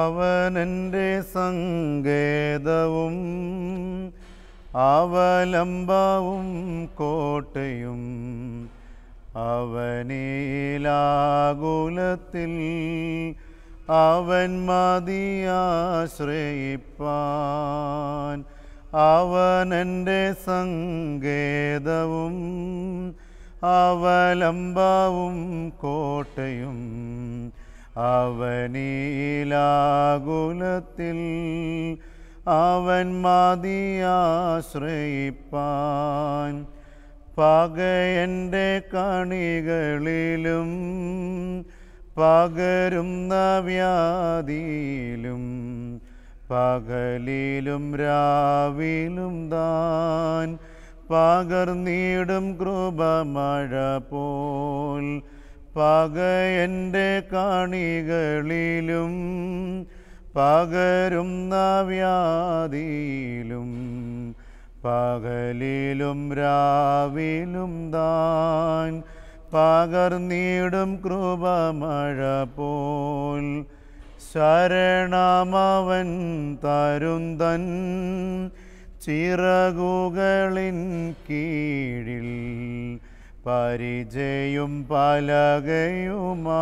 അവനെൻ്റെ സങ്കേതവും അവലംബവും കോട്ടയും അവനീലാകുലത്തിൽ അവൻ മതിയാശ്രയിപ്പാൻ അവനെൻ്റെ സങ്കേതവും അവലംബവും കോട്ടയും അവനീലാകുലത്തിൽ അവൻ മതിയാശ്രയിപ്പാൻ പക എൻ്റെ കണികളിലും പകരുന്ന വ്യാധിയിലും പകലിലും രാവിലും താൻ പകർന്നീടും കൃപമഴ പോൽ പക എൻ്റെ കാണികളിലും പകരും വ്യാധിയിലും പകലിലും രാവിലും താൻ പകർന്നിടും കൃപമഴ പോൽ ശരണമവൻ തരുന്തൻ ചിറകുകളിൻ കീഴിൽ പരിചയും പലകയുമാ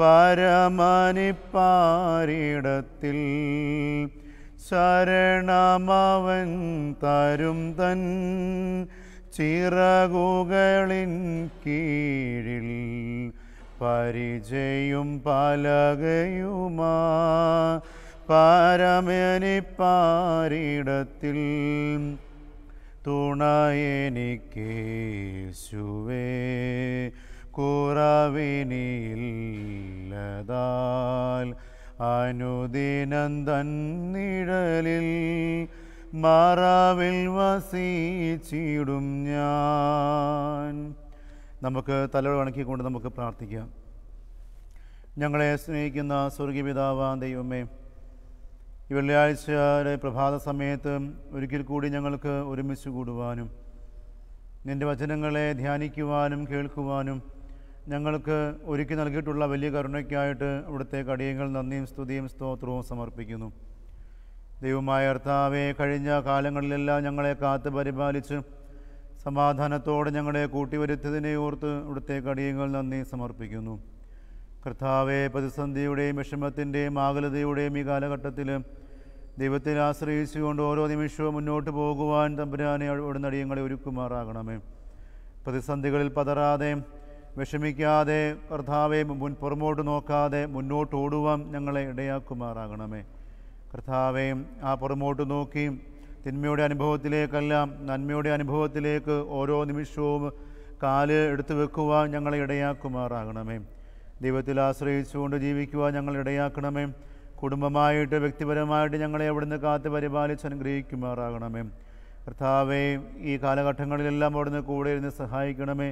പരമനിപ്പാരിടത്തിൽ ശരണമവൻ തരും തൻ ചിറകുകളിൻ കീഴിൽ പരിചയും പലകയുമാ പരമനിപ്പാരിടത്തിൽ തുണയെനിക്കേശുവേ കുറവിനിയില്ലതാൽ അനുദിനം തന്നിടലിൽ മറവിൽ വസിച്ചിടും ഞാൻ നമുക്ക് തലയോട് വണക്കിക്കൊണ്ട് നമുക്ക് പ്രാർത്ഥിക്കാം ഞങ്ങളെ സ്നേഹിക്കുന്ന സ്വർഗീയ ദൈവമേ ഈ വെള്ളിയാഴ്ചയുടെ പ്രഭാത സമയത്ത് ഒരിക്കൽ കൂടി ഞങ്ങൾക്ക് ഒരുമിച്ച് കൂടുവാനും നിൻ്റെ വചനങ്ങളെ ധ്യാനിക്കുവാനും കേൾക്കുവാനും ഞങ്ങൾക്ക് ഒരുക്കി നൽകിയിട്ടുള്ള വലിയ കരുണയ്ക്കായിട്ട് അവിടുത്തെ കടിയങ്ങൾ നന്ദിയും സ്തുതിയും സ്തോത്രവും സമർപ്പിക്കുന്നു ദൈവമായ കർത്താവെ കഴിഞ്ഞ കാലങ്ങളിലെല്ലാം ഞങ്ങളെ കാത്ത് പരിപാലിച്ച് സമാധാനത്തോടെ ഞങ്ങളെ കൂട്ടിവരുത്തിയതിനെ ഓർത്ത് ഇവിടുത്തെ കടിയങ്ങൾ നന്ദി സമർപ്പിക്കുന്നു കർത്താവെ പ്രതിസന്ധിയുടെയും വിഷമത്തിൻ്റെയും ആകുലതയുടെയും ഈ കാലഘട്ടത്തിൽ ദൈവത്തിൽ ആശ്രയിച്ചുകൊണ്ട് ഓരോ നിമിഷവും മുന്നോട്ട് പോകുവാൻ തമ്പുരാനെ അവിടുന്ന് അടിയങ്ങളെ ഒരുക്കുമാറാകണമേ പ്രതിസന്ധികളിൽ പതറാതെ വിഷമിക്കാതെ കർത്താവെ മുൻ പുറമോട്ട് നോക്കാതെ മുന്നോട്ട് ഓടുവാൻ ഞങ്ങളെ ഇടയാക്കുമാറാകണമേ കർത്താവെ ആ പുറമോട്ട് നോക്കി തിന്മയുടെ അനുഭവത്തിലേക്കല്ല നന്മയുടെ അനുഭവത്തിലേക്ക് ഓരോ നിമിഷവും കാല് എടുത്തു വെക്കുവാൻ ഞങ്ങളെ ഇടയാക്കുമാറാകണമേ ദൈവത്തിൽ ആശ്രയിച്ചുകൊണ്ട് ജീവിക്കുവാൻ ഞങ്ങൾ ഇടയാക്കണമേ കുടുംബമായിട്ട് വ്യക്തിപരമായിട്ട് ഞങ്ങളെ അവിടുന്ന് കാത്ത് പരിപാലിച്ച് അനുഗ്രഹിക്കുമാറാകണമേ കർത്താവെ ഈ കാലഘട്ടങ്ങളിലെല്ലാം അവിടുന്ന് കൂടെ ഇരുന്ന് സഹായിക്കണമേ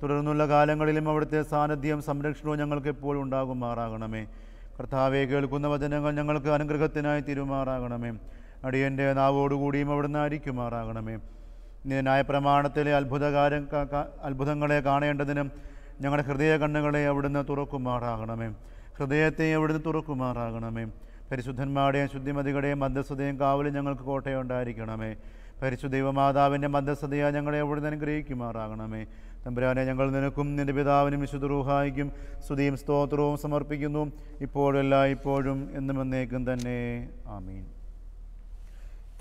തുടർന്നുള്ള കാലങ്ങളിലും അവിടുത്തെ സാന്നിധ്യം സംരക്ഷണവും ഞങ്ങൾക്ക് എപ്പോഴും ഉണ്ടാകുമാറാകണമേ കർത്താവെ കേൾക്കുന്ന വചനങ്ങൾ ഞങ്ങൾക്ക് അനുഗ്രഹത്തിനായി തിരുമാറാകണമേ അടിയൻ്റെ നാവോടുകൂടിയും അവിടുന്ന് ആയിരിക്കുമാറാകണമേ ന്യായപ്രമാണത്തിലെ അത്ഭുതകാരം അത്ഭുതങ്ങളെ കാണേണ്ടതിനും ഞങ്ങളുടെ ഹൃദയ കണ്ണുകളെ അവിടുന്ന് തുറക്കുമാറാകണമേ ഹൃദയത്തെ അവിടുന്ന് തുറക്കുമാറാകണമേ പരിശുദ്ധന്മാരുടെയും ശുദ്ധിമതികളുടെയും മധ്യസ്ഥതയും കാവലും ഞങ്ങൾക്ക് കോട്ടയുണ്ടായിരിക്കണമേ പരിശുദ്ധൈവമാതാവിൻ്റെ മധ്യസ്ഥതയെ ഞങ്ങളെ അവിടുന്ന് അനുഗ്രഹിക്കുമാറാകണമേ തമ്പുരാനെ ഞങ്ങൾ നിനക്കും നിൻ്റെ പിതാവിനും വിശുദ്ധരൂഹായിക്കും സ്തുതിയും സ്തോത്രവും സമർപ്പിക്കുന്നു ഇപ്പോഴല്ല ഇപ്പോഴും എന്നും എന്നേക്കും തന്നെ ആമീൻ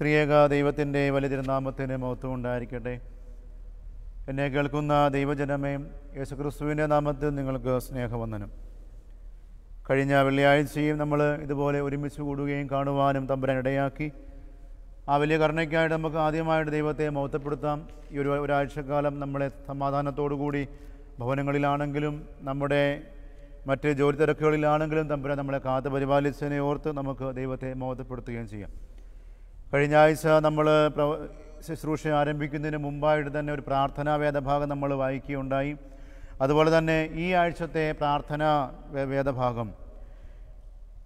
ത്രിയേക ദൈവത്തിൻ്റെ വലിയ തിരുനാമത്തിൻ്റെ മഹത്വം ഉണ്ടായിരിക്കട്ടെ എന്നെ കേൾക്കുന്ന ദൈവജനമേ യേശുക്രിസ്തുവിൻ്റെ നാമത്തിൽ നിങ്ങൾക്ക് സ്നേഹവന്ദനം കഴിഞ്ഞ വെള്ളിയാഴ്ചയും നമ്മൾ ഇതുപോലെ ഒരുമിച്ച് കൂടുകയും കാണുവാനും തമ്പുരാൻ ഇടയാക്കി ആ വലിയ കരുണയ്ക്കായിട്ട് നമുക്ക് ആദ്യമായിട്ട് ദൈവത്തെ മൗത്തപ്പെടുത്താം ഈ ഒരു ഒരാഴ്ചക്കാലം നമ്മളെ കൂടി ഭവനങ്ങളിലാണെങ്കിലും നമ്മുടെ മറ്റ് ജോലി തിരക്കുകളിലാണെങ്കിലും തമ്പുരാൻ നമ്മളെ കാത്ത് പരിപാലിച്ചതിനെ ഓർത്ത് നമുക്ക് ദൈവത്തെ മോഹത്തപ്പെടുത്തുകയും ചെയ്യാം കഴിഞ്ഞ ആഴ്ച നമ്മൾ ശുശ്രൂഷ ആരംഭിക്കുന്നതിന് മുമ്പായിട്ട് തന്നെ ഒരു പ്രാർത്ഥനാ വേദഭാഗം നമ്മൾ വായിക്കുകയുണ്ടായി അതുപോലെ തന്നെ ഈ ആഴ്ചത്തെ പ്രാർത്ഥനാ വേദഭാഗം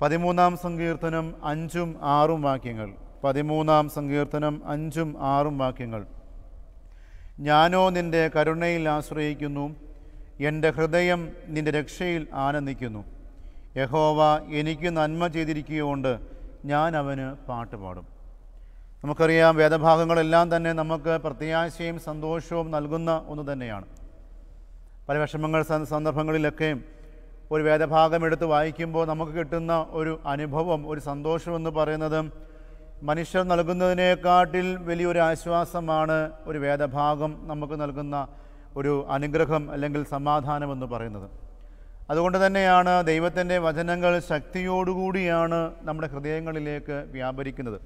പതിമൂന്നാം സങ്കീർത്തനം അഞ്ചും ആറും വാക്യങ്ങൾ പതിമൂന്നാം സങ്കീർത്തനം അഞ്ചും ആറും വാക്യങ്ങൾ ഞാനോ നിൻ്റെ കരുണയിൽ ആശ്രയിക്കുന്നു എൻ്റെ ഹൃദയം നിൻ്റെ രക്ഷയിൽ ആനന്ദിക്കുന്നു യഹോവ എനിക്ക് നന്മ ചെയ്തിരിക്കുകൊണ്ട് ഞാൻ അവന് പാട്ടുപാടും നമുക്കറിയാം വേദഭാഗങ്ങളെല്ലാം തന്നെ നമുക്ക് പ്രത്യാശയും സന്തോഷവും നൽകുന്ന ഒന്ന് തന്നെയാണ് പല വിഷമങ്ങൾ സന്ദർഭങ്ങളിലൊക്കെ ഒരു വേദഭാഗം എടുത്ത് വായിക്കുമ്പോൾ നമുക്ക് കിട്ടുന്ന ഒരു അനുഭവം ഒരു സന്തോഷം എന്ന് പറയുന്നത് മനുഷ്യർ നൽകുന്നതിനേക്കാട്ടിൽ വലിയൊരു ആശ്വാസമാണ് ഒരു വേദഭാഗം നമുക്ക് നൽകുന്ന ഒരു അനുഗ്രഹം അല്ലെങ്കിൽ സമാധാനം എന്ന് പറയുന്നത് അതുകൊണ്ട് തന്നെയാണ് ദൈവത്തിൻ്റെ വചനങ്ങൾ ശക്തിയോടുകൂടിയാണ് നമ്മുടെ ഹൃദയങ്ങളിലേക്ക് വ്യാപരിക്കുന്നത്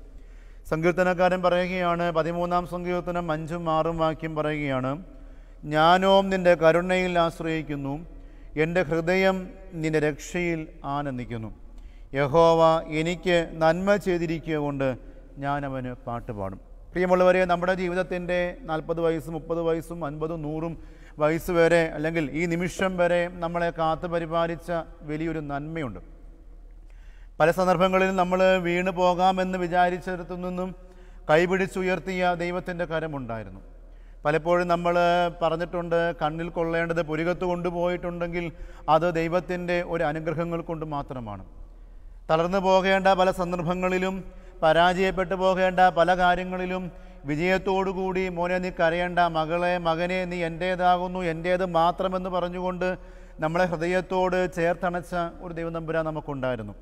സങ്കീർത്തനക്കാരൻ പറയുകയാണ് പതിമൂന്നാം സങ്കീർത്തനം അഞ്ചും ആറും വാക്യം പറയുകയാണ് ഞാനോം നിൻ്റെ കരുണയിൽ ആശ്രയിക്കുന്നു എൻ്റെ ഹൃദയം നിൻ്റെ രക്ഷയിൽ ആനന്ദിക്കുന്നു യഹോവ എനിക്ക് നന്മ ചെയ്തിരിക്കുക കൊണ്ട് ഞാനവന് പാട്ടുപാടും പ്രിയമുള്ളവരെ നമ്മുടെ ജീവിതത്തിൻ്റെ നാൽപ്പത് വയസ്സും മുപ്പത് വയസ്സും അൻപതും നൂറും വയസ്സ് വരെ അല്ലെങ്കിൽ ഈ നിമിഷം വരെ നമ്മളെ കാത്തു പരിപാലിച്ച വലിയൊരു നന്മയുണ്ട് പല സന്ദർഭങ്ങളിൽ നമ്മൾ വീണ് പോകാമെന്ന് വിചാരിച്ചിടത്തു നിന്നും കൈപിടിച്ചുയർത്തിയ ദൈവത്തിൻ്റെ കരമുണ്ടായിരുന്നു പലപ്പോഴും നമ്മൾ പറഞ്ഞിട്ടുണ്ട് കണ്ണിൽ കൊള്ളേണ്ടത് പുരികത്ത് കൊണ്ടുപോയിട്ടുണ്ടെങ്കിൽ അത് ദൈവത്തിൻ്റെ ഒരു അനുഗ്രഹങ്ങൾ കൊണ്ട് മാത്രമാണ് തളർന്നു പോകേണ്ട പല സന്ദർഭങ്ങളിലും പരാജയപ്പെട്ടു പോകേണ്ട പല കാര്യങ്ങളിലും വിജയത്തോടുകൂടി മോനെ നീ കരയേണ്ട മകളെ മകനെ നീ എൻ്റേതാകുന്നു എൻ്റേത് മാത്രമെന്ന് പറഞ്ഞുകൊണ്ട് നമ്മളെ ഹൃദയത്തോട് ചേർത്തണച്ച ഒരു ദൈവം നമുക്കുണ്ടായിരുന്നു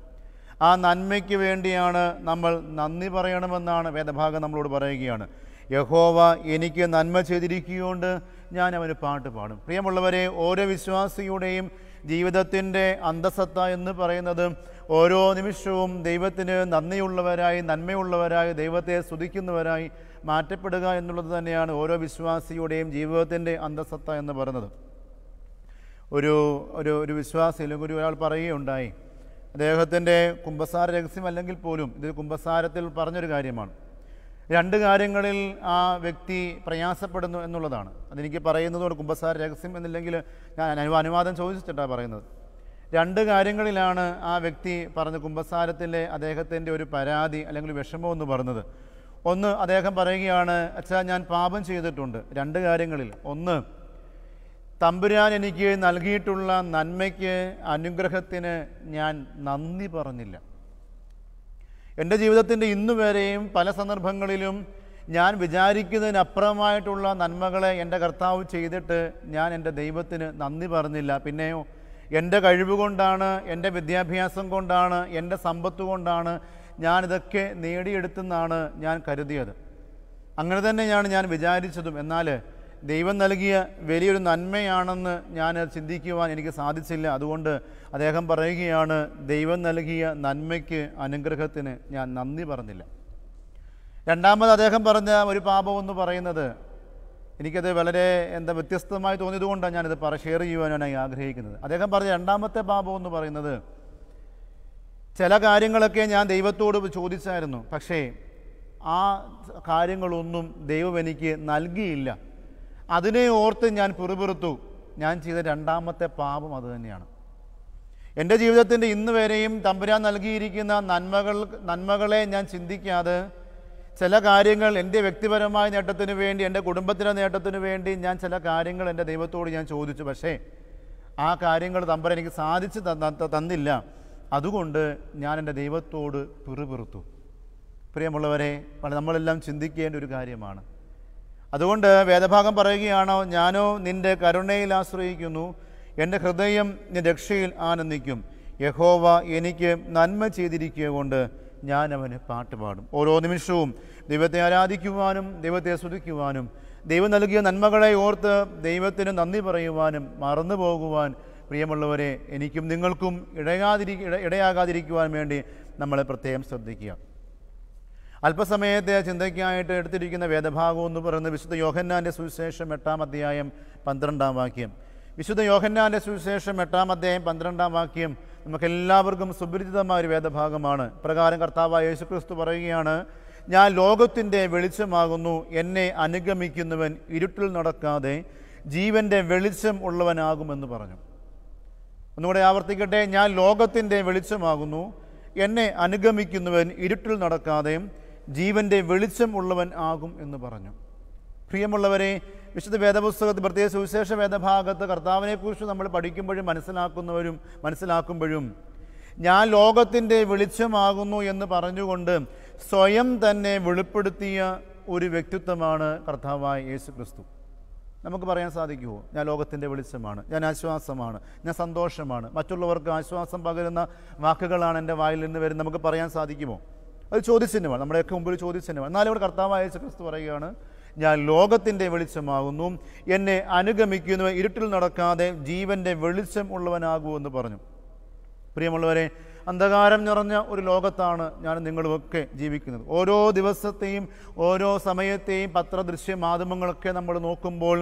ആ നന്മയ്ക്ക് വേണ്ടിയാണ് നമ്മൾ നന്ദി പറയണമെന്നാണ് വേദഭാഗം നമ്മളോട് പറയുകയാണ് യഹോവ എനിക്ക് നന്മ ചെയ്തിരിക്കുകൊണ്ട് ഞാൻ അവന് പാട്ട് പാടും പ്രിയമുള്ളവരെ ഓരോ വിശ്വാസിയുടെയും ജീവിതത്തിൻ്റെ അന്തസത്ത എന്ന് പറയുന്നത് ഓരോ നിമിഷവും ദൈവത്തിന് നന്ദിയുള്ളവരായി നന്മയുള്ളവരായി ദൈവത്തെ സ്തുതിക്കുന്നവരായി മാറ്റപ്പെടുക എന്നുള്ളത് തന്നെയാണ് ഓരോ വിശ്വാസിയുടെയും ജീവിതത്തിൻ്റെ അന്തസത്ത എന്ന് പറയുന്നത് ഒരു ഒരു ഒരു വിശ്വാസി അല്ലെങ്കിൽ ഒരാൾ പറയുകയുണ്ടായി അദ്ദേഹത്തിൻ്റെ കുംഭസാര രഹസ്യം അല്ലെങ്കിൽ പോലും ഇതൊരു കുംഭസാരത്തിൽ പറഞ്ഞൊരു കാര്യമാണ് രണ്ട് കാര്യങ്ങളിൽ ആ വ്യക്തി പ്രയാസപ്പെടുന്നു എന്നുള്ളതാണ് അതെനിക്ക് പറയുന്നതുകൊണ്ട് കുംഭസാര രഹസ്യം എന്നില്ലെങ്കിൽ ഞാൻ അനുവാദം ചോദിച്ചിട്ടാണ് പറയുന്നത് രണ്ട് കാര്യങ്ങളിലാണ് ആ വ്യക്തി പറഞ്ഞ കുംഭസാരത്തിലെ അദ്ദേഹത്തിൻ്റെ ഒരു പരാതി അല്ലെങ്കിൽ വിഷമം എന്ന് പറഞ്ഞത് ഒന്ന് അദ്ദേഹം പറയുകയാണ് അച്ഛാ ഞാൻ പാപം ചെയ്തിട്ടുണ്ട് രണ്ട് കാര്യങ്ങളിൽ ഒന്ന് തമ്പുരാൻ എനിക്ക് നൽകിയിട്ടുള്ള നന്മയ്ക്ക് അനുഗ്രഹത്തിന് ഞാൻ നന്ദി പറഞ്ഞില്ല എൻ്റെ ജീവിതത്തിൻ്റെ ഇന്നു വരെയും പല സന്ദർഭങ്ങളിലും ഞാൻ വിചാരിക്കുന്നതിനപ്പുറമായിട്ടുള്ള നന്മകളെ എൻ്റെ കർത്താവ് ചെയ്തിട്ട് ഞാൻ എൻ്റെ ദൈവത്തിന് നന്ദി പറഞ്ഞില്ല പിന്നെയോ എൻ്റെ കഴിവ് കൊണ്ടാണ് എൻ്റെ വിദ്യാഭ്യാസം കൊണ്ടാണ് എൻ്റെ സമ്പത്ത് കൊണ്ടാണ് ഞാനിതൊക്കെ നേടിയെടുത്തെന്നാണ് ഞാൻ കരുതിയത് അങ്ങനെ തന്നെയാണ് ഞാൻ വിചാരിച്ചതും എന്നാൽ ദൈവം നൽകിയ വലിയൊരു നന്മയാണെന്ന് ഞാൻ ചിന്തിക്കുവാൻ എനിക്ക് സാധിച്ചില്ല അതുകൊണ്ട് അദ്ദേഹം പറയുകയാണ് ദൈവം നൽകിയ നന്മയ്ക്ക് അനുഗ്രഹത്തിന് ഞാൻ നന്ദി പറഞ്ഞില്ല രണ്ടാമത് അദ്ദേഹം പറഞ്ഞ ഒരു എന്ന് പറയുന്നത് എനിക്കത് വളരെ എന്താ വ്യത്യസ്തമായി തോന്നിയതുകൊണ്ടാണ് ഞാനിത് പറ ഷെയർ ചെയ്യുവാനാണ് ആഗ്രഹിക്കുന്നത് അദ്ദേഹം പറഞ്ഞ രണ്ടാമത്തെ പാപം എന്ന് പറയുന്നത് ചില കാര്യങ്ങളൊക്കെ ഞാൻ ദൈവത്തോട് ചോദിച്ചായിരുന്നു പക്ഷേ ആ കാര്യങ്ങളൊന്നും ദൈവം എനിക്ക് നൽകിയില്ല അതിനെ ഓർത്ത് ഞാൻ പിറുപിറുത്തു ഞാൻ ചെയ്ത രണ്ടാമത്തെ പാപം അതുതന്നെയാണ് എൻ്റെ ജീവിതത്തിൻ്റെ ഇന്ന് വരെയും തമ്പുരാൻ നൽകിയിരിക്കുന്ന നന്മകൾ നന്മകളെ ഞാൻ ചിന്തിക്കാതെ ചില കാര്യങ്ങൾ എൻ്റെ വ്യക്തിപരമായ നേട്ടത്തിന് വേണ്ടി എൻ്റെ കുടുംബത്തിൻ്റെ നേട്ടത്തിന് വേണ്ടി ഞാൻ ചില കാര്യങ്ങൾ എൻ്റെ ദൈവത്തോട് ഞാൻ ചോദിച്ചു പക്ഷേ ആ കാര്യങ്ങൾ തമ്പര എനിക്ക് സാധിച്ചു തന്നില്ല അതുകൊണ്ട് ഞാൻ എൻ്റെ ദൈവത്തോട് പിറുപിറുത്തു പ്രിയമുള്ളവരെ നമ്മളെല്ലാം ചിന്തിക്കേണ്ട ഒരു കാര്യമാണ് അതുകൊണ്ട് വേദഭാഗം പറയുകയാണോ ഞാനോ നിൻ്റെ കരുണയിൽ ആശ്രയിക്കുന്നു എൻ്റെ ഹൃദയം രക്ഷയിൽ ആനന്ദിക്കും യഹോവ എനിക്ക് നന്മ ചെയ്തിരിക്കുക കൊണ്ട് ഞാൻ അവന് പാട്ടുപാടും ഓരോ നിമിഷവും ദൈവത്തെ ആരാധിക്കുവാനും ദൈവത്തെ സ്തുതിക്കുവാനും ദൈവം നൽകിയ നന്മകളെ ഓർത്ത് ദൈവത്തിന് നന്ദി പറയുവാനും മറന്നു പോകുവാൻ പ്രിയമുള്ളവരെ എനിക്കും നിങ്ങൾക്കും ഇടയാതിരി ഇടയാകാതിരിക്കുവാൻ വേണ്ടി നമ്മൾ പ്രത്യേകം ശ്രദ്ധിക്കുക അല്പസമയത്തെ ചിന്തയ്ക്കായിട്ട് എടുത്തിരിക്കുന്ന വേദഭാഗം എന്ന് പറയുന്നത് വിശുദ്ധ യോഹന്നാൻ്റെ സുവിശേഷം എട്ടാം അധ്യായം പന്ത്രണ്ടാം വാക്യം വിശുദ്ധ യോഹന്നാൻ്റെ സുവിശേഷം എട്ടാം അധ്യായം പന്ത്രണ്ടാം വാക്യം നമുക്കെല്ലാവർക്കും സുപരിചിതമായ ഒരു വേദഭാഗമാണ് പ്രകാരം കർത്താവായ യേശുക്രിസ്തു പറയുകയാണ് ഞാൻ ലോകത്തിൻ്റെ വെളിച്ചമാകുന്നു എന്നെ അനുഗമിക്കുന്നവൻ ഇരുട്ടിൽ നടക്കാതെ ജീവൻ്റെ വെളിച്ചം ഉള്ളവനാകുമെന്ന് പറഞ്ഞു ഒന്നുകൂടെ ആവർത്തിക്കട്ടെ ഞാൻ ലോകത്തിൻ്റെ വെളിച്ചമാകുന്നു എന്നെ അനുഗമിക്കുന്നവൻ ഇരുട്ടിൽ നടക്കാതെ ജീവൻ്റെ വെളിച്ചം ഉള്ളവൻ ആകും എന്ന് പറഞ്ഞു പ്രിയമുള്ളവരെ വിശുദ്ധ വേദപുസ്തകത്തിൽ പ്രത്യേക സുവിശേഷ വേദഭാഗത്ത് കർത്താവിനെക്കുറിച്ച് നമ്മൾ പഠിക്കുമ്പോഴും മനസ്സിലാക്കുന്നവരും മനസ്സിലാക്കുമ്പോഴും ഞാൻ ലോകത്തിൻ്റെ വെളിച്ചമാകുന്നു എന്ന് പറഞ്ഞുകൊണ്ട് സ്വയം തന്നെ വെളിപ്പെടുത്തിയ ഒരു വ്യക്തിത്വമാണ് കർത്താവായ യേശു ക്രിസ്തു നമുക്ക് പറയാൻ സാധിക്കുമോ ഞാൻ ലോകത്തിൻ്റെ വെളിച്ചമാണ് ഞാൻ ആശ്വാസമാണ് ഞാൻ സന്തോഷമാണ് മറ്റുള്ളവർക്ക് ആശ്വാസം പകരുന്ന വാക്കുകളാണ് എൻ്റെ വായിൽ നിന്ന് വരുന്നത് നമുക്ക് പറയാൻ സാധിക്കുമോ അത് ചോദ്യചിഹ്നമാണ് നമ്മുടെയൊക്കെ മുമ്പിൽ ചോദ്യചിഹ്നമാണ് എന്നാലും ഇവിടെ കർത്താവായ യേശുക്രിസ്തു പറയുകയാണ് ഞാൻ ലോകത്തിൻ്റെ വെളിച്ചമാകുന്നു എന്നെ അനുഗമിക്കുന്നു ഇരുട്ടിൽ നടക്കാതെ ജീവൻ്റെ വെളിച്ചം ഉള്ളവനാകുമെന്ന് പറഞ്ഞു പ്രിയമുള്ളവരെ അന്ധകാരം നിറഞ്ഞ ഒരു ലോകത്താണ് ഞാൻ നിങ്ങളുമൊക്കെ ജീവിക്കുന്നത് ഓരോ ദിവസത്തെയും ഓരോ സമയത്തെയും പത്രദൃശ്യ മാധ്യമങ്ങളൊക്കെ നമ്മൾ നോക്കുമ്പോൾ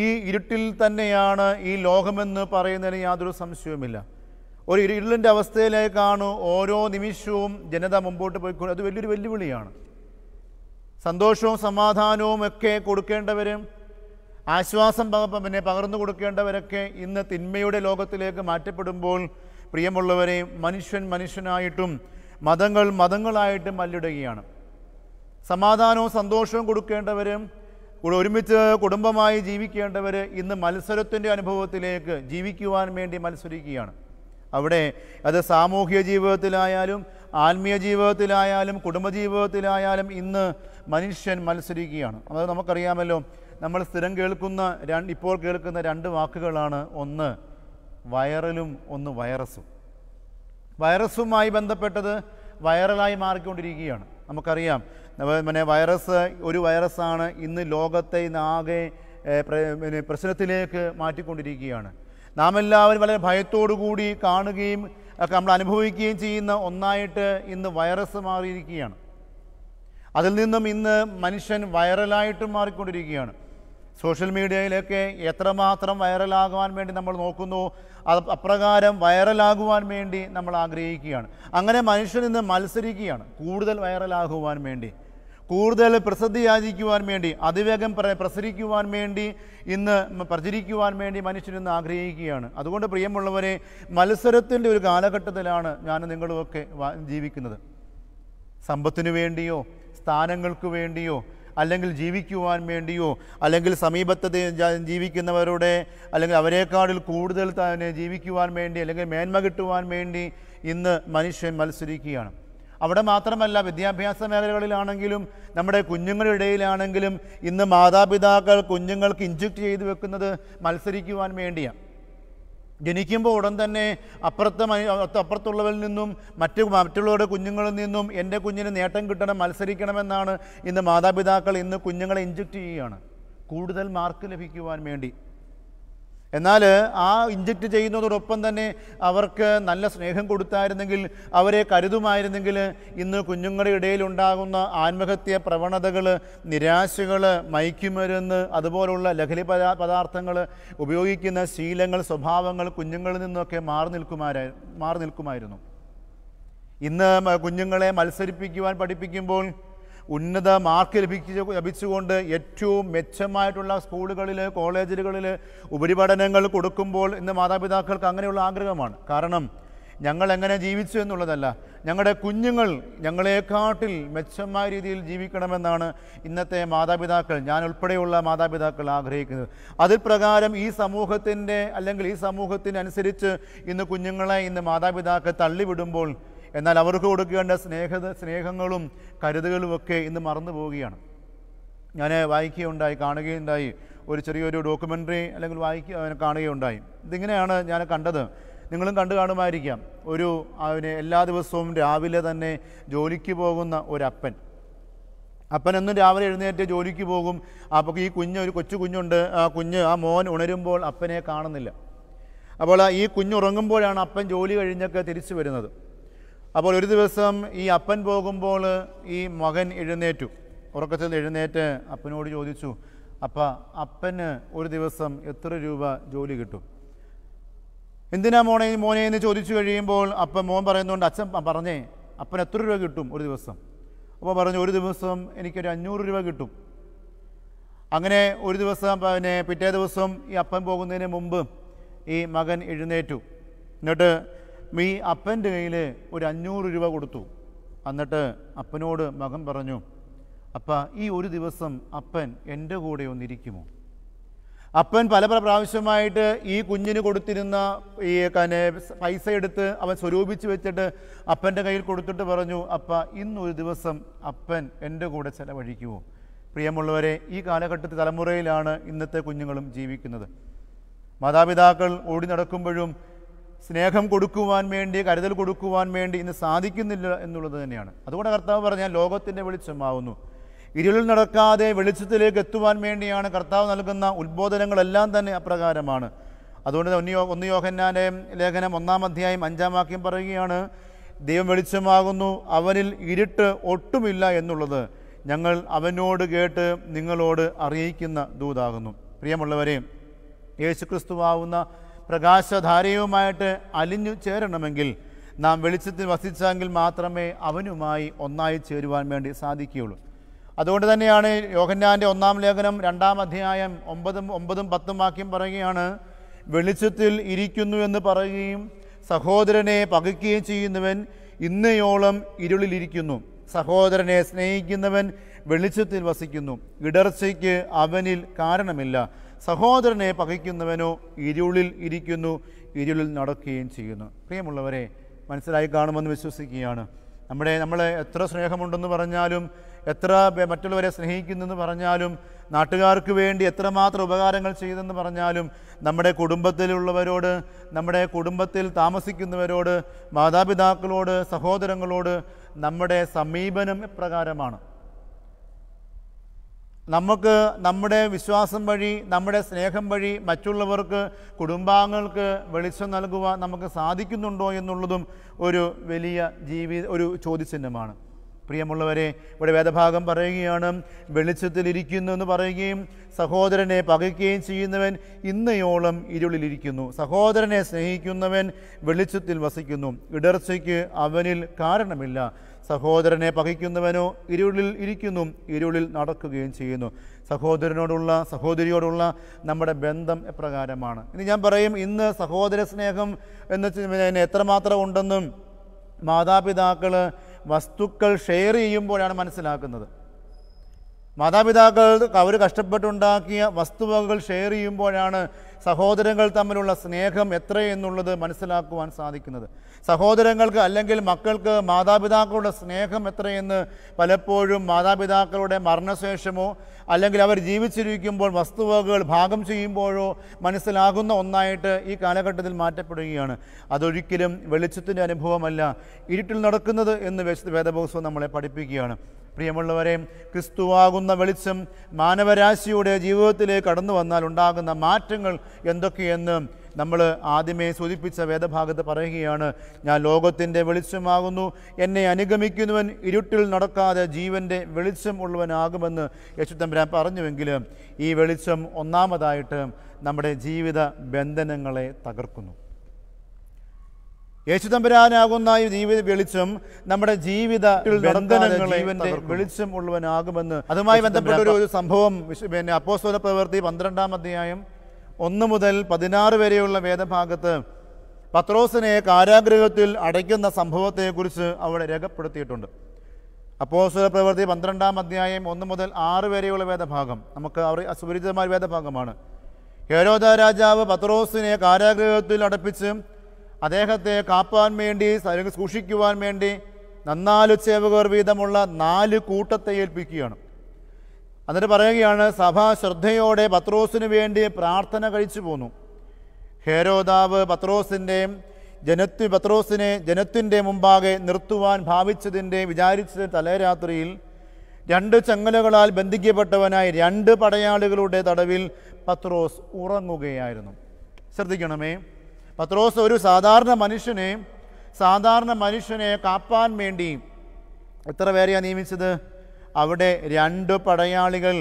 ഈ ഇരുട്ടിൽ തന്നെയാണ് ഈ ലോകമെന്ന് പറയുന്നതിന് യാതൊരു സംശയവുമില്ല ഒരു ഇരുളിൻ്റെ അവസ്ഥയിലേക്കാണ് ഓരോ നിമിഷവും ജനത മുമ്പോട്ട് പോയിക്കൊണ്ട് അത് വലിയൊരു വെല്ലുവിളിയാണ് സന്തോഷവും സമാധാനവും ഒക്കെ കൊടുക്കേണ്ടവരും ആശ്വാസം പക പിന്നെ പകർന്നു കൊടുക്കേണ്ടവരൊക്കെ ഇന്ന് തിന്മയുടെ ലോകത്തിലേക്ക് മാറ്റപ്പെടുമ്പോൾ പ്രിയമുള്ളവരെ മനുഷ്യൻ മനുഷ്യനായിട്ടും മതങ്ങൾ മതങ്ങളായിട്ടും മല്ലിടുകയാണ് സമാധാനവും സന്തോഷവും കൊടുക്കേണ്ടവരും ഒരുമിച്ച് കുടുംബമായി ജീവിക്കേണ്ടവർ ഇന്ന് മത്സരത്തിൻ്റെ അനുഭവത്തിലേക്ക് ജീവിക്കുവാൻ വേണ്ടി മത്സരിക്കുകയാണ് അവിടെ അത് സാമൂഹ്യ ജീവിതത്തിലായാലും ആത്മീയ ജീവിതത്തിലായാലും കുടുംബജീവിതത്തിലായാലും ഇന്ന് മനുഷ്യൻ മത്സരിക്കുകയാണ് അതായത് നമുക്കറിയാമല്ലോ നമ്മൾ സ്ഥിരം കേൾക്കുന്ന രണ്ട് ഇപ്പോൾ കേൾക്കുന്ന രണ്ട് വാക്കുകളാണ് ഒന്ന് വൈറലും ഒന്ന് വൈറസും വൈറസുമായി ബന്ധപ്പെട്ടത് വൈറലായി മാറിക്കൊണ്ടിരിക്കുകയാണ് നമുക്കറിയാം പിന്നെ വൈറസ് ഒരു വൈറസാണ് ഇന്ന് ലോകത്തെ ഇന്ന് ആകെ പ്രശ്നത്തിലേക്ക് മാറ്റിക്കൊണ്ടിരിക്കുകയാണ് നാം എല്ലാവരും വളരെ ഭയത്തോടുകൂടി കാണുകയും ഒക്കെ നമ്മൾ അനുഭവിക്കുകയും ചെയ്യുന്ന ഒന്നായിട്ട് ഇന്ന് വൈറസ് മാറിയിരിക്കുകയാണ് അതിൽ നിന്നും ഇന്ന് മനുഷ്യൻ വൈറലായിട്ട് മാറിക്കൊണ്ടിരിക്കുകയാണ് സോഷ്യൽ മീഡിയയിലൊക്കെ എത്രമാത്രം വൈറലാകുവാൻ വേണ്ടി നമ്മൾ നോക്കുന്നു അത് അപ്രകാരം വൈറലാകുവാൻ വേണ്ടി നമ്മൾ ആഗ്രഹിക്കുകയാണ് അങ്ങനെ മനുഷ്യൻ ഇന്ന് മത്സരിക്കുകയാണ് കൂടുതൽ വൈറലാകുവാൻ വേണ്ടി കൂടുതൽ പ്രസിദ്ധി യാചിക്കുവാൻ വേണ്ടി അതിവേഗം പ്രസരിക്കുവാൻ വേണ്ടി ഇന്ന് പ്രചരിക്കുവാൻ വേണ്ടി മനുഷ്യൻ ആഗ്രഹിക്കുകയാണ് അതുകൊണ്ട് പ്രിയമുള്ളവരെ മത്സരത്തിൻ്റെ ഒരു കാലഘട്ടത്തിലാണ് ഞാൻ നിങ്ങളുമൊക്കെ ജീവിക്കുന്നത് സമ്പത്തിനു വേണ്ടിയോ സ്ഥാനങ്ങൾക്ക് വേണ്ടിയോ അല്ലെങ്കിൽ ജീവിക്കുവാൻ വേണ്ടിയോ അല്ലെങ്കിൽ സമീപത്തെ ജീവിക്കുന്നവരുടെ അല്ലെങ്കിൽ അവരെക്കാളിൽ കൂടുതൽ തന്നെ ജീവിക്കുവാൻ വേണ്ടി അല്ലെങ്കിൽ മേന്മ കിട്ടുവാൻ വേണ്ടി ഇന്ന് മനുഷ്യൻ മത്സരിക്കുകയാണ് അവിടെ മാത്രമല്ല വിദ്യാഭ്യാസ മേഖലകളിലാണെങ്കിലും നമ്മുടെ കുഞ്ഞുങ്ങളുടെ ഇടയിലാണെങ്കിലും ഇന്ന് മാതാപിതാക്കൾ കുഞ്ഞുങ്ങൾക്ക് ഇഞ്ചക്ട് ചെയ്തു വെക്കുന്നത് മത്സരിക്കുവാൻ വേണ്ടിയാണ് ജനിക്കുമ്പോൾ ഉടൻ തന്നെ അപ്പുറത്തെ അപ്പുറത്തുള്ളവരിൽ നിന്നും മറ്റ് മറ്റുള്ളവരുടെ കുഞ്ഞുങ്ങളിൽ നിന്നും എൻ്റെ കുഞ്ഞിന് നേട്ടം കിട്ടണം മത്സരിക്കണമെന്നാണ് ഇന്ന് മാതാപിതാക്കൾ ഇന്ന് കുഞ്ഞുങ്ങളെ ഇഞ്ചക്ട് ചെയ്യുകയാണ് കൂടുതൽ മാർക്ക് ലഭിക്കുവാൻ വേണ്ടി എന്നാൽ ആ ഇഞ്ചക്റ്റ് ചെയ്യുന്നതോടൊപ്പം തന്നെ അവർക്ക് നല്ല സ്നേഹം കൊടുത്തായിരുന്നെങ്കിൽ അവരെ കരുതുമായിരുന്നെങ്കിൽ ഇന്ന് കുഞ്ഞുങ്ങളുടെ ഇടയിൽ ഉണ്ടാകുന്ന ആത്മഹത്യ പ്രവണതകൾ നിരാശകൾ മയക്കുമരുന്ന് അതുപോലുള്ള ലഹരി പദാർത്ഥങ്ങൾ ഉപയോഗിക്കുന്ന ശീലങ്ങൾ സ്വഭാവങ്ങൾ കുഞ്ഞുങ്ങളിൽ നിന്നൊക്കെ മാറി നിൽക്കുമാരായി മാറി നിൽക്കുമായിരുന്നു ഇന്ന് കുഞ്ഞുങ്ങളെ മത്സരിപ്പിക്കുവാൻ പഠിപ്പിക്കുമ്പോൾ ഉന്നത മാർക്ക് ലഭിച്ച ലഭിച്ചുകൊണ്ട് ഏറ്റവും മെച്ചമായിട്ടുള്ള സ്കൂളുകളിൽ കോളേജുകളിൽ ഉപരിപഠനങ്ങൾ കൊടുക്കുമ്പോൾ ഇന്ന് മാതാപിതാക്കൾക്ക് അങ്ങനെയുള്ള ആഗ്രഹമാണ് കാരണം ഞങ്ങൾ എങ്ങനെ ജീവിച്ചു എന്നുള്ളതല്ല ഞങ്ങളുടെ കുഞ്ഞുങ്ങൾ ഞങ്ങളെക്കാട്ടിൽ മെച്ചമായ രീതിയിൽ ജീവിക്കണമെന്നാണ് ഇന്നത്തെ മാതാപിതാക്കൾ ഞാൻ ഉൾപ്പെടെയുള്ള മാതാപിതാക്കൾ ആഗ്രഹിക്കുന്നത് അതിൽ പ്രകാരം ഈ സമൂഹത്തിൻ്റെ അല്ലെങ്കിൽ ഈ സമൂഹത്തിനനുസരിച്ച് ഇന്ന് കുഞ്ഞുങ്ങളെ ഇന്ന് മാതാപിതാക്കൾ തള്ളിവിടുമ്പോൾ എന്നാൽ അവർക്ക് കൊടുക്കേണ്ട സ്നേഹ സ്നേഹങ്ങളും കരുതലുമൊക്കെ ഇന്ന് മറന്നു പോവുകയാണ് ഞാൻ വായിക്കുകയുണ്ടായി കാണുകയുണ്ടായി ഒരു ചെറിയൊരു ഡോക്യുമെൻ്ററി അല്ലെങ്കിൽ വായിക്കുക കാണുകയുണ്ടായി ഇതിങ്ങനെയാണ് ഞാൻ കണ്ടത് നിങ്ങളും കണ്ടു കാണുമായിരിക്കാം ഒരു അവന് എല്ലാ ദിവസവും രാവിലെ തന്നെ ജോലിക്ക് പോകുന്ന ഒരപ്പൻ അപ്പൻ എന്നും രാവിലെ എഴുന്നേറ്റ് ജോലിക്ക് പോകും അപ്പോൾ ഈ കുഞ്ഞ് ഒരു കൊച്ചു കുഞ്ഞുണ്ട് ആ കുഞ്ഞ് ആ മോൻ ഉണരുമ്പോൾ അപ്പനെ കാണുന്നില്ല അപ്പോൾ ഈ കുഞ്ഞുറങ്ങുമ്പോഴാണ് അപ്പൻ ജോലി കഴിഞ്ഞൊക്കെ തിരിച്ചു വരുന്നത് അപ്പോൾ ഒരു ദിവസം ഈ അപ്പൻ പോകുമ്പോൾ ഈ മകൻ എഴുന്നേറ്റു ഉറക്കത്തിൽ എഴുന്നേറ്റ് അപ്പനോട് ചോദിച്ചു അപ്പ അപ്പന് ഒരു ദിവസം എത്ര രൂപ ജോലി കിട്ടും എന്തിനാ മോനെ മോനെ എന്ന് ചോദിച്ചു കഴിയുമ്പോൾ അപ്പൻ മോൻ പറയുന്നതുകൊണ്ട് അച്ഛൻ പറഞ്ഞേ അപ്പൻ എത്ര രൂപ കിട്ടും ഒരു ദിവസം അപ്പോൾ പറഞ്ഞു ഒരു ദിവസം എനിക്കൊരു അഞ്ഞൂറ് രൂപ കിട്ടും അങ്ങനെ ഒരു ദിവസം പിന്നെ പിറ്റേ ദിവസം ഈ അപ്പൻ പോകുന്നതിന് മുമ്പ് ഈ മകൻ എഴുന്നേറ്റു എന്നിട്ട് മീ അപ്പൻ്റെ കയ്യിൽ ഒരു അഞ്ഞൂറ് രൂപ കൊടുത്തു എന്നിട്ട് അപ്പനോട് മകൻ പറഞ്ഞു അപ്പ ഈ ഒരു ദിവസം അപ്പൻ എൻ്റെ കൂടെ ഒന്നിരിക്കുമോ അപ്പൻ പല പല പ്രാവശ്യമായിട്ട് ഈ കുഞ്ഞിന് കൊടുത്തിരുന്ന ഈ കനെ പൈസ എടുത്ത് അവൻ സ്വരൂപിച്ച് വെച്ചിട്ട് അപ്പൻ്റെ കയ്യിൽ കൊടുത്തിട്ട് പറഞ്ഞു അപ്പ ഇന്നൊരു ദിവസം അപ്പൻ എൻ്റെ കൂടെ ചെലവഴിക്കുമോ പ്രിയമുള്ളവരെ ഈ കാലഘട്ടത്തിൽ തലമുറയിലാണ് ഇന്നത്തെ കുഞ്ഞുങ്ങളും ജീവിക്കുന്നത് മാതാപിതാക്കൾ ഓടി നടക്കുമ്പോഴും സ്നേഹം കൊടുക്കുവാൻ വേണ്ടി കരുതൽ കൊടുക്കുവാൻ വേണ്ടി ഇന്ന് സാധിക്കുന്നില്ല എന്നുള്ളത് തന്നെയാണ് അതുകൊണ്ട് കർത്താവ് പറഞ്ഞാൽ ലോകത്തിൻ്റെ വെളിച്ചമാവുന്നു ഇരുളിൽ നടക്കാതെ വെളിച്ചത്തിലേക്ക് എത്തുവാൻ വേണ്ടിയാണ് കർത്താവ് നൽകുന്ന ഉത്ബോധനങ്ങളെല്ലാം തന്നെ അപ്രകാരമാണ് അതുകൊണ്ട് ഒന്നിയോ ഒന്ന് യോഹന്നാൻ്റെ ലേഖനം ഒന്നാം അധ്യായം അഞ്ചാം വാക്യം പറയുകയാണ് ദൈവം വെളിച്ചമാകുന്നു അവനിൽ ഇരുട്ട് ഒട്ടുമില്ല എന്നുള്ളത് ഞങ്ങൾ അവനോട് കേട്ട് നിങ്ങളോട് അറിയിക്കുന്ന ദൂതാകുന്നു പ്രിയമുള്ളവരെ യേശുക്രിസ്തുവാവുന്ന പ്രകാശധാരയുമായിട്ട് അലിഞ്ഞു ചേരണമെങ്കിൽ നാം വെളിച്ചത്തിൽ വസിച്ചെങ്കിൽ മാത്രമേ അവനുമായി ഒന്നായി ചേരുവാൻ വേണ്ടി സാധിക്കുകയുള്ളൂ അതുകൊണ്ട് തന്നെയാണ് യോഹന്നാൻ്റെ ഒന്നാം ലേഖനം രണ്ടാം അധ്യായം ഒമ്പതും ഒമ്പതും പത്തും വാക്യം പറയുകയാണ് വെളിച്ചത്തിൽ ഇരിക്കുന്നു എന്ന് പറയുകയും സഹോദരനെ പകയ്ക്കുകയും ചെയ്യുന്നവൻ ഇന്നയോളം ഇരുളിലിരിക്കുന്നു സഹോദരനെ സ്നേഹിക്കുന്നവൻ വെളിച്ചത്തിൽ വസിക്കുന്നു ഇടർച്ചയ്ക്ക് അവനിൽ കാരണമില്ല സഹോദരനെ പകയ്ക്കുന്നവനോ ഇരുളിൽ ഇരിക്കുന്നു ഇരുളിൽ നടക്കുകയും ചെയ്യുന്നു പ്രിയമുള്ളവരെ മനസ്സിലായി കാണുമെന്ന് വിശ്വസിക്കുകയാണ് നമ്മുടെ നമ്മൾ എത്ര സ്നേഹമുണ്ടെന്ന് പറഞ്ഞാലും എത്ര മറ്റുള്ളവരെ സ്നേഹിക്കുന്നെന്ന് പറഞ്ഞാലും നാട്ടുകാർക്ക് വേണ്ടി എത്രമാത്രം ഉപകാരങ്ങൾ ചെയ്തെന്ന് പറഞ്ഞാലും നമ്മുടെ കുടുംബത്തിലുള്ളവരോട് നമ്മുടെ കുടുംബത്തിൽ താമസിക്കുന്നവരോട് മാതാപിതാക്കളോട് സഹോദരങ്ങളോട് നമ്മുടെ സമീപനം എപ്രകാരമാണ് നമുക്ക് നമ്മുടെ വിശ്വാസം വഴി നമ്മുടെ സ്നേഹം വഴി മറ്റുള്ളവർക്ക് കുടുംബാംഗങ്ങൾക്ക് വെളിച്ചം നൽകുവാൻ നമുക്ക് സാധിക്കുന്നുണ്ടോ എന്നുള്ളതും ഒരു വലിയ ജീവി ഒരു ചോദ്യചിഹ്നമാണ് പ്രിയമുള്ളവരെ ഇവിടെ വേദഭാഗം പറയുകയാണ് വെളിച്ചത്തിലിരിക്കുന്നു എന്ന് പറയുകയും സഹോദരനെ പകയ്ക്കുകയും ചെയ്യുന്നവൻ ഇന്നയോളം ഇരുളിലിരിക്കുന്നു സഹോദരനെ സ്നേഹിക്കുന്നവൻ വെളിച്ചത്തിൽ വസിക്കുന്നു ഇടർച്ചയ്ക്ക് അവനിൽ കാരണമില്ല സഹോദരനെ പകയ്ക്കുന്നവനോ ഇരുളിൽ ഇരിക്കുന്നു ഇരുളിൽ നടക്കുകയും ചെയ്യുന്നു സഹോദരനോടുള്ള സഹോദരിയോടുള്ള നമ്മുടെ ബന്ധം എപ്രകാരമാണ് ഇനി ഞാൻ പറയും ഇന്ന് സഹോദര സ്നേഹം എന്ന് എത്രമാത്രം ഉണ്ടെന്നും മാതാപിതാക്കൾ വസ്തുക്കൾ ഷെയർ ചെയ്യുമ്പോഴാണ് മനസ്സിലാക്കുന്നത് മാതാപിതാക്കൾ അവർ കഷ്ടപ്പെട്ടുണ്ടാക്കിയ വസ്തുവകകൾ ഷെയർ ചെയ്യുമ്പോഴാണ് സഹോദരങ്ങൾ തമ്മിലുള്ള സ്നേഹം എത്രയെന്നുള്ളത് മനസ്സിലാക്കുവാൻ സാധിക്കുന്നത് സഹോദരങ്ങൾക്ക് അല്ലെങ്കിൽ മക്കൾക്ക് മാതാപിതാക്കളുടെ സ്നേഹം എത്രയെന്ന് പലപ്പോഴും മാതാപിതാക്കളുടെ മരണശേഷമോ അല്ലെങ്കിൽ അവർ ജീവിച്ചിരിക്കുമ്പോൾ വസ്തുവകകൾ ഭാഗം ചെയ്യുമ്പോഴോ മനസ്സിലാകുന്ന ഒന്നായിട്ട് ഈ കാലഘട്ടത്തിൽ മാറ്റപ്പെടുകയാണ് അതൊരിക്കലും വെളിച്ചത്തിൻ്റെ അനുഭവമല്ല ഇരുട്ടിൽ നടക്കുന്നത് എന്ന് വേദബോധം നമ്മളെ പഠിപ്പിക്കുകയാണ് പ്രിയമുള്ളവരെ ക്രിസ്തുവാകുന്ന വെളിച്ചം മാനവരാശിയുടെ ജീവിതത്തിലേക്ക് കടന്നു വന്നാൽ ഉണ്ടാകുന്ന മാറ്റങ്ങൾ എന്തൊക്കെയെന്ന് നമ്മൾ ആദ്യമേ സൂചിപ്പിച്ച വേദഭാഗത്ത് പറയുകയാണ് ഞാൻ ലോകത്തിൻ്റെ വെളിച്ചമാകുന്നു എന്നെ അനുഗമിക്കുന്നവൻ ഇരുട്ടിൽ നടക്കാതെ ജീവൻ്റെ വെളിച്ചം ഉള്ളവനാകുമെന്ന് യശുത്തമ്പരാൻ പറഞ്ഞുവെങ്കിൽ ഈ വെളിച്ചം ഒന്നാമതായിട്ട് നമ്മുടെ ജീവിത ബന്ധനങ്ങളെ തകർക്കുന്നു യേശുദമ്പരാനാകുന്ന ഈ ജീവിത വെളിച്ചം നമ്മുടെ ജീവിത ജീവന്റെ വെളിച്ചം ഉള്ളവനാകുമെന്ന് അതുമായി ബന്ധപ്പെട്ട ഒരു സംഭവം പിന്നെ അപ്പോസ്തോല പ്രവൃത്തി പന്ത്രണ്ടാം അധ്യായം ഒന്ന് മുതൽ പതിനാറ് വരെയുള്ള വേദഭാഗത്ത് പത്രോസിനെ കാരാഗ്രഹത്തിൽ അടയ്ക്കുന്ന സംഭവത്തെക്കുറിച്ച് അവിടെ രേഖപ്പെടുത്തിയിട്ടുണ്ട് അപ്പോസ്തോല പ്രവൃത്തി പന്ത്രണ്ടാം അധ്യായം ഒന്ന് മുതൽ ആറ് വരെയുള്ള വേദഭാഗം നമുക്ക് അവർ അസുപരിചിതമായ വേദഭാഗമാണ് ഹേരോദ രാജാവ് പത്രോസിനെ കാരാഗ്രഹത്തിൽ അടപ്പിച്ച് അദ്ദേഹത്തെ കാപ്പാൻ വേണ്ടി അല്ലെങ്കിൽ സൂക്ഷിക്കുവാൻ വേണ്ടി നന്നാല് സേവകർ വീതമുള്ള നാല് കൂട്ടത്തെ ഏൽപ്പിക്കുകയാണ് എന്നിട്ട് പറയുകയാണ് സഭ ശ്രദ്ധയോടെ പത്രോസിന് വേണ്ടി പ്രാർത്ഥന കഴിച്ചു പോന്നു ഹേരോദാവ് പത്രോസിൻ്റെ ജനത്തി പത്രോസിനെ ജനത്തിൻ്റെ മുമ്പാകെ നിർത്തുവാൻ ഭാവിച്ചതിൻ്റെ വിചാരിച്ച തലേരാത്രിയിൽ രണ്ട് ചങ്ങലകളാൽ ബന്ധിക്കപ്പെട്ടവനായി രണ്ട് പടയാളികളുടെ തടവിൽ പത്രോസ് ഉറങ്ങുകയായിരുന്നു ശ്രദ്ധിക്കണമേ പത്രോസ് ഒരു സാധാരണ മനുഷ്യനെ സാധാരണ മനുഷ്യനെ കാപ്പാൻ വേണ്ടി എത്ര പേരെയാണ് നിയമിച്ചത് അവിടെ രണ്ട് പടയാളികൾ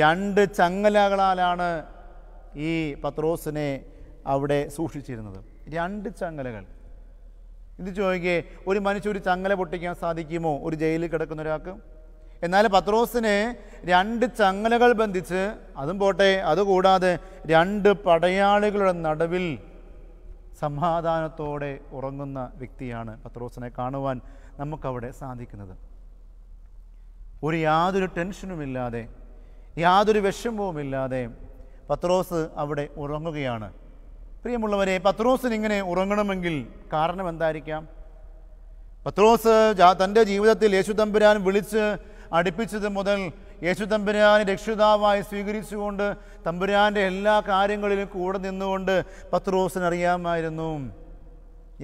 രണ്ട് ചങ്ങലകളാലാണ് ഈ പത്രോസിനെ അവിടെ സൂക്ഷിച്ചിരുന്നത് രണ്ട് ചങ്ങലകൾ ഇത് ചോദിക്കേ ഒരു മനുഷ്യ ഒരു ചങ്ങല പൊട്ടിക്കാൻ സാധിക്കുമോ ഒരു ജയിലിൽ കിടക്കുന്ന ഒരാൾക്ക് എന്നാൽ പത്രോസിനെ രണ്ട് ചങ്ങലകൾ ബന്ധിച്ച് അതും പോട്ടെ അതുകൂടാതെ രണ്ട് പടയാളികളുടെ നടുവിൽ സമാധാനത്തോടെ ഉറങ്ങുന്ന വ്യക്തിയാണ് പത്രോസിനെ കാണുവാൻ നമുക്കവിടെ സാധിക്കുന്നത് ഒരു യാതൊരു ടെൻഷനുമില്ലാതെ യാതൊരു വിഷമവുമില്ലാതെ പത്രോസ് അവിടെ ഉറങ്ങുകയാണ് പ്രിയമുള്ളവരെ പത്രോസിന് ഇങ്ങനെ ഉറങ്ങണമെങ്കിൽ കാരണം എന്തായിരിക്കാം പത്രോസ് തൻ്റെ ജീവിതത്തിൽ യേശു തമ്പുരാൻ വിളിച്ച് അടുപ്പിച്ചത് മുതൽ യേശു തമ്പുരാനെ രക്ഷിതാവായി സ്വീകരിച്ചുകൊണ്ട് തമ്പുരാൻ്റെ എല്ലാ കാര്യങ്ങളിലും കൂടെ നിന്നുകൊണ്ട് പത്രോസിന് അറിയാമായിരുന്നു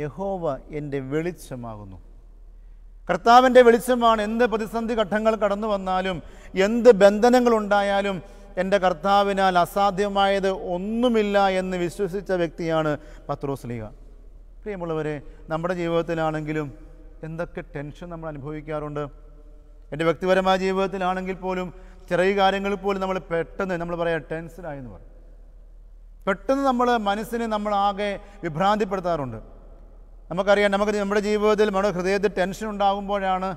യഹോവ എൻ്റെ വെളിച്ചമാകുന്നു കർത്താവിൻ്റെ വെളിച്ചമാണ് എന്ത് പ്രതിസന്ധി ഘട്ടങ്ങൾ കടന്നു വന്നാലും എന്ത് ബന്ധനങ്ങളുണ്ടായാലും എൻ്റെ കർത്താവിനാൽ അസാധ്യമായത് ഒന്നുമില്ല എന്ന് വിശ്വസിച്ച വ്യക്തിയാണ് പത്രോസ് ലീഗ പ്രിയമുള്ളവരെ നമ്മുടെ ജീവിതത്തിലാണെങ്കിലും എന്തൊക്കെ ടെൻഷൻ നമ്മൾ അനുഭവിക്കാറുണ്ട് എൻ്റെ വ്യക്തിപരമായ ജീവിതത്തിലാണെങ്കിൽ പോലും ചെറിയ കാര്യങ്ങളിൽ പോലും നമ്മൾ പെട്ടെന്ന് നമ്മൾ പറയാം ടെൻഷനായി എന്ന് പറയും പെട്ടെന്ന് നമ്മൾ മനസ്സിനെ നമ്മൾ ആകെ വിഭ്രാന്തിപ്പെടുത്താറുണ്ട് നമുക്കറിയാം നമുക്ക് നമ്മുടെ ജീവിതത്തിൽ നമ്മുടെ ഹൃദയത്തിൽ ടെൻഷൻ ഉണ്ടാകുമ്പോഴാണ്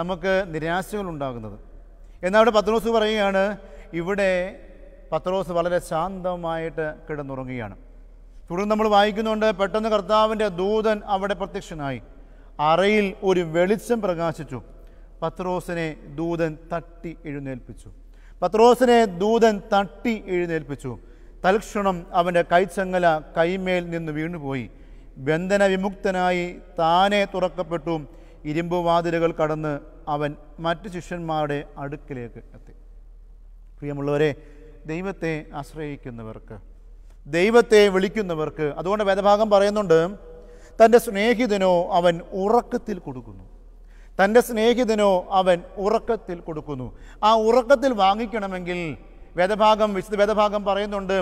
നമുക്ക് നിരാശകൾ ഉണ്ടാകുന്നത് എന്നാൽ അവിടെ പത്രോസ് പറയുകയാണ് ഇവിടെ പത്രോസ് വളരെ ശാന്തമായിട്ട് കിടന്നുറങ്ങുകയാണ് തുടർന്ന് നമ്മൾ വായിക്കുന്നുണ്ട് പെട്ടെന്ന് കർത്താവിൻ്റെ ദൂതൻ അവിടെ പ്രത്യക്ഷനായി അറയിൽ ഒരു വെളിച്ചം പ്രകാശിച്ചു പത്രോസിനെ ദൂതൻ തട്ടി എഴുന്നേൽപ്പിച്ചു പത്രോസിനെ ദൂതൻ തട്ടി എഴുന്നേൽപ്പിച്ചു തൽക്ഷണം അവൻ്റെ കൈച്ചങ്ങല കൈമേൽ നിന്ന് വീണുപോയി ബന്ധനവിമുക്തനായി താനെ തുറക്കപ്പെട്ടു ഇരുമ്പുവാതിലുകൾ കടന്ന് അവൻ മറ്റ് ശിഷ്യന്മാരുടെ അടുക്കിലേക്ക് എത്തി പ്രിയമുള്ളവരെ ദൈവത്തെ ആശ്രയിക്കുന്നവർക്ക് ദൈവത്തെ വിളിക്കുന്നവർക്ക് അതുകൊണ്ട് വേദഭാഗം പറയുന്നുണ്ട് തൻ്റെ സ്നേഹിതനോ അവൻ ഉറക്കത്തിൽ കൊടുക്കുന്നു തൻ്റെ സ്നേഹിതനോ അവൻ ഉറക്കത്തിൽ കൊടുക്കുന്നു ആ ഉറക്കത്തിൽ വാങ്ങിക്കണമെങ്കിൽ വേദഭാഗം വിശുദ്ധ വേദഭാഗം പറയുന്നുണ്ട്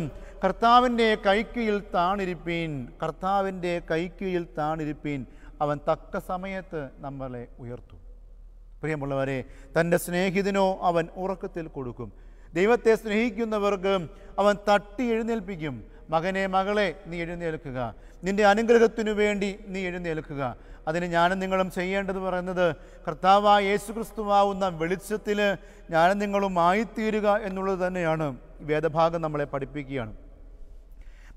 കർത്താവിൻ്റെ കൈക്കീഴിൽ താണിരിപ്പീൻ കർത്താവിൻ്റെ കൈക്കീഴിൽ താണിരിപ്പീൻ അവൻ തക്ക സമയത്ത് നമ്മളെ ഉയർത്തു പ്രിയമുള്ളവരെ തൻ്റെ സ്നേഹിതനോ അവൻ ഉറക്കത്തിൽ കൊടുക്കും ദൈവത്തെ സ്നേഹിക്കുന്നവർക്ക് അവൻ തട്ടി എഴുന്നേൽപ്പിക്കും മകനെ മകളെ നീ എഴുന്നേൽക്കുക നിന്റെ അനുഗ്രഹത്തിനു വേണ്ടി നീ എഴുന്നേൽക്കുക അതിന് ഞാനും നിങ്ങളും ചെയ്യേണ്ടത് പറയുന്നത് കർത്താവായ യേശു ക്രിസ്തുവാവുന്ന വെളിച്ചത്തിൽ ഞാനും നിങ്ങളും ആയിത്തീരുക എന്നുള്ളത് തന്നെയാണ് വേദഭാഗം നമ്മളെ പഠിപ്പിക്കുകയാണ്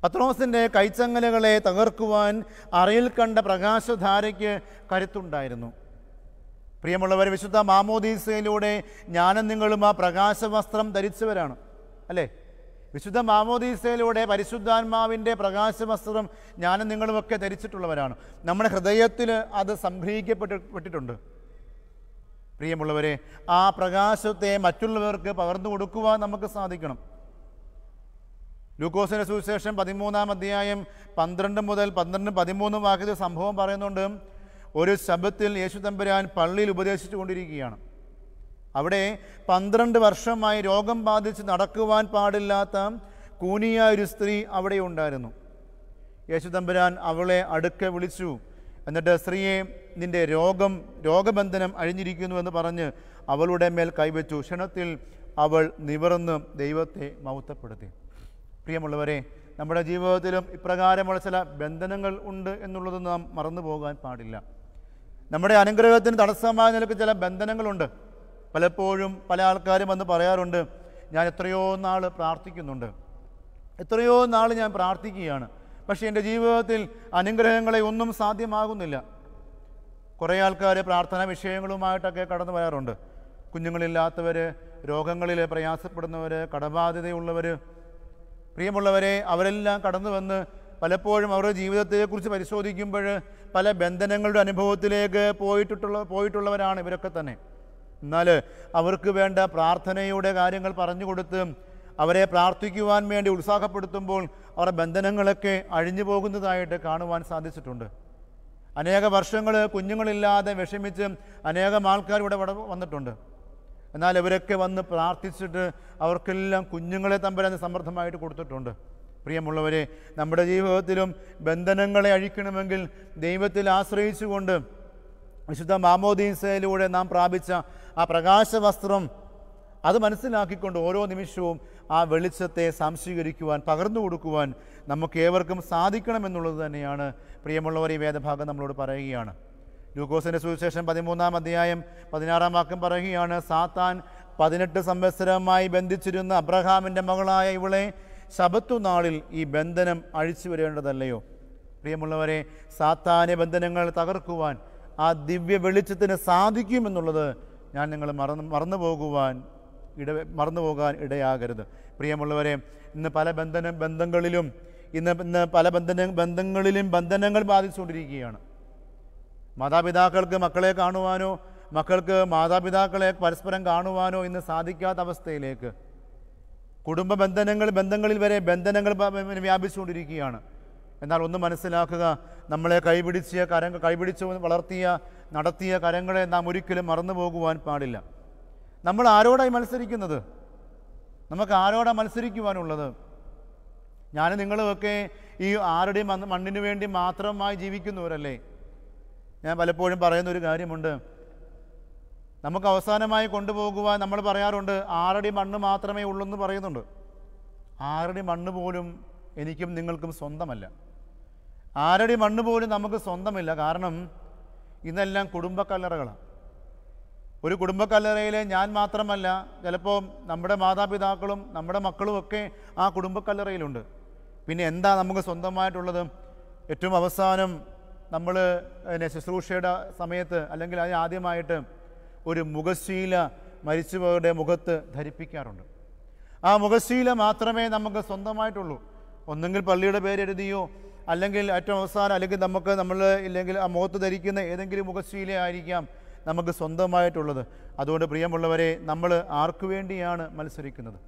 പത്രോസിൻ്റെ കൈച്ചങ്ങലുകളെ തകർക്കുവാൻ അറിയിൽ കണ്ട പ്രകാശധാരയ്ക്ക് കരുത്തുണ്ടായിരുന്നു പ്രിയമുള്ളവർ വിശുദ്ധ മാമോദീസയിലൂടെ ഞാനും നിങ്ങളും ആ പ്രകാശവസ്ത്രം ധരിച്ചവരാണ് അല്ലേ വിശുദ്ധ മാമോദീസയിലൂടെ പരിശുദ്ധാത്മാവിൻ്റെ പ്രകാശവസ്ത്രം ഞാനും നിങ്ങളുമൊക്കെ ധരിച്ചിട്ടുള്ളവരാണ് നമ്മുടെ ഹൃദയത്തിൽ അത് സംഗ്രഹിക്കപ്പെട്ടിട്ടുണ്ട് പ്രിയമുള്ളവരെ ആ പ്രകാശത്തെ മറ്റുള്ളവർക്ക് പകർന്നു കൊടുക്കുവാൻ നമുക്ക് സാധിക്കണം ലൂക്കോസിന്റെ സുവിശേഷം പതിമൂന്നാം അധ്യായം പന്ത്രണ്ട് മുതൽ പന്ത്രണ്ട് പതിമൂന്ന് വാക്കിൽ സംഭവം പറയുന്നുണ്ട് ഒരു ശബത്തിൽ യേശു തമ്പുരാൻ പള്ളിയിൽ ഉപദേശിച്ചു കൊണ്ടിരിക്കുകയാണ് അവിടെ പന്ത്രണ്ട് വർഷമായി രോഗം ബാധിച്ച് നടക്കുവാൻ പാടില്ലാത്ത കൂനിയായ ഒരു സ്ത്രീ അവിടെ ഉണ്ടായിരുന്നു യേശുദമ്പുരാൻ അവളെ അടുക്കെ വിളിച്ചു എന്നിട്ട് സ്ത്രീയെ നിൻ്റെ രോഗം രോഗബന്ധനം അഴിഞ്ഞിരിക്കുന്നു എന്ന് പറഞ്ഞ് അവളുടെ മേൽ കൈവച്ചു ക്ഷണത്തിൽ അവൾ നിവർന്ന് ദൈവത്തെ മൗത്തപ്പെടുത്തി പ്രിയമുള്ളവരെ നമ്മുടെ ജീവിതത്തിലും ഇപ്രകാരമുള്ള ചില ബന്ധനങ്ങൾ ഉണ്ട് എന്നുള്ളത് നാം മറന്നു പോകാൻ പാടില്ല നമ്മുടെ അനുഗ്രഹത്തിന് തടസ്സമായി നിൽക്കുന്ന ചില ബന്ധനങ്ങളുണ്ട് പലപ്പോഴും പല ആൾക്കാരും വന്ന് പറയാറുണ്ട് ഞാൻ എത്രയോ നാൾ പ്രാർത്ഥിക്കുന്നുണ്ട് എത്രയോ നാൾ ഞാൻ പ്രാർത്ഥിക്കുകയാണ് പക്ഷേ എൻ്റെ ജീവിതത്തിൽ അനുഗ്രഹങ്ങളെ ഒന്നും സാധ്യമാകുന്നില്ല കുറേ ആൾക്കാർ പ്രാർത്ഥനാ വിഷയങ്ങളുമായിട്ടൊക്കെ കടന്നു വരാറുണ്ട് കുഞ്ഞുങ്ങളില്ലാത്തവർ രോഗങ്ങളിൽ പ്രയാസപ്പെടുന്നവർ കടബാധ്യതയുള്ളവർ പ്രിയമുള്ളവരെ അവരെല്ലാം കടന്നു വന്ന് പലപ്പോഴും അവരുടെ ജീവിതത്തെക്കുറിച്ച് പരിശോധിക്കുമ്പോൾ പല ബന്ധനങ്ങളുടെ അനുഭവത്തിലേക്ക് പോയിട്ടുള്ള പോയിട്ടുള്ളവരാണ് ഇവരൊക്കെ തന്നെ എന്നാൽ അവർക്ക് വേണ്ട പ്രാർത്ഥനയുടെ കാര്യങ്ങൾ പറഞ്ഞു കൊടുത്ത് അവരെ പ്രാർത്ഥിക്കുവാൻ വേണ്ടി ഉത്സാഹപ്പെടുത്തുമ്പോൾ അവരുടെ ബന്ധനങ്ങളൊക്കെ അഴിഞ്ഞു പോകുന്നതായിട്ട് കാണുവാൻ സാധിച്ചിട്ടുണ്ട് അനേക വർഷങ്ങൾ കുഞ്ഞുങ്ങളില്ലാതെ വിഷമിച്ച് അനേകം ആൾക്കാർ ഇവിടെ വന്നിട്ടുണ്ട് എന്നാൽ ഇവരൊക്കെ വന്ന് പ്രാർത്ഥിച്ചിട്ട് അവർക്കെല്ലാം കുഞ്ഞുങ്ങളെ തമ്പരാൻ സമൃദ്ധമായിട്ട് കൊടുത്തിട്ടുണ്ട് പ്രിയമുള്ളവരെ നമ്മുടെ ജീവിതത്തിലും ബന്ധനങ്ങളെ അഴിക്കണമെങ്കിൽ ദൈവത്തിൽ ആശ്രയിച്ചുകൊണ്ട് വിശുദ്ധ മാമോദീസയിലൂടെ നാം പ്രാപിച്ച ആ പ്രകാശവസ്ത്രം അത് മനസ്സിലാക്കിക്കൊണ്ട് ഓരോ നിമിഷവും ആ വെളിച്ചത്തെ സംശീകരിക്കുവാൻ പകർന്നു കൊടുക്കുവാൻ നമുക്ക് ഏവർക്കും സാധിക്കണമെന്നുള്ളത് തന്നെയാണ് പ്രിയമുള്ളവർ ഈ വേദഭാഗം നമ്മളോട് പറയുകയാണ് ഗ്ലൂക്കോസിൻ്റെ സുവിശേഷം പതിമൂന്നാം അധ്യായം പതിനാറാം വാക്യം പറയുകയാണ് സാത്താൻ പതിനെട്ട് സംവത്സരമായി ബന്ധിച്ചിരുന്ന അബ്രഹാമിൻ്റെ മകളായ ഇവളെ ശബത്തു നാളിൽ ഈ ബന്ധനം അഴിച്ചു വരേണ്ടതല്ലയോ പ്രിയമുള്ളവരെ സാത്താനെ ബന്ധനങ്ങൾ തകർക്കുവാൻ ആ ദിവ്യ വെളിച്ചത്തിന് സാധിക്കുമെന്നുള്ളത് ഞാൻ നിങ്ങൾ മറന്ന് മറന്നു പോകുവാൻ ഇട മറന്നു പോകാൻ ഇടയാകരുത് പ്രിയമുള്ളവരെ ഇന്ന് പല ബന്ധന ബന്ധങ്ങളിലും ഇന്ന് ഇന്ന് പല ബന്ധന ബന്ധങ്ങളിലും ബന്ധനങ്ങൾ ബാധിച്ചുകൊണ്ടിരിക്കുകയാണ് മാതാപിതാക്കൾക്ക് മക്കളെ കാണുവാനോ മക്കൾക്ക് മാതാപിതാക്കളെ പരസ്പരം കാണുവാനോ ഇന്ന് സാധിക്കാത്ത അവസ്ഥയിലേക്ക് കുടുംബ ബന്ധനങ്ങൾ ബന്ധങ്ങളിൽ വരെ ബന്ധനങ്ങൾ വ്യാപിച്ചുകൊണ്ടിരിക്കുകയാണ് എന്നാൽ ഒന്ന് മനസ്സിലാക്കുക നമ്മളെ കൈപിടിച്ച കരങ്ങൾ കൈപിടിച്ച് വളർത്തിയ നടത്തിയ കരങ്ങളെ നാം ഒരിക്കലും മറന്നു പോകുവാൻ പാടില്ല നമ്മൾ ആരോടായി മത്സരിക്കുന്നത് നമുക്ക് ആരോടാ മത്സരിക്കുവാനുള്ളത് ഞാൻ നിങ്ങളുമൊക്കെ ഈ ആരുടെയും മണ്ണിന് വേണ്ടി മാത്രമായി ജീവിക്കുന്നവരല്ലേ ഞാൻ പലപ്പോഴും പറയുന്ന ഒരു കാര്യമുണ്ട് നമുക്ക് അവസാനമായി കൊണ്ടുപോകുവാൻ നമ്മൾ പറയാറുണ്ട് ആറടി മണ്ണ് മാത്രമേ ഉള്ളൂ എന്ന് പറയുന്നുണ്ട് ആറടി മണ്ണ് പോലും എനിക്കും നിങ്ങൾക്കും സ്വന്തമല്ല ആരടി മണ്ണ് പോലും നമുക്ക് സ്വന്തമില്ല കാരണം ഇന്നെല്ലാം കുടുംബക്കല്ലറകളാണ് ഒരു കുടുംബക്കല്ലറയിലെ ഞാൻ മാത്രമല്ല ചിലപ്പോൾ നമ്മുടെ മാതാപിതാക്കളും നമ്മുടെ മക്കളുമൊക്കെ ആ കുടുംബക്കല്ലറയിലുണ്ട് പിന്നെ എന്താ നമുക്ക് സ്വന്തമായിട്ടുള്ളത് ഏറ്റവും അവസാനം നമ്മൾ പിന്നെ ശുശ്രൂഷയുടെ സമയത്ത് അല്ലെങ്കിൽ അതിന് ആദ്യമായിട്ട് ഒരു മുഖശീല മരിച്ചവരുടെ മുഖത്ത് ധരിപ്പിക്കാറുണ്ട് ആ മുഖശീല മാത്രമേ നമുക്ക് സ്വന്തമായിട്ടുള്ളൂ ഒന്നെങ്കിൽ പള്ളിയുടെ പേരെഴുതിയോ അല്ലെങ്കിൽ ഏറ്റവും അവസാനം അല്ലെങ്കിൽ നമുക്ക് നമ്മൾ ഇല്ലെങ്കിൽ ആ മുഖത്ത് ധരിക്കുന്ന ഏതെങ്കിലും മുഖശീലയായിരിക്കാം നമുക്ക് സ്വന്തമായിട്ടുള്ളത് അതുകൊണ്ട് പ്രിയമുള്ളവരെ നമ്മൾ ആർക്കു വേണ്ടിയാണ് മത്സരിക്കുന്നത്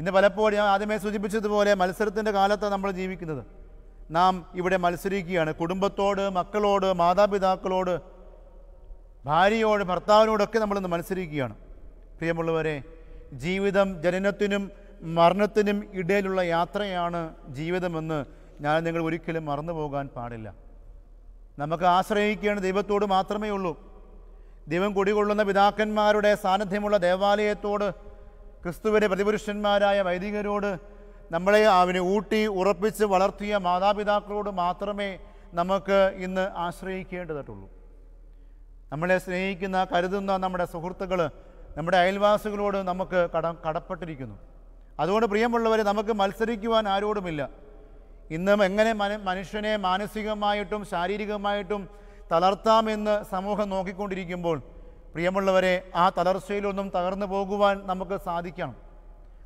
ഇന്ന് പലപ്പോഴും ഞാൻ ആദ്യമേ സൂചിപ്പിച്ചതുപോലെ മത്സരത്തിൻ്റെ കാലത്താണ് നമ്മൾ ജീവിക്കുന്നത് നാം ഇവിടെ മത്സരിക്കുകയാണ് കുടുംബത്തോട് മക്കളോട് മാതാപിതാക്കളോട് ഭാര്യയോട് ഭർത്താവിനോടൊക്കെ നമ്മളിന്ന് മത്സരിക്കുകയാണ് പ്രിയമുള്ളവരെ ജീവിതം ജനനത്തിനും മരണത്തിനും ഇടയിലുള്ള യാത്രയാണ് ജീവിതമെന്ന് ഞാൻ നിങ്ങൾ ഒരിക്കലും മറന്നു പോകാൻ പാടില്ല നമുക്ക് ആശ്രയിക്കേണ്ട ദൈവത്തോട് മാത്രമേ ഉള്ളൂ ദൈവം കുടികൊള്ളുന്ന പിതാക്കന്മാരുടെ സാന്നിധ്യമുള്ള ദേവാലയത്തോട് ക്രിസ്തുവിൻ്റെ പ്രതിപുരുഷന്മാരായ വൈദികരോട് നമ്മളെ അവനെ ഊട്ടി ഉറപ്പിച്ച് വളർത്തിയ മാതാപിതാക്കളോട് മാത്രമേ നമുക്ക് ഇന്ന് ആശ്രയിക്കേണ്ടതായിട്ടുള്ളൂ നമ്മളെ സ്നേഹിക്കുന്ന കരുതുന്ന നമ്മുടെ സുഹൃത്തുക്കൾ നമ്മുടെ അയൽവാസികളോട് നമുക്ക് കട കടപ്പെട്ടിരിക്കുന്നു അതുകൊണ്ട് പ്രിയമുള്ളവരെ നമുക്ക് മത്സരിക്കുവാൻ ആരോടുമില്ല ഇന്നും എങ്ങനെ മനുഷ്യനെ മാനസികമായിട്ടും ശാരീരികമായിട്ടും തളർത്താമെന്ന് സമൂഹം നോക്കിക്കൊണ്ടിരിക്കുമ്പോൾ പ്രിയമുള്ളവരെ ആ തളർച്ചയിലൊന്നും തകർന്നു പോകുവാൻ നമുക്ക് സാധിക്കണം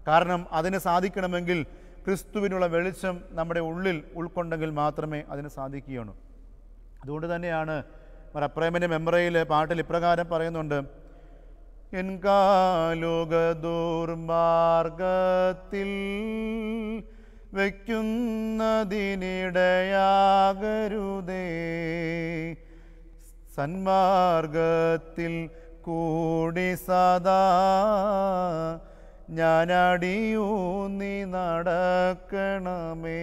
കാരണം അതിന് സാധിക്കണമെങ്കിൽ ക്രിസ്തുവിനുള്ള വെളിച്ചം നമ്മുടെ ഉള്ളിൽ ഉൾക്കൊണ്ടെങ്കിൽ മാത്രമേ അതിന് സാധിക്കുകയുള്ളൂ അതുകൊണ്ട് തന്നെയാണ് മറപ്രേമിൻ്റെ മെമ്മറയിൽ പാട്ടിൽ ഇപ്രകാരം പറയുന്നുണ്ട് എൻകാലുകദൂർമാർഗത്തിൽ വയ്ക്കുന്നതിനിടയാകരുതേ സന്മാർഗത്തിൽ കൂടി സദാ ഞാനടിയൂന്നി നടക്കണമേ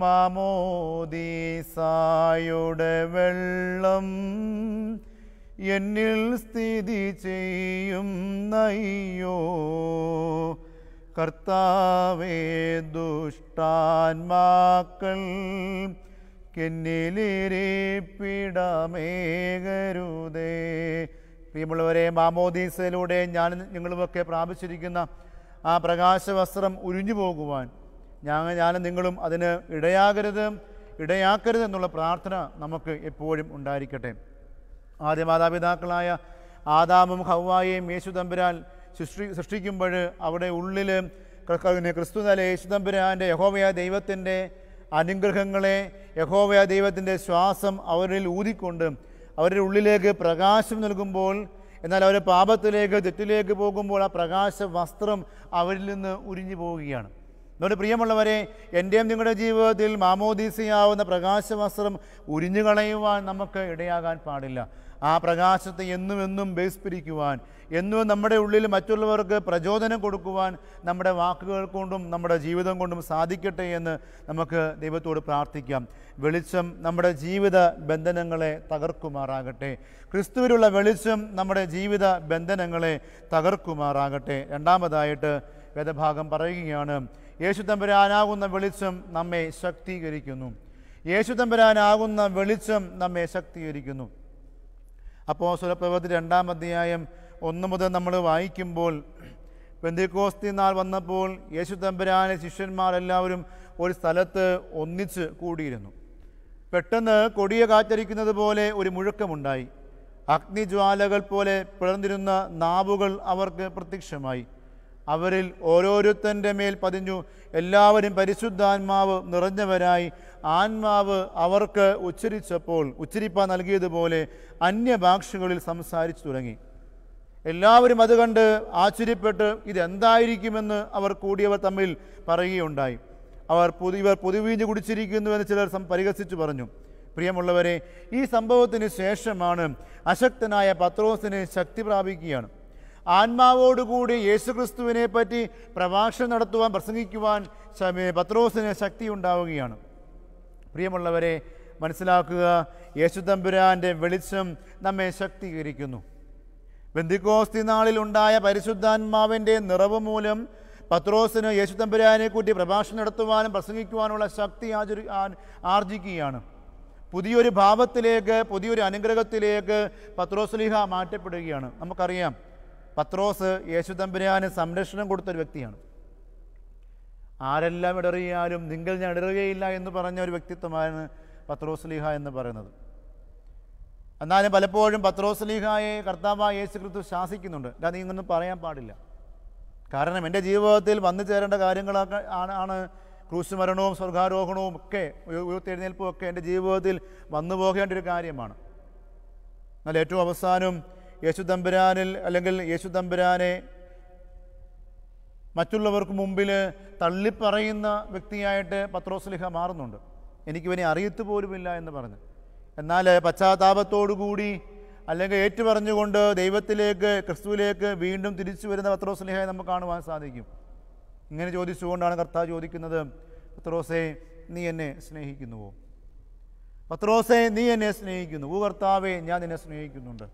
മാമോദീസായുടെ വെള്ളം എന്നിൽ സ്ഥിതി ചെയ്യും നയ്യോ കർത്താവേ ദുഷ്ടാന്മാക്കൾ പിടമേകരുതേ പ്രിയമുള്ളവരെ മാമോദീസയിലൂടെ ഞാൻ നിങ്ങളുമൊക്കെ പ്രാപിച്ചിരിക്കുന്ന ആ പ്രകാശവസ്ത്രം ഉരിഞ്ഞു പോകുവാൻ ഞാൻ ഞാൻ നിങ്ങളും അതിന് ഇടയാകരുത് ഇടയാക്കരുത് എന്നുള്ള പ്രാർത്ഥന നമുക്ക് എപ്പോഴും ഉണ്ടായിരിക്കട്ടെ ആദ്യ മാതാപിതാക്കളായ ആദാമും ഹവായെയും യേശു തമ്പുരാൻ സൃഷ്ടി സൃഷ്ടിക്കുമ്പോൾ അവിടെ ഉള്ളിൽ ക്രിസ്തു നല യേശു തമ്പുരാൻ്റെ യഹോവയ ദൈവത്തിൻ്റെ അനുഗ്രഹങ്ങളെ യഹോവയ ദൈവത്തിൻ്റെ ശ്വാസം അവരിൽ ഊതിക്കൊണ്ട് അവരുടെ ഉള്ളിലേക്ക് പ്രകാശം നൽകുമ്പോൾ എന്നാൽ അവർ പാപത്തിലേക്ക് തെറ്റിലേക്ക് പോകുമ്പോൾ ആ പ്രകാശ വസ്ത്രം അവരിൽ നിന്ന് ഉരിഞ്ഞു പോവുകയാണ് അതുകൊണ്ട് പ്രിയമുള്ളവരെ എൻ്റെയും നിങ്ങളുടെ ജീവിതത്തിൽ മാമോദീസയാവുന്ന പ്രകാശ വസ്ത്രം ഉരിഞ്ഞു കളയുവാൻ നമുക്ക് ഇടയാകാൻ പാടില്ല ആ പ്രകാശത്തെ എന്നും എന്നും ബഹിസ്ഫരിക്കുവാൻ എന്നും നമ്മുടെ ഉള്ളിൽ മറ്റുള്ളവർക്ക് പ്രചോദനം കൊടുക്കുവാൻ നമ്മുടെ വാക്കുകൾ കൊണ്ടും നമ്മുടെ ജീവിതം കൊണ്ടും സാധിക്കട്ടെ എന്ന് നമുക്ക് ദൈവത്തോട് പ്രാർത്ഥിക്കാം വെളിച്ചം നമ്മുടെ ജീവിത ബന്ധനങ്ങളെ തകർക്കുമാറാകട്ടെ ക്രിസ്തുവിലുള്ള വെളിച്ചം നമ്മുടെ ജീവിത ബന്ധനങ്ങളെ തകർക്കുമാറാകട്ടെ രണ്ടാമതായിട്ട് വേദഭാഗം പറയുകയാണ് യേശു തമ്പുരാനാകുന്ന വെളിച്ചം നമ്മെ ശക്തീകരിക്കുന്നു യേശു തമ്പുരാനാകുന്ന വെളിച്ചം നമ്മെ ശക്തീകരിക്കുന്നു അപ്പോൾ സുരപ്രവൃത്തി രണ്ടാം അധ്യായം ഒന്ന് മുതൽ നമ്മൾ വായിക്കുമ്പോൾ പെന്തിക്കോസ്തി നാൾ വന്നപ്പോൾ യേശു തമ്പുരാനെ ശിഷ്യന്മാരെല്ലാവരും ഒരു സ്ഥലത്ത് ഒന്നിച്ച് കൂടിയിരുന്നു പെട്ടെന്ന് കൊടിയ കാറ്റരിക്കുന്നത് പോലെ ഒരു മുഴക്കമുണ്ടായി അഗ്നിജ്വാലകൾ പോലെ പിളർന്നിരുന്ന നാവുകൾ അവർക്ക് പ്രത്യക്ഷമായി അവരിൽ ഓരോരുത്തൻ്റെ മേൽ പതിഞ്ഞു എല്ലാവരും പരിശുദ്ധാത്മാവ് നിറഞ്ഞവരായി ആത്മാവ് അവർക്ക് ഉച്ചരിച്ചപ്പോൾ ഉച്ചരിപ്പ നൽകിയതുപോലെ അന്യഭാഷകളിൽ സംസാരിച്ചു തുടങ്ങി എല്ലാവരും അത് കണ്ട് ആശ്ചര്യപ്പെട്ട് ഇതെന്തായിരിക്കുമെന്ന് അവർ കൂടിയവർ തമ്മിൽ പറയുകയുണ്ടായി അവർ പുതു ഇവർ പുതുവീഞ്ഞ് എന്ന് ചിലർ പരിഹസിച്ചു പറഞ്ഞു പ്രിയമുള്ളവരെ ഈ സംഭവത്തിന് ശേഷമാണ് അശക്തനായ പത്രോസിന് ശക്തി പ്രാപിക്കുകയാണ് ആത്മാവോടുകൂടി യേശുക്രിസ്തുവിനെ പറ്റി പ്രഭാഷണം നടത്തുവാൻ പ്രസംഗിക്കുവാൻ പത്രോസിന് ശക്തി ഉണ്ടാവുകയാണ് പ്രിയമുള്ളവരെ മനസ്സിലാക്കുക യേശുദമ്പുരാൻ്റെ വെളിച്ചം നമ്മെ ശക്തീകരിക്കുന്നു നാളിൽ ഉണ്ടായ പരിശുദ്ധാത്മാവിൻ്റെ നിറവ് മൂലം പത്രോസിന് യേശുദമ്പുരാനെ കൂട്ടി പ്രഭാഷണം നടത്തുവാനും പ്രസംഗിക്കുവാനുള്ള ശക്തി ആചരി ആർജിക്കുകയാണ് പുതിയൊരു ഭാവത്തിലേക്ക് പുതിയൊരു അനുഗ്രഹത്തിലേക്ക് പത്രോസ്ലിഹ മാറ്റപ്പെടുകയാണ് നമുക്കറിയാം പത്രോസ് യേശുദമ്പുരാന് സംരക്ഷണം കൊടുത്തൊരു വ്യക്തിയാണ് ആരെല്ലാം ഇടറിയാലും നിങ്ങൾ ഞാൻ ഇടറുകയില്ല എന്ന് പറഞ്ഞ ഒരു വ്യക്തിത്വമാണ് പത്രോസ്ലിഹ എന്ന് പറയുന്നത് എന്നാലും പലപ്പോഴും പത്രോസ്ലിഹായെ കർത്താവ് യേശു കൃത്യു ശാസിക്കുന്നുണ്ട് ഞാൻ നീങ്ങൊന്നും പറയാൻ പാടില്ല കാരണം എൻ്റെ ജീവിതത്തിൽ വന്നു ചേരേണ്ട കാര്യങ്ങളൊക്കെ ആണ് ആണ് ക്രൂശുമരണവും മരണവും സ്വർഗാരോഹണവും ഒക്കെ ഉയർത്തെഴുന്നേൽപ്പും ഒക്കെ എൻ്റെ ജീവിതത്തിൽ വന്നു പോകേണ്ട ഒരു കാര്യമാണ് എന്നാൽ ഏറ്റവും അവസാനം യേശു തമ്പുരാനിൽ അല്ലെങ്കിൽ യേശു തമ്പുരാനെ മറ്റുള്ളവർക്ക് മുമ്പിൽ തള്ളിപ്പറയുന്ന വ്യക്തിയായിട്ട് പത്രോസ്ലിഹ മാറുന്നുണ്ട് എനിക്കിവനെ അറിയത്ത് പോലുമില്ല എന്ന് പറഞ്ഞ് എന്നാൽ പശ്ചാത്താപത്തോടുകൂടി അല്ലെങ്കിൽ ഏറ്റുപറഞ്ഞുകൊണ്ട് ദൈവത്തിലേക്ക് ക്രിസ്തുവിലേക്ക് വീണ്ടും തിരിച്ചു വരുന്ന പത്രോസ്ലിഹയെ നമുക്ക് കാണുവാൻ സാധിക്കും ഇങ്ങനെ ചോദിച്ചുകൊണ്ടാണ് കർത്താവ് ചോദിക്കുന്നത് പത്രോസെ നീ എന്നെ സ്നേഹിക്കുന്നുവോ പത്രോസെ നീ എന്നെ സ്നേഹിക്കുന്നു കർത്താവേ ഞാൻ നിന്നെ സ്നേഹിക്കുന്നുണ്ട്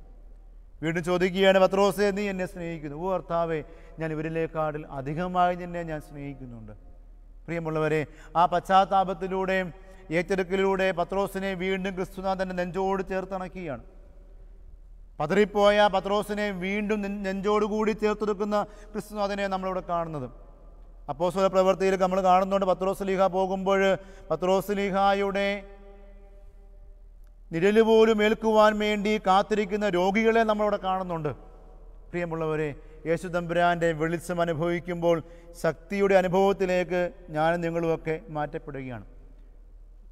വീണ്ടും ചോദിക്കുകയാണ് പത്രോസെ നീ എന്നെ സ്നേഹിക്കുന്നു ഓ ഭർത്താവേ ഞാൻ ഇവരിലേക്കാടിൽ അധികമായി നിന്നെ ഞാൻ സ്നേഹിക്കുന്നുണ്ട് പ്രിയമുള്ളവരെ ആ പശ്ചാത്താപത്തിലൂടെ ഏറ്റെടുക്കലിലൂടെ പത്രോസിനെ വീണ്ടും ക്രിസ്തുനാഥൻ്റെ നെഞ്ചോട് ചേർത്തിണക്കുകയാണ് പതറിപ്പോയ പത്രോസിനെ വീണ്ടും നെഞ്ചോട് കൂടി ചേർത്തെടുക്കുന്ന ക്രിസ്തുനാഥനെ നമ്മളിവിടെ കാണുന്നത് അപ്പോസ്വല പ്രവൃത്തിയിൽ നമ്മൾ കാണുന്നുണ്ട് പത്രോസ് ലീഹ പോകുമ്പോൾ പത്രോസ് ലീഹായുടെ നിഴല് പോലും ഏൽക്കുവാൻ വേണ്ടി കാത്തിരിക്കുന്ന രോഗികളെ നമ്മളവിടെ കാണുന്നുണ്ട് പ്രിയമുള്ളവരെ യേശു തമ്പുരാൻ്റെ വെളിച്ചം അനുഭവിക്കുമ്പോൾ ശക്തിയുടെ അനുഭവത്തിലേക്ക് ഞാനും നിങ്ങളുമൊക്കെ മാറ്റപ്പെടുകയാണ്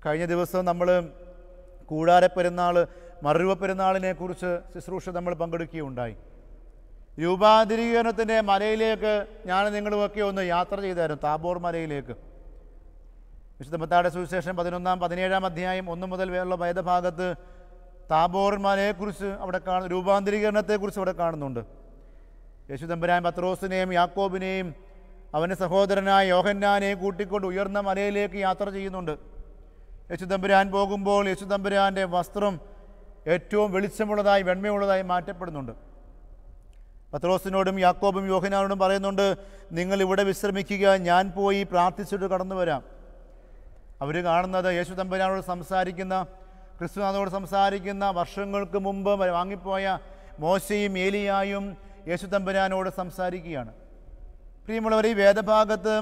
കഴിഞ്ഞ ദിവസം നമ്മൾ കൂടാര പെരുന്നാൾ മറുവ കുറിച്ച് ശുശ്രൂഷ നമ്മൾ പങ്കെടുക്കുകയുണ്ടായി രൂപാന്തരീകരണത്തിൻ്റെ മലയിലേക്ക് ഞാൻ നിങ്ങളുമൊക്കെ ഒന്ന് യാത്ര ചെയ്തായിരുന്നു താബോർ മലയിലേക്ക് വിശുദ്ധ മത്താടെ സുവിശേഷം പതിനൊന്നാം പതിനേഴാം അധ്യായം ഒന്നു മുതൽ ഉള്ള വേദഭാഗത്ത് താബോർമാരെക്കുറിച്ച് അവിടെ കാണ രൂപാന്തരീകരണത്തെക്കുറിച്ച് അവിടെ കാണുന്നുണ്ട് യേശു തമ്പുരാൻ പത്രോസിനെയും യാക്കോബിനെയും അവൻ്റെ സഹോദരനായ യോഹന്നാനെ കൂട്ടിക്കൊണ്ട് ഉയർന്ന മലയിലേക്ക് യാത്ര ചെയ്യുന്നുണ്ട് യേശു തമ്പുരാൻ പോകുമ്പോൾ യേശു വസ്ത്രം ഏറ്റവും വെളിച്ചമുള്ളതായി വെണ്മയുള്ളതായി മാറ്റപ്പെടുന്നുണ്ട് പത്രോസിനോടും യാക്കോബും യോഹനാനോടും പറയുന്നുണ്ട് നിങ്ങൾ ഇവിടെ വിശ്രമിക്കുക ഞാൻ പോയി പ്രാർത്ഥിച്ചിട്ട് കടന്നു വരാം അവർ കാണുന്നത് യേശു തമ്പുരാനോട് സംസാരിക്കുന്ന ക്രിസ്തുനാഥനോട് സംസാരിക്കുന്ന വർഷങ്ങൾക്ക് മുമ്പ് വാങ്ങിപ്പോയ മോശയും ഏലിയായും യേശു തമ്പുരാനോട് സംസാരിക്കുകയാണ് പ്രിയമുള്ളവർ ഈ വേദഭാഗത്ത്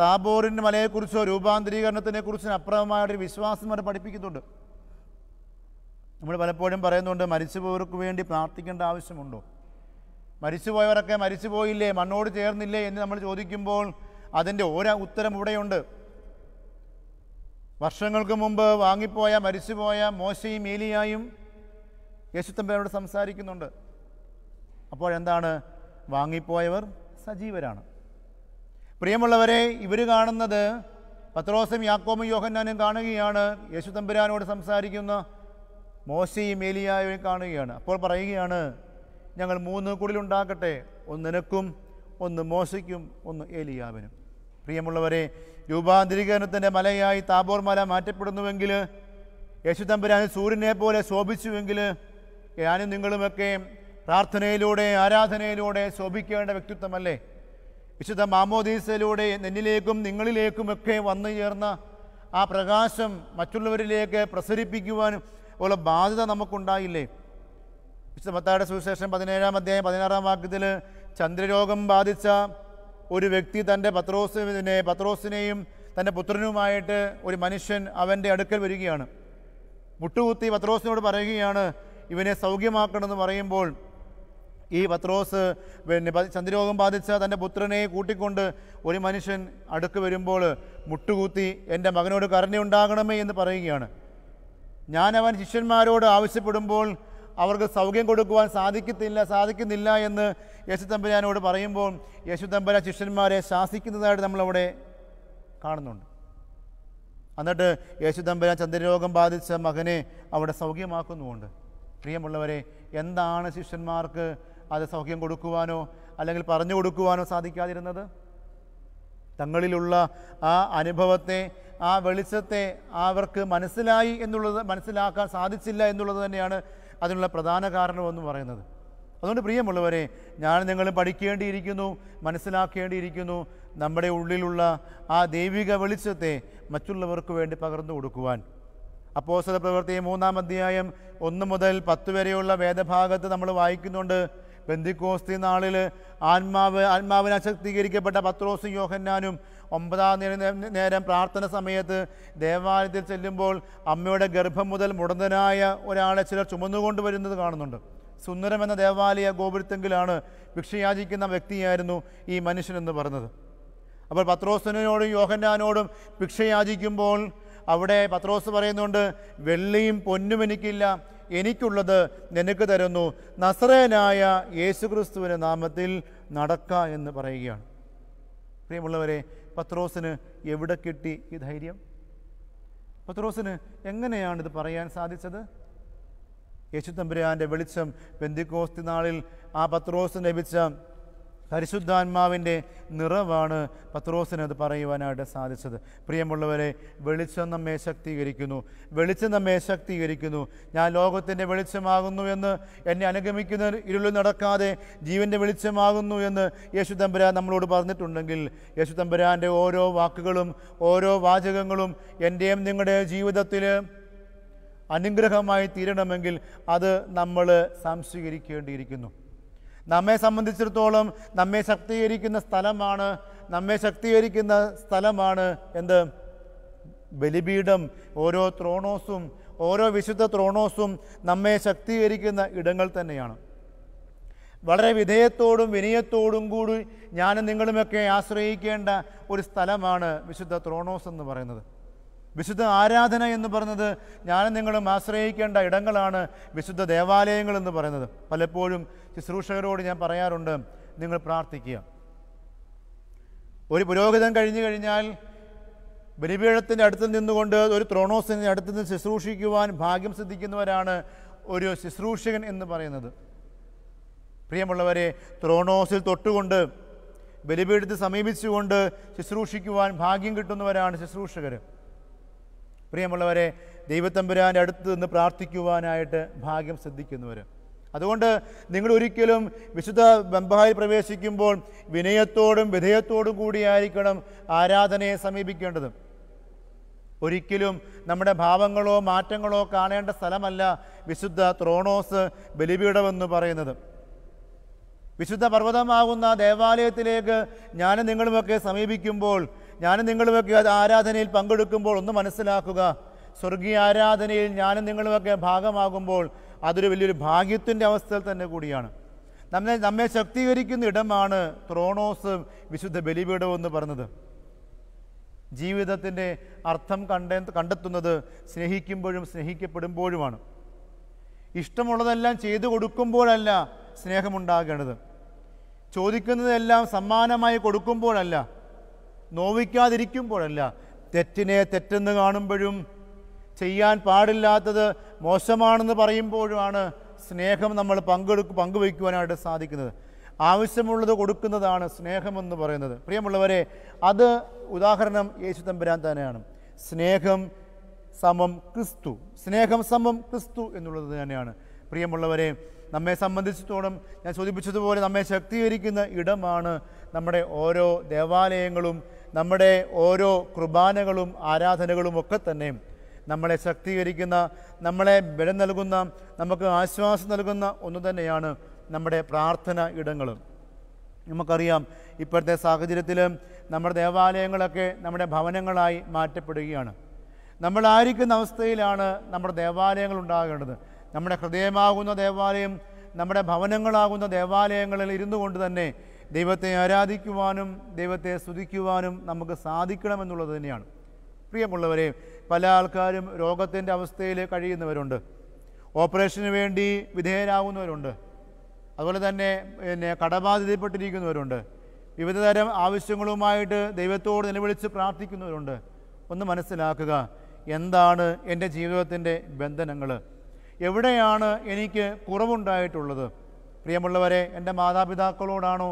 താബോറിൻ്റെ മലയെക്കുറിച്ചോ രൂപാന്തരീകരണത്തിനെക്കുറിച്ചോ അപ്രമമായൊരു വിശ്വാസം അവരെ പഠിപ്പിക്കുന്നുണ്ട് നമ്മൾ പലപ്പോഴും പറയുന്നുണ്ട് മരിച്ചുപോയവർക്ക് വേണ്ടി പ്രാർത്ഥിക്കേണ്ട ആവശ്യമുണ്ടോ മരിച്ചുപോയവരൊക്കെ മരിച്ചുപോയില്ലേ മണ്ണോട് ചേർന്നില്ലേ എന്ന് നമ്മൾ ചോദിക്കുമ്പോൾ അതിൻ്റെ ഓരോ ഉത്തരം ഇവിടെയുണ്ട് വർഷങ്ങൾക്ക് മുമ്പ് വാങ്ങിപ്പോയ മരിച്ചുപോയ മോശയും ഏലിയായും യേശുത്തമ്പരോട് സംസാരിക്കുന്നുണ്ട് അപ്പോഴെന്താണ് വാങ്ങിപ്പോയവർ സജീവരാണ് പ്രിയമുള്ളവരെ ഇവർ കാണുന്നത് പത്രോസും യാക്കോമും യോഹന്നാനും കാണുകയാണ് യേശു തമ്പുരാനോട് സംസാരിക്കുന്ന മോശയും ഏലിയായും കാണുകയാണ് അപ്പോൾ പറയുകയാണ് ഞങ്ങൾ മൂന്ന് കുടിലുണ്ടാക്കട്ടെ ഒന്ന് നിനക്കും ഒന്ന് മോശയ്ക്കും ഒന്ന് ഏലിയാവിനും പ്രിയമുള്ളവരെ രൂപാന്തരീകരണത്തിൻ്റെ മലയായി താബോർ മല മാറ്റപ്പെടുന്നുവെങ്കിൽ യേശുതമ്പുരാൻ സൂര്യനെ പോലെ ശോഭിച്ചുവെങ്കിൽ ഞാനും നിങ്ങളുമൊക്കെ പ്രാർത്ഥനയിലൂടെ ആരാധനയിലൂടെ ശോഭിക്കേണ്ട വ്യക്തിത്വമല്ലേ വിശുദ്ധ മാമോദീസയിലൂടെ എന്നിലേക്കും നിങ്ങളിലേക്കുമൊക്കെ വന്നു ചേർന്ന ആ പ്രകാശം മറ്റുള്ളവരിലേക്ക് പ്രസരിപ്പിക്കുവാനും ഉള്ള ബാധ്യത നമുക്കുണ്ടായില്ലേ വിശുദ്ധ മത്തായുടെ സുവിശേഷം പതിനേഴാം അധ്യായം പതിനാറാം വാക്യത്തിൽ ചന്ദ്രരോഗം ബാധിച്ച ഒരു വ്യക്തി തൻ്റെ പത്രോസിനെ പത്രോസിനെയും തൻ്റെ പുത്രനുമായിട്ട് ഒരു മനുഷ്യൻ അവൻ്റെ അടുക്കൽ വരികയാണ് മുട്ടുകുത്തി പത്രോസിനോട് പറയുകയാണ് ഇവനെ സൗഖ്യമാക്കണമെന്ന് പറയുമ്പോൾ ഈ പത്രോസ് പിന്നെ ചന്ദ്രരോഗം ബാധിച്ച തൻ്റെ പുത്രനെ കൂട്ടിക്കൊണ്ട് ഒരു മനുഷ്യൻ അടുക്ക് വരുമ്പോൾ മുട്ടുകൂത്തി എൻ്റെ മകനോട് കരുണയുണ്ടാകണമേ എന്ന് പറയുകയാണ് ഞാനവൻ ശിഷ്യന്മാരോട് ആവശ്യപ്പെടുമ്പോൾ അവർക്ക് സൗഖ്യം കൊടുക്കുവാൻ സാധിക്കത്തില്ല സാധിക്കുന്നില്ല എന്ന് യേശു യേശുത്തമ്പരാനോട് പറയുമ്പോൾ യേശുത്തമ്പരാൻ ശിഷ്യന്മാരെ ശാസിക്കുന്നതായിട്ട് നമ്മളവിടെ കാണുന്നുണ്ട് എന്നിട്ട് യേശുത്തമ്പരാൻ ചന്ദ്രരോഗം ബാധിച്ച മകനെ അവിടെ സൗഖ്യമാക്കുന്നുമുണ്ട് പ്രിയമുള്ളവരെ എന്താണ് ശിഷ്യന്മാർക്ക് അത് സൗഖ്യം കൊടുക്കുവാനോ അല്ലെങ്കിൽ പറഞ്ഞു കൊടുക്കുവാനോ സാധിക്കാതിരുന്നത് തങ്ങളിലുള്ള ആ അനുഭവത്തെ ആ വെളിച്ചത്തെ അവർക്ക് മനസ്സിലായി എന്നുള്ളത് മനസ്സിലാക്കാൻ സാധിച്ചില്ല എന്നുള്ളത് തന്നെയാണ് അതിനുള്ള പ്രധാന കാരണമെന്ന് പറയുന്നത് അതുകൊണ്ട് പ്രിയമുള്ളവരെ ഞാൻ നിങ്ങൾ പഠിക്കേണ്ടിയിരിക്കുന്നു മനസ്സിലാക്കേണ്ടിയിരിക്കുന്നു നമ്മുടെ ഉള്ളിലുള്ള ആ ദൈവിക വെളിച്ചത്തെ മറ്റുള്ളവർക്ക് വേണ്ടി പകർന്നു കൊടുക്കുവാൻ അപ്പോസല പ്രവൃത്തി മൂന്നാം അധ്യായം ഒന്ന് മുതൽ പത്ത് വരെയുള്ള വേദഭാഗത്ത് നമ്മൾ വായിക്കുന്നുണ്ട് ബന്ധിക്കോസ്തി നാളിൽ ആത്മാവ് ആത്മാവിനെ ശക്തീകരിക്കപ്പെട്ട പത്രോസും യോഹന്നാനും ഒമ്പതാം നേരം പ്രാർത്ഥന സമയത്ത് ദേവാലയത്തിൽ ചെല്ലുമ്പോൾ അമ്മയുടെ ഗർഭം മുതൽ മുടന്തനായ ഒരാളെ ചിലർ ചുമന്നുകൊണ്ട് വരുന്നത് കാണുന്നുണ്ട് സുന്ദരം എന്ന ദേവാലയ ഗോപുരത്തെങ്കിലാണ് ഭിക്ഷയാചിക്കുന്ന വ്യക്തിയായിരുന്നു ഈ മനുഷ്യനെന്ന് പറഞ്ഞത് അപ്പോൾ പത്രോസനോടും യോഹന്നാനോടും ഭിക്ഷയാചിക്കുമ്പോൾ അവിടെ പത്രോസ് പറയുന്നുണ്ട് വെള്ളിയും പൊന്നും എനിക്കില്ല എനിക്കുള്ളത് നിനക്ക് തരുന്നു നസ്രേനായ യേശുക്രിസ്തുവിൻ്റെ നാമത്തിൽ നടക്ക എന്ന് പറയുകയാണ് പ്രിയമുള്ളവരെ പത്രോസിന് എവിടെ കിട്ടി ഈ ധൈര്യം പത്രോസിന് എങ്ങനെയാണ് ഇത് പറയാൻ സാധിച്ചത് യേശു തമ്പുരാൻ്റെ വെളിച്ചം ബന്ധിക്കോസ്തി നാളിൽ ആ പത്രോസിന് ലഭിച്ച പരിശുദ്ധാത്മാവിൻ്റെ നിറവാണ് പത്രോസിന് അത് പറയുവാനായിട്ട് സാധിച്ചത് പ്രിയമുള്ളവരെ വെളിച്ചം നമ്മെ ശക്തീകരിക്കുന്നു വെളിച്ചം നമ്മെ ശക്തീകരിക്കുന്നു ഞാൻ ലോകത്തിൻ്റെ വെളിച്ചമാകുന്നു എന്ന് എന്നെ അനുഗമിക്കുന്ന ഇരുളിൽ നടക്കാതെ ജീവൻ്റെ വെളിച്ചമാകുന്നു എന്ന് യേശു തമ്പുരാൻ നമ്മളോട് പറഞ്ഞിട്ടുണ്ടെങ്കിൽ യേശു തമ്പുരാൻ്റെ ഓരോ വാക്കുകളും ഓരോ വാചകങ്ങളും എൻ്റെയും നിങ്ങളുടെ ജീവിതത്തിൽ അനുഗ്രഹമായി തീരണമെങ്കിൽ അത് നമ്മൾ സംസ്വീകരിക്കേണ്ടിയിരിക്കുന്നു നമ്മെ സംബന്ധിച്ചിടത്തോളം നമ്മെ ശക്തീകരിക്കുന്ന സ്ഥലമാണ് നമ്മെ ശക്തീകരിക്കുന്ന സ്ഥലമാണ് എന്ത് ബലിപീഠം ഓരോ ത്രോണോസും ഓരോ വിശുദ്ധ ത്രോണോസും നമ്മെ ശക്തീകരിക്കുന്ന ഇടങ്ങൾ തന്നെയാണ് വളരെ വിധേയത്തോടും വിനയത്തോടും കൂടി ഞാനും നിങ്ങളുമൊക്കെ ആശ്രയിക്കേണ്ട ഒരു സ്ഥലമാണ് വിശുദ്ധ ത്രോണോസ് എന്ന് പറയുന്നത് വിശുദ്ധ ആരാധന എന്ന് പറയുന്നത് ഞാനും നിങ്ങളും ആശ്രയിക്കേണ്ട ഇടങ്ങളാണ് വിശുദ്ധ ദേവാലയങ്ങൾ എന്ന് പറയുന്നത് പലപ്പോഴും ശുശ്രൂഷകരോട് ഞാൻ പറയാറുണ്ട് നിങ്ങൾ പ്രാർത്ഥിക്കുക ഒരു പുരോഹിതൻ കഴിഞ്ഞു കഴിഞ്ഞാൽ ബലിപീഠത്തിൻ്റെ അടുത്ത് നിന്നുകൊണ്ട് ഒരു ത്രോണോസിൻ്റെ അടുത്ത് നിന്ന് ശുശ്രൂഷിക്കുവാൻ ഭാഗ്യം സിദ്ധിക്കുന്നവരാണ് ഒരു ശുശ്രൂഷകൻ എന്ന് പറയുന്നത് പ്രിയമുള്ളവരെ ത്രോണോസിൽ തൊട്ടുകൊണ്ട് ബലിപീഠത്തെ സമീപിച്ചുകൊണ്ട് ശുശ്രൂഷിക്കുവാൻ ഭാഗ്യം കിട്ടുന്നവരാണ് ശുശ്രൂഷകർ പ്രിയമുള്ളവരെ ദൈവത്തമ്പുരാൻ്റെ അടുത്ത് നിന്ന് പ്രാർത്ഥിക്കുവാനായിട്ട് ഭാഗ്യം ശ്രദ്ധിക്കുന്നവർ അതുകൊണ്ട് നിങ്ങൾ ഒരിക്കലും വിശുദ്ധ ബംബായി പ്രവേശിക്കുമ്പോൾ വിനയത്തോടും വിധേയത്തോടും കൂടിയായിരിക്കണം ആരാധനയെ സമീപിക്കേണ്ടത് ഒരിക്കലും നമ്മുടെ ഭാവങ്ങളോ മാറ്റങ്ങളോ കാണേണ്ട സ്ഥലമല്ല വിശുദ്ധ ത്രോണോസ് ബലിപീഠമെന്ന് പറയുന്നത് വിശുദ്ധ പർവ്വതമാകുന്ന ദേവാലയത്തിലേക്ക് ഞാൻ നിങ്ങളുമൊക്കെ സമീപിക്കുമ്പോൾ ഞാനും നിങ്ങളുമൊക്കെ ആരാധനയിൽ പങ്കെടുക്കുമ്പോൾ ഒന്ന് മനസ്സിലാക്കുക സ്വർഗീയ ആരാധനയിൽ ഞാനും നിങ്ങളുമൊക്കെ ഭാഗമാകുമ്പോൾ അതൊരു വലിയൊരു ഭാഗ്യത്തിൻ്റെ അവസ്ഥയിൽ തന്നെ കൂടിയാണ് നമ്മെ നമ്മെ ശക്തീകരിക്കുന്ന ഇടമാണ് ത്രോണോസ് വിശുദ്ധ ബലിപീഠം എന്ന് പറഞ്ഞത് ജീവിതത്തിൻ്റെ അർത്ഥം കണ്ട കണ്ടെത്തുന്നത് സ്നേഹിക്കുമ്പോഴും സ്നേഹിക്കപ്പെടുമ്പോഴുമാണ് ഇഷ്ടമുള്ളതെല്ലാം ചെയ്തു കൊടുക്കുമ്പോഴല്ല സ്നേഹമുണ്ടാകേണ്ടത് ചോദിക്കുന്നതെല്ലാം സമ്മാനമായി കൊടുക്കുമ്പോഴല്ല നോവിക്കാതിരിക്കുമ്പോഴല്ല തെറ്റിനെ തെറ്റെന്ന് കാണുമ്പോഴും ചെയ്യാൻ പാടില്ലാത്തത് മോശമാണെന്ന് പറയുമ്പോഴുമാണ് സ്നേഹം നമ്മൾ പങ്കെടുക്ക് പങ്കുവയ്ക്കുവാനായിട്ട് സാധിക്കുന്നത് ആവശ്യമുള്ളത് കൊടുക്കുന്നതാണ് സ്നേഹമെന്ന് പറയുന്നത് പ്രിയമുള്ളവരെ അത് ഉദാഹരണം യേശു തമ്പുരാൻ തന്നെയാണ് സ്നേഹം സമം ക്രിസ്തു സ്നേഹം സമം ക്രിസ്തു എന്നുള്ളത് തന്നെയാണ് പ്രിയമുള്ളവരെ നമ്മെ സംബന്ധിച്ചിടത്തോളം ഞാൻ സൂചിപ്പിച്ചതുപോലെ നമ്മെ ശക്തീകരിക്കുന്ന ഇടമാണ് നമ്മുടെ ഓരോ ദേവാലയങ്ങളും നമ്മുടെ ഓരോ കുർബാനകളും ആരാധനകളും ഒക്കെ തന്നെ നമ്മളെ ശക്തീകരിക്കുന്ന നമ്മളെ ബലം നൽകുന്ന നമുക്ക് ആശ്വാസം നൽകുന്ന ഒന്ന് തന്നെയാണ് നമ്മുടെ പ്രാർത്ഥന ഇടങ്ങൾ നമുക്കറിയാം ഇപ്പോഴത്തെ സാഹചര്യത്തിൽ നമ്മുടെ ദേവാലയങ്ങളൊക്കെ നമ്മുടെ ഭവനങ്ങളായി മാറ്റപ്പെടുകയാണ് നമ്മളായിരിക്കുന്ന അവസ്ഥയിലാണ് നമ്മുടെ ദേവാലയങ്ങൾ ഉണ്ടാകേണ്ടത് നമ്മുടെ ഹൃദയമാകുന്ന ദേവാലയം നമ്മുടെ ഭവനങ്ങളാകുന്ന ദേവാലയങ്ങളിൽ ഇരുന്നു കൊണ്ട് തന്നെ ദൈവത്തെ ആരാധിക്കുവാനും ദൈവത്തെ സ്തുതിക്കുവാനും നമുക്ക് സാധിക്കണമെന്നുള്ളത് തന്നെയാണ് പ്രിയമുള്ളവരെ പല ആൾക്കാരും രോഗത്തിൻ്റെ അവസ്ഥയിൽ കഴിയുന്നവരുണ്ട് ഓപ്പറേഷന് വേണ്ടി വിധേയരാകുന്നവരുണ്ട് അതുപോലെ തന്നെ പിന്നെ കടബാധിതപ്പെട്ടിരിക്കുന്നവരുണ്ട് വിവിധ തരം ആവശ്യങ്ങളുമായിട്ട് ദൈവത്തോട് നിലവിളിച്ച് പ്രാർത്ഥിക്കുന്നവരുണ്ട് ഒന്ന് മനസ്സിലാക്കുക എന്താണ് എൻ്റെ ജീവിതത്തിൻ്റെ ബന്ധനങ്ങൾ എവിടെയാണ് എനിക്ക് കുറവുണ്ടായിട്ടുള്ളത് പ്രിയമുള്ളവരെ എൻ്റെ മാതാപിതാക്കളോടാണോ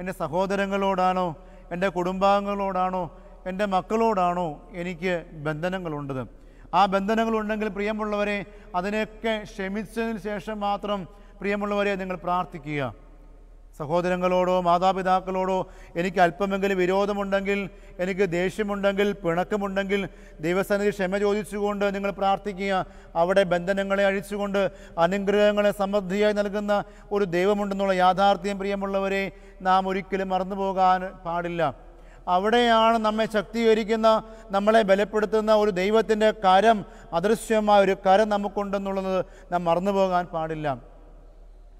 എൻ്റെ സഹോദരങ്ങളോടാണോ എൻ്റെ കുടുംബാംഗങ്ങളോടാണോ എൻ്റെ മക്കളോടാണോ എനിക്ക് ബന്ധനങ്ങളുണ്ടത് ആ ബന്ധനങ്ങളുണ്ടെങ്കിൽ പ്രിയമുള്ളവരെ അതിനെയൊക്കെ ക്ഷമിച്ചതിന് ശേഷം മാത്രം പ്രിയമുള്ളവരെ നിങ്ങൾ പ്രാർത്ഥിക്കുക സഹോദരങ്ങളോടോ മാതാപിതാക്കളോടോ എനിക്ക് അല്പമെങ്കിലും വിരോധമുണ്ടെങ്കിൽ എനിക്ക് ദേഷ്യമുണ്ടെങ്കിൽ പിണക്കമുണ്ടെങ്കിൽ ദൈവസന്നിധി ക്ഷമ ചോദിച്ചുകൊണ്ട് നിങ്ങൾ പ്രാർത്ഥിക്കുക അവിടെ ബന്ധനങ്ങളെ അഴിച്ചുകൊണ്ട് അനുഗ്രഹങ്ങളെ സമൃദ്ധിയായി നൽകുന്ന ഒരു ദൈവമുണ്ടെന്നുള്ള യാഥാർത്ഥ്യം പ്രിയമുള്ളവരെ നാം ഒരിക്കലും മറന്നു പോകാൻ പാടില്ല അവിടെയാണ് നമ്മെ ശക്തീകരിക്കുന്ന നമ്മളെ ബലപ്പെടുത്തുന്ന ഒരു ദൈവത്തിൻ്റെ കരം അദൃശ്യമായ ഒരു കരം നമുക്കുണ്ടെന്നുള്ളത് നാം മറന്നു പോകാൻ പാടില്ല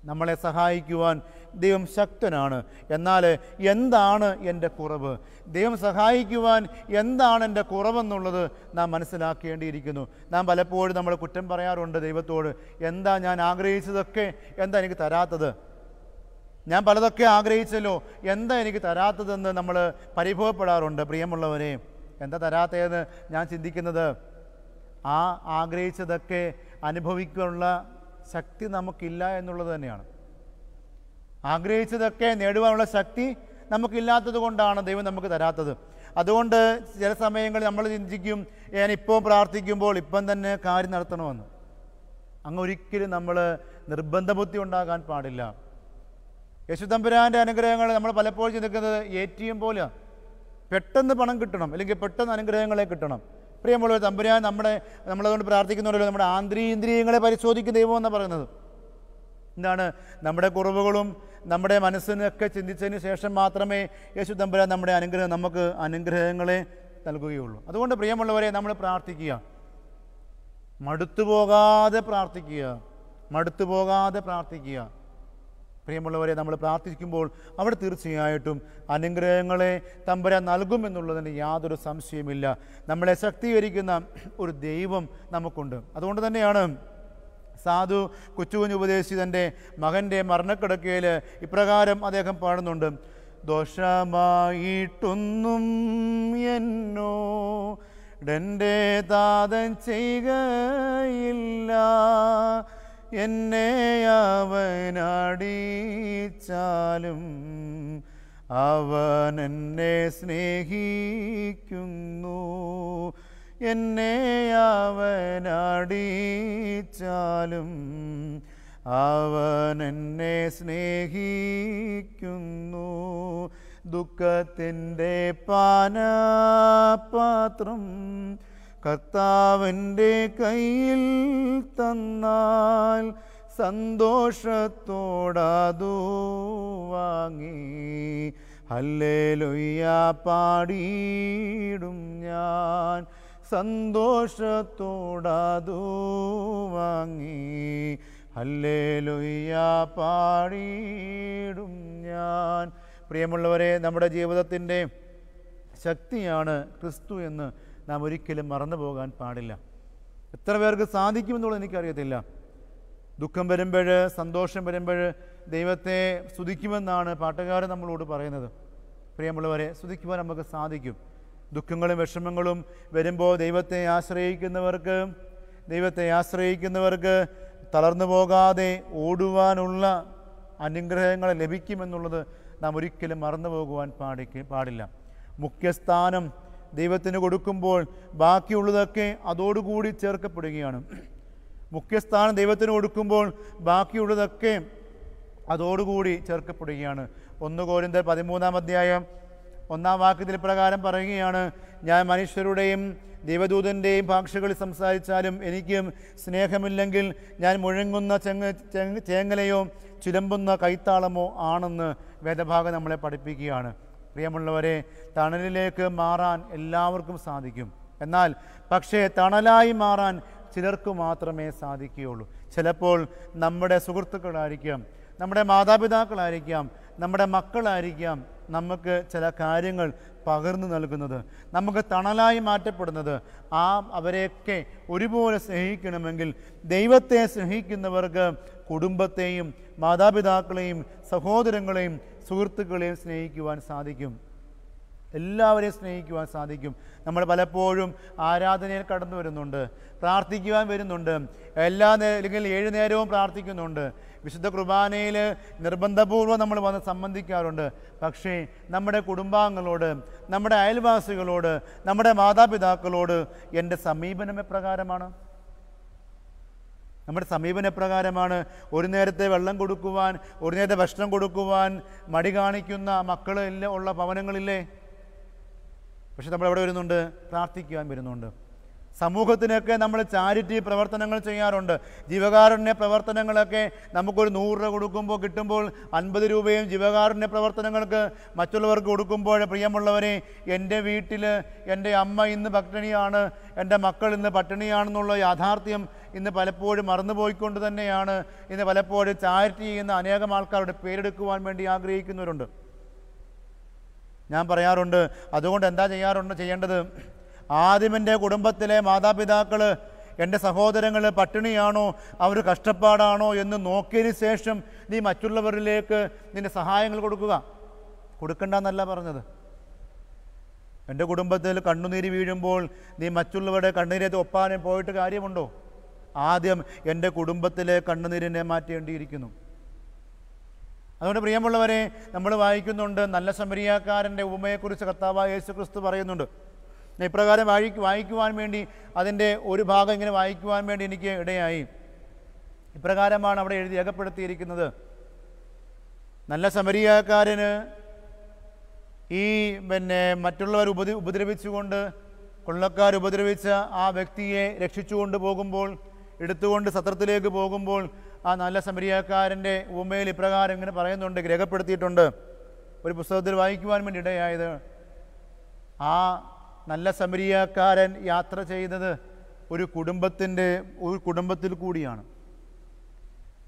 നമ്മളെ സഹായിക്കുവാൻ ദൈവം ശക്തനാണ് എന്നാൽ എന്താണ് എൻ്റെ കുറവ് ദൈവം സഹായിക്കുവാൻ എന്താണ് എൻ്റെ കുറവെന്നുള്ളത് നാം മനസ്സിലാക്കേണ്ടിയിരിക്കുന്നു നാം പലപ്പോഴും നമ്മൾ കുറ്റം പറയാറുണ്ട് ദൈവത്തോട് എന്താ ഞാൻ ആഗ്രഹിച്ചതൊക്കെ എന്താ എനിക്ക് തരാത്തത് ഞാൻ പലതൊക്കെ ആഗ്രഹിച്ചല്ലോ എന്താ എനിക്ക് തരാത്തതെന്ന് നമ്മൾ പരിഭവപ്പെടാറുണ്ട് പ്രിയമുള്ളവരെ എന്താ തരാത്തതെന്ന് ഞാൻ ചിന്തിക്കുന്നത് ആ ആഗ്രഹിച്ചതൊക്കെ അനുഭവിക്കാനുള്ള ശക്തി നമുക്കില്ല എന്നുള്ളത് തന്നെയാണ് ആഗ്രഹിച്ചതൊക്കെ നേടുവാനുള്ള ശക്തി നമുക്കില്ലാത്തത് കൊണ്ടാണ് ദൈവം നമുക്ക് തരാത്തത് അതുകൊണ്ട് ചില സമയങ്ങളിൽ നമ്മൾ ചിന്തിക്കും ഞാൻ ഇപ്പോൾ പ്രാർത്ഥിക്കുമ്പോൾ ഇപ്പം തന്നെ കാര്യം നടത്തണമെന്ന് അങ്ങ് ഒരിക്കലും നമ്മൾ നിർബന്ധബുദ്ധി ഉണ്ടാകാൻ പാടില്ല യശുതമ്പുരാൻ്റെ അനുഗ്രഹങ്ങൾ നമ്മൾ പലപ്പോഴും ചിന്തിക്കുന്നത് എ ടി എം പോലെയാ പെട്ടെന്ന് പണം കിട്ടണം അല്ലെങ്കിൽ പെട്ടെന്ന് അനുഗ്രഹങ്ങളെ കിട്ടണം പ്രിയമുള്ളവർ തമ്പുരാൻ നമ്മുടെ നമ്മളതുകൊണ്ട് പ്രാർത്ഥിക്കുന്നവരല്ലോ നമ്മുടെ ആന്തരീന്ദ്രിയങ്ങളെ പരിശോധിക്കുന്ന ദൈവം എന്നാണ് പറയുന്നത് എന്താണ് നമ്മുടെ കുറവുകളും നമ്മുടെ മനസ്സിനൊക്കെ ചിന്തിച്ചതിന് ശേഷം മാത്രമേ യേശു തമ്പുരാൻ നമ്മുടെ അനുഗ്രഹം നമുക്ക് അനുഗ്രഹങ്ങളെ നൽകുകയുള്ളൂ അതുകൊണ്ട് പ്രിയമുള്ളവരെ നമ്മൾ പ്രാർത്ഥിക്കുക മടുത്തുപോകാതെ പോകാതെ പ്രാർത്ഥിക്കുക മടുത്തു പോകാതെ പ്രാർത്ഥിക്കുക പ്രിയമുള്ളവരെ നമ്മൾ പ്രാർത്ഥിക്കുമ്പോൾ അവിടെ തീർച്ചയായിട്ടും അനുഗ്രഹങ്ങളെ തമ്പുരാൻ നൽകുമെന്നുള്ളതിന് യാതൊരു സംശയമില്ല നമ്മളെ ശക്തീകരിക്കുന്ന ഒരു ദൈവം നമുക്കുണ്ട് അതുകൊണ്ട് തന്നെയാണ് സാധു കുച്ചുവിന് തൻ്റെ മകൻ്റെ മരണക്കിടക്കയിൽ ഇപ്രകാരം അദ്ദേഹം പാടുന്നുണ്ട് ദോഷമായിട്ടൊന്നും എന്നോ ഡൻ്റെ താതൻ ചെയ്യുകയില്ല എന്നെ അവനടിച്ചാലും അവൻ എന്നെ സ്നേഹിക്കുന്നു എന്നെ അവനടിച്ചാലും അവൻ എന്നെ സ്നേഹിക്കുന്നു ദുഃഖത്തിൻ്റെ പാനപാത്രം കർത്താവിൻ്റെ കയ്യിൽ തന്നാൽ സന്തോഷത്തോടതു വാങ്ങി അല്ലേ ലൊയ്യ പാടിയിടും ഞാൻ സന്തോഷത്തോടാതു വാങ്ങി ഹല്ലേലുയ്യ പാടിയിടും ഞാൻ പ്രിയമുള്ളവരെ നമ്മുടെ ജീവിതത്തിൻ്റെ ശക്തിയാണ് ക്രിസ്തു എന്ന് നാം ഒരിക്കലും മറന്നു പോകാൻ പാടില്ല എത്ര പേർക്ക് സാധിക്കുമെന്നുള്ളത് എനിക്കറിയത്തില്ല ദുഃഖം വരുമ്പോൾ സന്തോഷം വരുമ്പോൾ ദൈവത്തെ സ്തുതിക്കുമെന്നാണ് പാട്ടുകാരൻ നമ്മളോട് പറയുന്നത് പ്രിയമുള്ളവരെ സ്തുതിക്കുവാൻ നമുക്ക് സാധിക്കും ദുഃഖങ്ങളും വിഷമങ്ങളും വരുമ്പോൾ ദൈവത്തെ ആശ്രയിക്കുന്നവർക്ക് ദൈവത്തെ ആശ്രയിക്കുന്നവർക്ക് തളർന്നു പോകാതെ ഓടുവാനുള്ള അനുഗ്രഹങ്ങൾ ലഭിക്കുമെന്നുള്ളത് നാം ഒരിക്കലും മറന്നു പോകുവാൻ പാടിക്ക് പാടില്ല മുഖ്യസ്ഥാനം ദൈവത്തിന് കൊടുക്കുമ്പോൾ ബാക്കിയുള്ളതൊക്കെ അതോടുകൂടി ചേർക്കപ്പെടുകയാണ് മുഖ്യസ്ഥാനം ദൈവത്തിന് കൊടുക്കുമ്പോൾ ബാക്കിയുള്ളതൊക്കെ അതോടുകൂടി ചേർക്കപ്പെടുകയാണ് ഒന്ന് കോരിന്ത പതിമൂന്നാം അധ്യായം ഒന്നാം വാക്യത്തിൽ പ്രകാരം പറയുകയാണ് ഞാൻ മനുഷ്യരുടെയും ദേവദൂതൻ്റെയും ഭാഷകളിൽ സംസാരിച്ചാലും എനിക്കും സ്നേഹമില്ലെങ്കിൽ ഞാൻ മുഴങ്ങുന്ന ചെങ്ങ ചേങ്ങലയോ ചുലമ്പുന്ന കൈത്താളമോ ആണെന്ന് വേദഭാഗം നമ്മളെ പഠിപ്പിക്കുകയാണ് പ്രിയമുള്ളവരെ തണലിലേക്ക് മാറാൻ എല്ലാവർക്കും സാധിക്കും എന്നാൽ പക്ഷേ തണലായി മാറാൻ ചിലർക്ക് മാത്രമേ സാധിക്കുകയുള്ളൂ ചിലപ്പോൾ നമ്മുടെ സുഹൃത്തുക്കളായിരിക്കാം നമ്മുടെ മാതാപിതാക്കളായിരിക്കാം നമ്മുടെ മക്കളായിരിക്കാം നമുക്ക് ചില കാര്യങ്ങൾ പകർന്നു നൽകുന്നത് നമുക്ക് തണലായി മാറ്റപ്പെടുന്നത് ആ അവരെയൊക്കെ ഒരുപോലെ സ്നേഹിക്കണമെങ്കിൽ ദൈവത്തെ സ്നേഹിക്കുന്നവർക്ക് കുടുംബത്തെയും മാതാപിതാക്കളെയും സഹോദരങ്ങളെയും സുഹൃത്തുക്കളെയും സ്നേഹിക്കുവാൻ സാധിക്കും എല്ലാവരെയും സ്നേഹിക്കുവാൻ സാധിക്കും നമ്മൾ പലപ്പോഴും ആരാധനയിൽ കടന്നു വരുന്നുണ്ട് പ്രാർത്ഥിക്കുവാൻ വരുന്നുണ്ട് എല്ലാ അല്ലെങ്കിൽ ഏഴു നേരവും പ്രാർത്ഥിക്കുന്നുണ്ട് വിശുദ്ധ കുർബാനയിൽ നിർബന്ധപൂർവ്വം നമ്മൾ വന്ന് സംബന്ധിക്കാറുണ്ട് പക്ഷേ നമ്മുടെ കുടുംബാംഗങ്ങളോട് നമ്മുടെ അയൽവാസികളോട് നമ്മുടെ മാതാപിതാക്കളോട് എൻ്റെ സമീപനം എപ്രകാരമാണ് നമ്മുടെ സമീപന എപ്രകാരമാണ് ഒരു നേരത്തെ വെള്ളം കൊടുക്കുവാൻ ഒരു നേരത്തെ ഭക്ഷണം കൊടുക്കുവാൻ മടി കാണിക്കുന്ന മക്കൾ ഉള്ള ഭവനങ്ങളില്ലേ പക്ഷെ നമ്മൾ എവിടെ വരുന്നുണ്ട് പ്രാർത്ഥിക്കുവാൻ വരുന്നുണ്ട് സമൂഹത്തിനൊക്കെ നമ്മൾ ചാരിറ്റി പ്രവർത്തനങ്ങൾ ചെയ്യാറുണ്ട് ജീവകാരുണ്യ പ്രവർത്തനങ്ങളൊക്കെ നമുക്കൊരു നൂറ് രൂപ കൊടുക്കുമ്പോൾ കിട്ടുമ്പോൾ അൻപത് രൂപയും ജീവകാരുണ്യ പ്രവർത്തനങ്ങൾക്ക് മറ്റുള്ളവർക്ക് കൊടുക്കുമ്പോൾ പ്രിയമുള്ളവരെ എൻ്റെ വീട്ടിൽ എൻ്റെ അമ്മ ഇന്ന് പട്ടിണിയാണ് എൻ്റെ മക്കൾ ഇന്ന് പട്ടിണിയാണെന്നുള്ള യാഥാർത്ഥ്യം ഇന്ന് പലപ്പോഴും മറന്നുപോയിക്കൊണ്ട് തന്നെയാണ് ഇന്ന് പലപ്പോഴും ചാരിറ്റി ചെയ്യുന്ന അനേകം ആൾക്കാരുടെ പേരെടുക്കുവാൻ വേണ്ടി ആഗ്രഹിക്കുന്നവരുണ്ട് ഞാൻ പറയാറുണ്ട് അതുകൊണ്ട് എന്താ ചെയ്യാറുണ്ട് ചെയ്യേണ്ടത് ആദിമിൻ്റെ കുടുംബത്തിലെ മാതാപിതാക്കൾ എൻ്റെ സഹോദരങ്ങൾ പട്ടിണിയാണോ അവർ കഷ്ടപ്പാടാണോ എന്ന് നോക്കിയതിന് ശേഷം നീ മറ്റുള്ളവരിലേക്ക് നിൻ്റെ സഹായങ്ങൾ കൊടുക്കുക കൊടുക്കണ്ടെന്നല്ല പറഞ്ഞത് എൻ്റെ കുടുംബത്തിൽ കണ്ണുനീര് വീഴുമ്പോൾ നീ മറ്റുള്ളവരുടെ കണ്ണീരെ ഒപ്പാനും പോയിട്ട് കാര്യമുണ്ടോ ആദ്യം എൻ്റെ കുടുംബത്തിലെ കണ്ണുനീരിനെ മാറ്റേണ്ടിയിരിക്കുന്നു അതുകൊണ്ട് പ്രിയമുള്ളവരെ നമ്മൾ വായിക്കുന്നുണ്ട് നല്ല സമരിയാക്കാരൻ്റെ ഉപമയെക്കുറിച്ച് കർത്താവായ യേശു ക്രിസ്തു പറയുന്നുണ്ട് ഇപ്രകാരം വായി വായിക്കുവാൻ വേണ്ടി അതിൻ്റെ ഒരു ഭാഗം ഇങ്ങനെ വായിക്കുവാൻ വേണ്ടി എനിക്ക് ഇടയായി ഇപ്രകാരമാണ് അവിടെ എഴുതി രേഖപ്പെടുത്തിയിരിക്കുന്നത് നല്ല സമരിയാക്കാരന് ഈ പിന്നെ മറ്റുള്ളവർ ഉപദ്ര ഉപദ്രവിച്ചുകൊണ്ട് കൊള്ളക്കാർ ഉപദ്രവിച്ച ആ വ്യക്തിയെ രക്ഷിച്ചുകൊണ്ട് പോകുമ്പോൾ എടുത്തുകൊണ്ട് സത്രത്തിലേക്ക് പോകുമ്പോൾ ആ നല്ല സമരിയക്കാരൻ്റെ ഉമ്മയിൽ ഇപ്രകാരം ഇങ്ങനെ പറയുന്നുണ്ട് രേഖപ്പെടുത്തിയിട്ടുണ്ട് ഒരു പുസ്തകത്തിൽ വായിക്കുവാൻ വേണ്ടി ഇടയായത് ആ നല്ല സമരിയക്കാരൻ യാത്ര ചെയ്തത് ഒരു കുടുംബത്തിൻ്റെ ഒരു കുടുംബത്തിൽ കൂടിയാണ്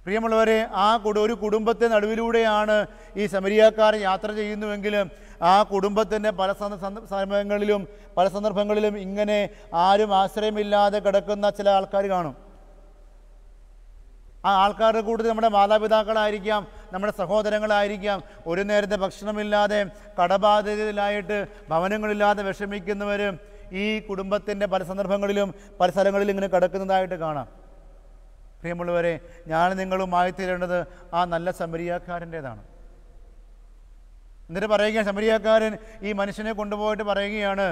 പ്രിയമുള്ളവരെ ആ കുടു ഒരു കുടുംബത്തെ നടുവിലൂടെയാണ് ഈ സമരിയക്കാരൻ യാത്ര ചെയ്യുന്നുവെങ്കിലും ആ കുടുംബത്തിൻ്റെ പല സമയങ്ങളിലും പല സന്ദർഭങ്ങളിലും ഇങ്ങനെ ആരും ആശ്രയമില്ലാതെ കിടക്കുന്ന ചില ആൾക്കാർ കാണും ആ ആൾക്കാരുടെ കൂട്ടത്തിൽ നമ്മുടെ മാതാപിതാക്കളായിരിക്കാം നമ്മുടെ സഹോദരങ്ങളായിരിക്കാം ഒരു നേരത്തെ ഭക്ഷണമില്ലാതെ കടബാധിതരായിട്ട് ഭവനങ്ങളില്ലാതെ വിഷമിക്കുന്നവർ ഈ കുടുംബത്തിൻ്റെ പല സന്ദർഭങ്ങളിലും പല സ്ഥലങ്ങളിലും ഇങ്ങനെ കിടക്കുന്നതായിട്ട് കാണാം പ്രിയമുള്ളവരെ ഞാൻ നിങ്ങളുമായി തീരേണ്ടത് ആ നല്ല സമരിയാക്കാരൻ്റേതാണ് എന്നിട്ട് പറയുകയാണ് ശമരിയാക്കാരൻ ഈ മനുഷ്യനെ കൊണ്ടുപോയിട്ട് പറയുകയാണ്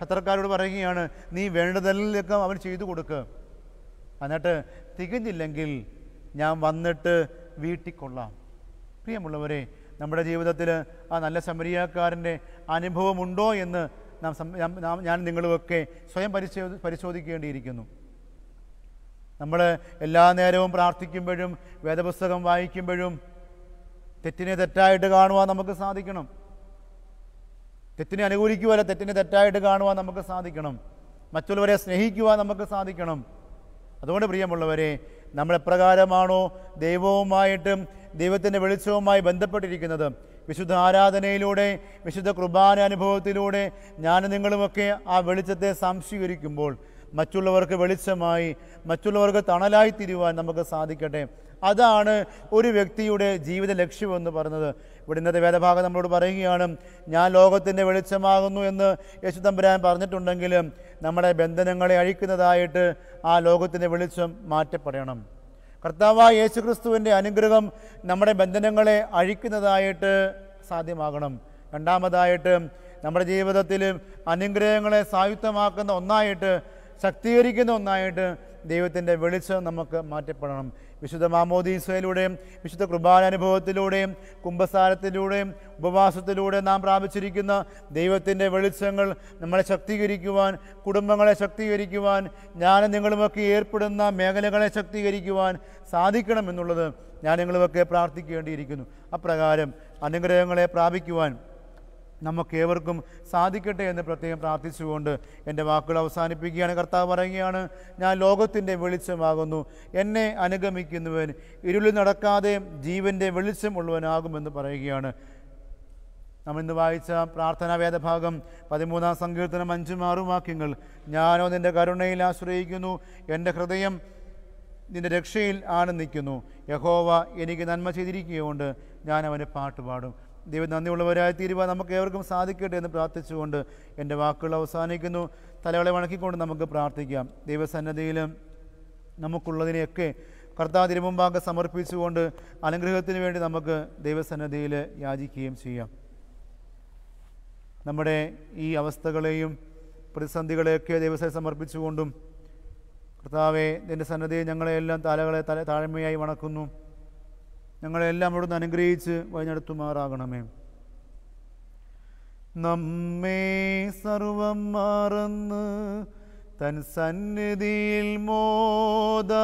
ഖത്തർക്കാരോട് പറയുകയാണ് നീ വേണ്ടതെല്ലാം അവൻ ചെയ്തു കൊടുക്കുക എന്നിട്ട് തികഞ്ഞില്ലെങ്കിൽ ഞാൻ വന്നിട്ട് വീട്ടിൽ കൊള്ളാം പ്രിയമുള്ളവരെ നമ്മുടെ ജീവിതത്തിൽ ആ നല്ല സമരിയാക്കാരൻ്റെ അനുഭവമുണ്ടോ എന്ന് നാം നാം ഞാൻ നിങ്ങളുമൊക്കെ സ്വയം പരിശോ പരിശോധിക്കേണ്ടിയിരിക്കുന്നു നമ്മൾ എല്ലാ നേരവും പ്രാർത്ഥിക്കുമ്പോഴും വേദപുസ്തകം വായിക്കുമ്പോഴും തെറ്റിനെ തെറ്റായിട്ട് കാണുവാൻ നമുക്ക് സാധിക്കണം തെറ്റിനെ അനുകൂലിക്കുവല്ല തെറ്റിനെ തെറ്റായിട്ട് കാണുവാൻ നമുക്ക് സാധിക്കണം മറ്റുള്ളവരെ സ്നേഹിക്കുവാൻ നമുക്ക് സാധിക്കണം അതുകൊണ്ട് പ്രിയമുള്ളവരെ നമ്മൾ ദൈവവുമായിട്ടും ദൈവത്തിൻ്റെ വെളിച്ചവുമായി ബന്ധപ്പെട്ടിരിക്കുന്നത് വിശുദ്ധ ആരാധനയിലൂടെ വിശുദ്ധ കുർബാന അനുഭവത്തിലൂടെ ഞാൻ നിങ്ങളുമൊക്കെ ആ വെളിച്ചത്തെ സംശീകരിക്കുമ്പോൾ മറ്റുള്ളവർക്ക് വെളിച്ചമായി മറ്റുള്ളവർക്ക് തണലായി തീരുവാൻ നമുക്ക് സാധിക്കട്ടെ അതാണ് ഒരു വ്യക്തിയുടെ ജീവിത ലക്ഷ്യമെന്ന് പറഞ്ഞത് ഇവിടെ ഇന്നത്തെ വേദഭാഗം നമ്മളോട് പറയുകയാണ് ഞാൻ ലോകത്തിൻ്റെ വെളിച്ചമാകുന്നു എന്ന് യേശുദമ്പുരാൻ പറഞ്ഞിട്ടുണ്ടെങ്കിലും നമ്മുടെ ബന്ധനങ്ങളെ അഴിക്കുന്നതായിട്ട് ആ ലോകത്തിൻ്റെ വെളിച്ചം മാറ്റപ്പെടണം കർത്താവായ ക്രിസ്തുവിൻ്റെ അനുഗ്രഹം നമ്മുടെ ബന്ധനങ്ങളെ അഴിക്കുന്നതായിട്ട് സാധ്യമാകണം രണ്ടാമതായിട്ട് നമ്മുടെ ജീവിതത്തിൽ അനുഗ്രഹങ്ങളെ സായുക്തമാക്കുന്ന ഒന്നായിട്ട് ശക്തീകരിക്കുന്ന ഒന്നായിട്ട് ദൈവത്തിൻ്റെ വെളിച്ചം നമുക്ക് മാറ്റപ്പെടണം വിശുദ്ധ മാമോദീസയിലൂടെയും വിശുദ്ധ അനുഭവത്തിലൂടെയും കുംഭസാരത്തിലൂടെയും ഉപവാസത്തിലൂടെ നാം പ്രാപിച്ചിരിക്കുന്ന ദൈവത്തിൻ്റെ വെളിച്ചങ്ങൾ നമ്മളെ ശക്തീകരിക്കുവാൻ കുടുംബങ്ങളെ ശക്തീകരിക്കുവാൻ ഞാനും നിങ്ങളുമൊക്കെ ഏർപ്പെടുന്ന മേഖലകളെ ശക്തീകരിക്കുവാൻ സാധിക്കണമെന്നുള്ളത് ഞാൻ നിങ്ങളുമൊക്കെ പ്രാർത്ഥിക്കേണ്ടിയിരിക്കുന്നു അപ്രകാരം അനുഗ്രഹങ്ങളെ പ്രാപിക്കുവാൻ നമുക്കേവർക്കും സാധിക്കട്ടെ എന്ന് പ്രത്യേകം പ്രാർത്ഥിച്ചുകൊണ്ട് എൻ്റെ വാക്കുകൾ അവസാനിപ്പിക്കുകയാണ് കർത്താവ് പറയുകയാണ് ഞാൻ ലോകത്തിൻ്റെ വെളിച്ചമാകുന്നു എന്നെ അനുഗമിക്കുന്നവൻ ഇരുളി നടക്കാതെ ജീവൻ്റെ വെളിച്ചം ഉള്ളവനാകുമെന്ന് പറയുകയാണ് നമ്മൾ ഇന്ന് വായിച്ച പ്രാർത്ഥനാ വേദഭാഗം പതിമൂന്നാം സങ്കീർത്തനം അഞ്ചും ആറും വാക്യങ്ങൾ ഞാനോ നിൻ്റെ കരുണയിൽ ആശ്രയിക്കുന്നു എൻ്റെ ഹൃദയം നിൻ്റെ രക്ഷയിൽ ആണ് നിൽക്കുന്നു യഹോവ എനിക്ക് നന്മ ചെയ്തിരിക്കുകയുണ്ട് ഞാൻ അവന് പാട്ടുപാടും ദൈവം നന്ദിയുള്ളവരായി തീരുവാൻ നമുക്ക് ഏവർക്കും സാധിക്കട്ടെ എന്ന് പ്രാർത്ഥിച്ചുകൊണ്ട് എൻ്റെ വാക്കുകൾ അവസാനിക്കുന്നു തലകളെ വണക്കിക്കൊണ്ട് നമുക്ക് പ്രാർത്ഥിക്കാം ദൈവസന്നദ്ധിയിലും നമുക്കുള്ളതിനെയൊക്കെ കർത്താവ് തിരുമുമ്പാകെ സമർപ്പിച്ചുകൊണ്ട് അനുഗ്രഹത്തിന് വേണ്ടി നമുക്ക് ദൈവസന്നദ്ധിയിൽ യാചിക്കുകയും ചെയ്യാം നമ്മുടെ ഈ അവസ്ഥകളെയും പ്രതിസന്ധികളെയൊക്കെ ദൈവസ്ഥയെ സമർപ്പിച്ചുകൊണ്ടും കർത്താവെ നിൻ്റെ സന്നദ്ധിയെ ഞങ്ങളെയെല്ലാം തലകളെ തല താഴ്മയായി വണക്കുന്നു ഞങ്ങളെല്ലാം അവിടുന്ന് അനുഗ്രഹിച്ച് വഴിഞ്ഞെടുത്തുമാറാകണമേ നമ്മെ സർവം മറന്ന് തൻ സന്നിധിയിൽ മോദമോടിന്ന്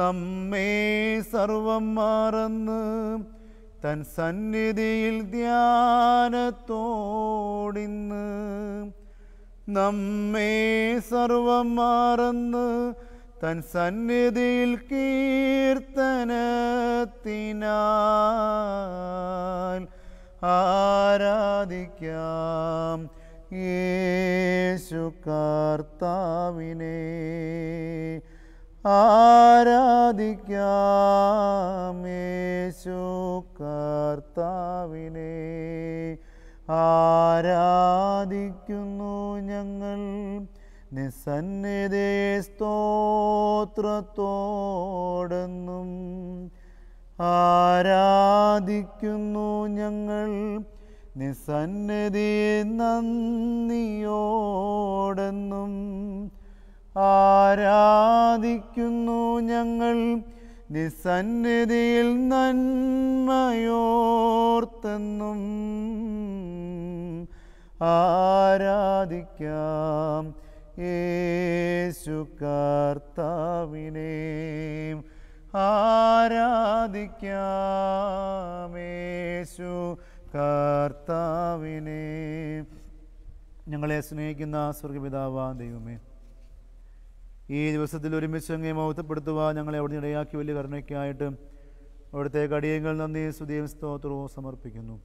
നമ്മെ സർവം മറന്ന് തൻ സന്നിധിയിൽ ധ്യാനത്തോടിന്ന് നമ്മെ സർവം മറന്ന് തൻ സന്നിധിയിൽ കീർത്തനത്തിനാൽ ആരാധിക്കാം യേശു കർത്താവിനെ ആരാധിക്കാം യേശു കർത്താവിനെ ആരാധിക്കുന്നു ഞങ്ങൾ നിസന്നിധി സ്തോത്രത്തോടെന്നും ആരാധിക്കുന്നു ഞങ്ങൾ നിസന്നിധി നന്ദിയോടെന്നും ആരാധിക്കുന്നു ഞങ്ങൾ നിസന്നിധിയിൽ നന്മയോർത്തെന്നും ആരാധിക്കാം യേശു കർത്താവിനെ ആരാധിക്കാമേശു കർത്താവിനെ ഞങ്ങളെ സ്നേഹിക്കുന്ന സ്വർഗപിതാവ ദൈവമേ ഈ ദിവസത്തിൽ ഒരുമിച്ച് അങ്ങേ മൗത്തപ്പെടുത്തുക ഞങ്ങളെ അവിടെ ഇടയാക്കി വലിയ കരുണയ്ക്കായിട്ട് അവിടുത്തെ കടിയങ്ങൾ നന്ദി സ്തുതിയും സ്തോത്രവും സമർപ്പിക്കുന്നു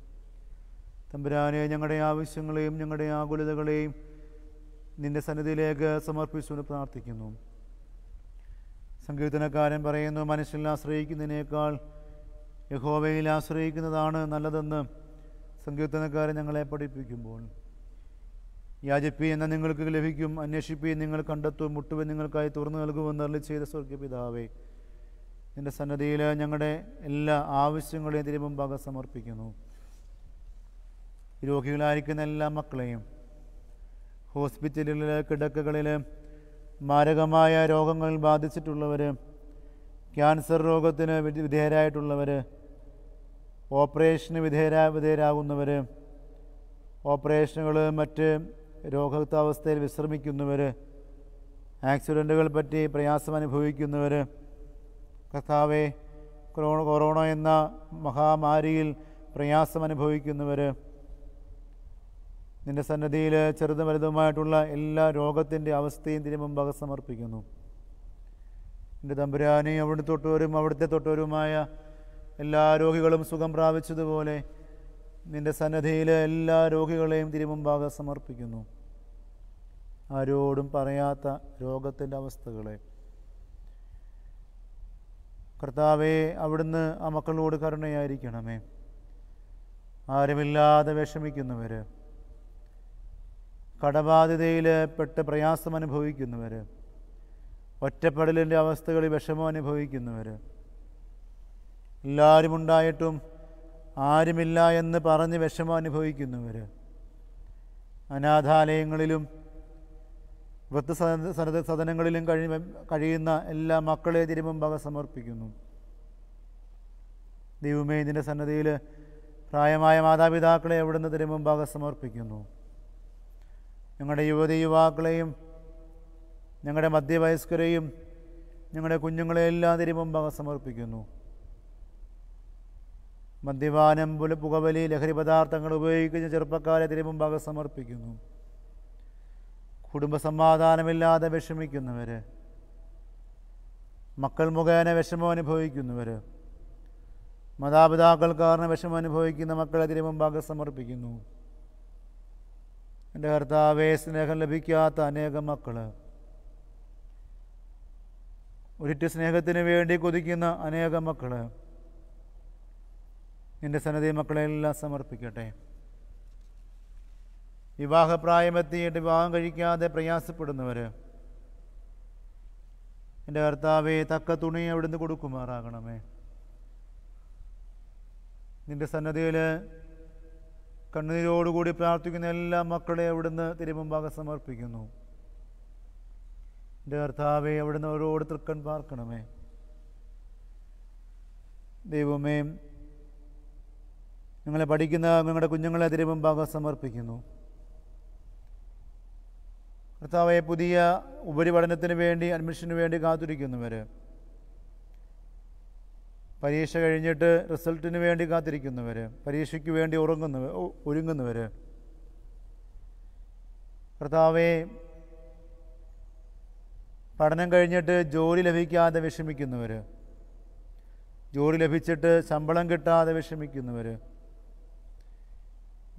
തമ്പുരാനെ ഞങ്ങളുടെ ആവശ്യങ്ങളെയും ഞങ്ങളുടെ ആകുലതകളെയും നിന്റെ സന്നിധിയിലേക്ക് സമർപ്പിച്ചുകൊണ്ട് പ്രാർത്ഥിക്കുന്നു സങ്കീർത്തനക്കാരൻ പറയുന്നു മനുഷ്യനിൽ ആശ്രയിക്കുന്നതിനേക്കാൾ യഹോവയിൽ ആശ്രയിക്കുന്നതാണ് നല്ലതെന്ന് സങ്കീർത്തനക്കാരൻ ഞങ്ങളെ പഠിപ്പിക്കുമ്പോൾ യാചപ്പി എന്ന നിങ്ങൾക്ക് ലഭിക്കും അന്വേഷിപ്പി നിങ്ങൾ കണ്ടെത്തും മുട്ടുവൻ നിങ്ങൾക്കായി തുറന്നു നൽകുമെന്ന് അറിയി ചെയ്ത സ്വർഗ്ഗപിതാവേ നിൻ്റെ സന്നദ്ധിയിൽ ഞങ്ങളുടെ എല്ലാ ആവശ്യങ്ങളെയും തിരുമുമ്പാകെ സമർപ്പിക്കുന്നു രോഗികളായിരിക്കുന്ന എല്ലാ മക്കളെയും ഹോസ്പിറ്റലുകളിൽ കിടക്കകളിൽ മാരകമായ രോഗങ്ങൾ ബാധിച്ചിട്ടുള്ളവർ ക്യാൻസർ രോഗത്തിന് വിധേയരായിട്ടുള്ളവർ ഓപ്പറേഷന് വിധേയരാ വിധേയരാകുന്നവർ ഓപ്പറേഷനുകൾ മറ്റ് രോഗാവസ്ഥയിൽ വിശ്രമിക്കുന്നവർ ആക്സിഡൻറ്റുകൾ പറ്റി പ്രയാസം അനുഭവിക്കുന്നവർ കർത്താവെ കൊറോണ എന്ന മഹാമാരിയിൽ പ്രയാസം അനുഭവിക്കുന്നവർ നിന്റെ സന്നദ്ധിയിൽ ചെറുതും വലുതുമായിട്ടുള്ള എല്ലാ രോഗത്തിൻ്റെ അവസ്ഥയും തിരുമുമ്പാകെ സമർപ്പിക്കുന്നു എൻ്റെ തമ്പുരാനെ അവിടുത്തെ തൊട്ടവരും അവിടുത്തെ തൊട്ടവരുമായ എല്ലാ രോഗികളും സുഖം പ്രാപിച്ചതുപോലെ നിന്റെ സന്നദ്ധിയിൽ എല്ലാ രോഗികളെയും തിരുമുമ്പാകെ സമർപ്പിക്കുന്നു ആരോടും പറയാത്ത രോഗത്തിൻ്റെ അവസ്ഥകളെ കർത്താവെ അവിടുന്ന് ആ മക്കളോട് കരുണയായിരിക്കണമേ ആരുമില്ലാതെ വിഷമിക്കുന്നവർ കടബാധ്യതയിൽ പെട്ട് പ്രയാസം അനുഭവിക്കുന്നവർ ഒറ്റപ്പെടലിൻ്റെ അവസ്ഥകളിൽ വിഷമം അനുഭവിക്കുന്നവർ എല്ലാവരും ഉണ്ടായിട്ടും ആരുമില്ല എന്ന് പറഞ്ഞ് വിഷമം അനുഭവിക്കുന്നവർ അനാഥാലയങ്ങളിലും വൃദ്ധ സദനങ്ങളിലും കഴി കഴിയുന്ന എല്ലാ മക്കളെ തിരുമുമ്പാകെ സമർപ്പിക്കുന്നു ദൈവമേ ഇതിൻ്റെ സന്നദ്ധിയിൽ പ്രായമായ മാതാപിതാക്കളെ അവിടുന്ന് തിരുമുമ്പാകെ സമർപ്പിക്കുന്നു ഞങ്ങളുടെ യുവതി യുവാക്കളെയും ഞങ്ങളുടെ മധ്യവയസ്കരെയും ഞങ്ങളുടെ കുഞ്ഞുങ്ങളെയെല്ലാം തിരുമുമ്പാകെ സമർപ്പിക്കുന്നു മദ്യപാനം പുല പുകവലി ലഹരി പദാർത്ഥങ്ങൾ ഉപയോഗിക്കുന്ന ചെറുപ്പക്കാരെ തിരുമുമ്പാകെ സമർപ്പിക്കുന്നു കുടുംബസമാധാനമില്ലാതെ വിഷമിക്കുന്നവർ മക്കൾ മുഖേന വിഷമം അനുഭവിക്കുന്നവർ മാതാപിതാക്കൾ കാരണം വിഷമം അനുഭവിക്കുന്ന മക്കളെ തിരുമുമ്പാകെ സമർപ്പിക്കുന്നു എൻ്റെ കർത്താവെ സ്നേഹം ലഭിക്കാത്ത അനേകം മക്കൾ ഒരിറ്റ സ്നേഹത്തിന് വേണ്ടി കൊതിക്കുന്ന അനേകം മക്കൾ നിൻ്റെ സന്നദ്ധി മക്കളെല്ലാം സമർപ്പിക്കട്ടെ വിവാഹപ്രായമെത്തിയിട്ട് വിവാഹം കഴിക്കാതെ പ്രയാസപ്പെടുന്നവർ എൻ്റെ കർത്താവെ തക്ക തുണി അവിടുന്ന് കൊടുക്കുമാറാകണമേ നിൻ്റെ സന്നദ്ധിയിൽ കണ്ണുനീരോടുകൂടി പ്രാർത്ഥിക്കുന്ന എല്ലാ മക്കളെ അവിടുന്ന് തിരുമുമ്പാകെ സമർപ്പിക്കുന്നു എൻ്റെ കർത്താവെ അവിടുന്ന് അവരോട് തൃക്കൺ പാർക്കണമേ ദൈവമേ ഞങ്ങളെ പഠിക്കുന്ന ഞങ്ങളുടെ കുഞ്ഞുങ്ങളെ തിരുമുമ്പാകെ സമർപ്പിക്കുന്നു കർത്താവെ പുതിയ ഉപരിപഠനത്തിന് വേണ്ടി അഡ്മിഷന് വേണ്ടി വരെ പരീക്ഷ കഴിഞ്ഞിട്ട് റിസൾട്ടിന് വേണ്ടി കാത്തിരിക്കുന്നവർ പരീക്ഷയ്ക്ക് വേണ്ടി ഉറങ്ങുന്നവർ ഒരുങ്ങുന്നവർ കർത്താവെ പഠനം കഴിഞ്ഞിട്ട് ജോലി ലഭിക്കാതെ വിഷമിക്കുന്നവർ ജോലി ലഭിച്ചിട്ട് ശമ്പളം കിട്ടാതെ വിഷമിക്കുന്നവർ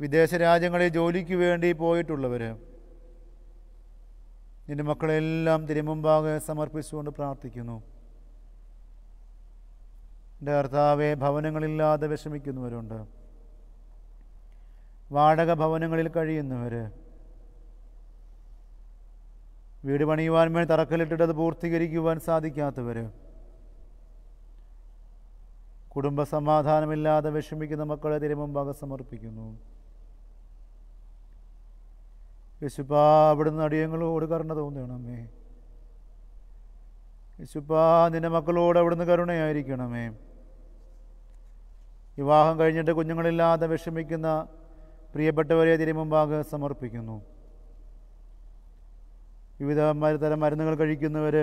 വിദേശ രാജ്യങ്ങളിൽ ജോലിക്ക് വേണ്ടി പോയിട്ടുള്ളവർ നിൻ്റെ മക്കളെല്ലാം തിരുമുമ്പാകെ സമർപ്പിച്ചുകൊണ്ട് പ്രാർത്ഥിക്കുന്നു എൻ്റെ കർത്താവെ ഭവനങ്ങളില്ലാതെ വിഷമിക്കുന്നവരുണ്ട് വാടക ഭവനങ്ങളിൽ കഴിയുന്നവർ വീട് പണിയുവാൻ വേണ്ടി തറക്കല്ലിട്ടിട്ട് അത് പൂർത്തീകരിക്കുവാൻ സാധിക്കാത്തവർ കുടുംബ വിഷമിക്കുന്ന മക്കളെ തിരുമുമ്പാകെ സമർപ്പിക്കുന്നു യേശുപ്പാ അവിടുന്ന് അടിയങ്ങളോട് കരുണ തോന്നണമേ യേശുപ്പാ നിന്റെ മക്കളോട് അവിടുന്ന് കരുണയായിരിക്കണമേ വിവാഹം കഴിഞ്ഞിട്ട് കുഞ്ഞുങ്ങളില്ലാതെ വിഷമിക്കുന്ന പ്രിയപ്പെട്ടവരെ തിരുമുമ്പാകെ സമർപ്പിക്കുന്നു വിവിധ തരം മരുന്നുകൾ കഴിക്കുന്നവർ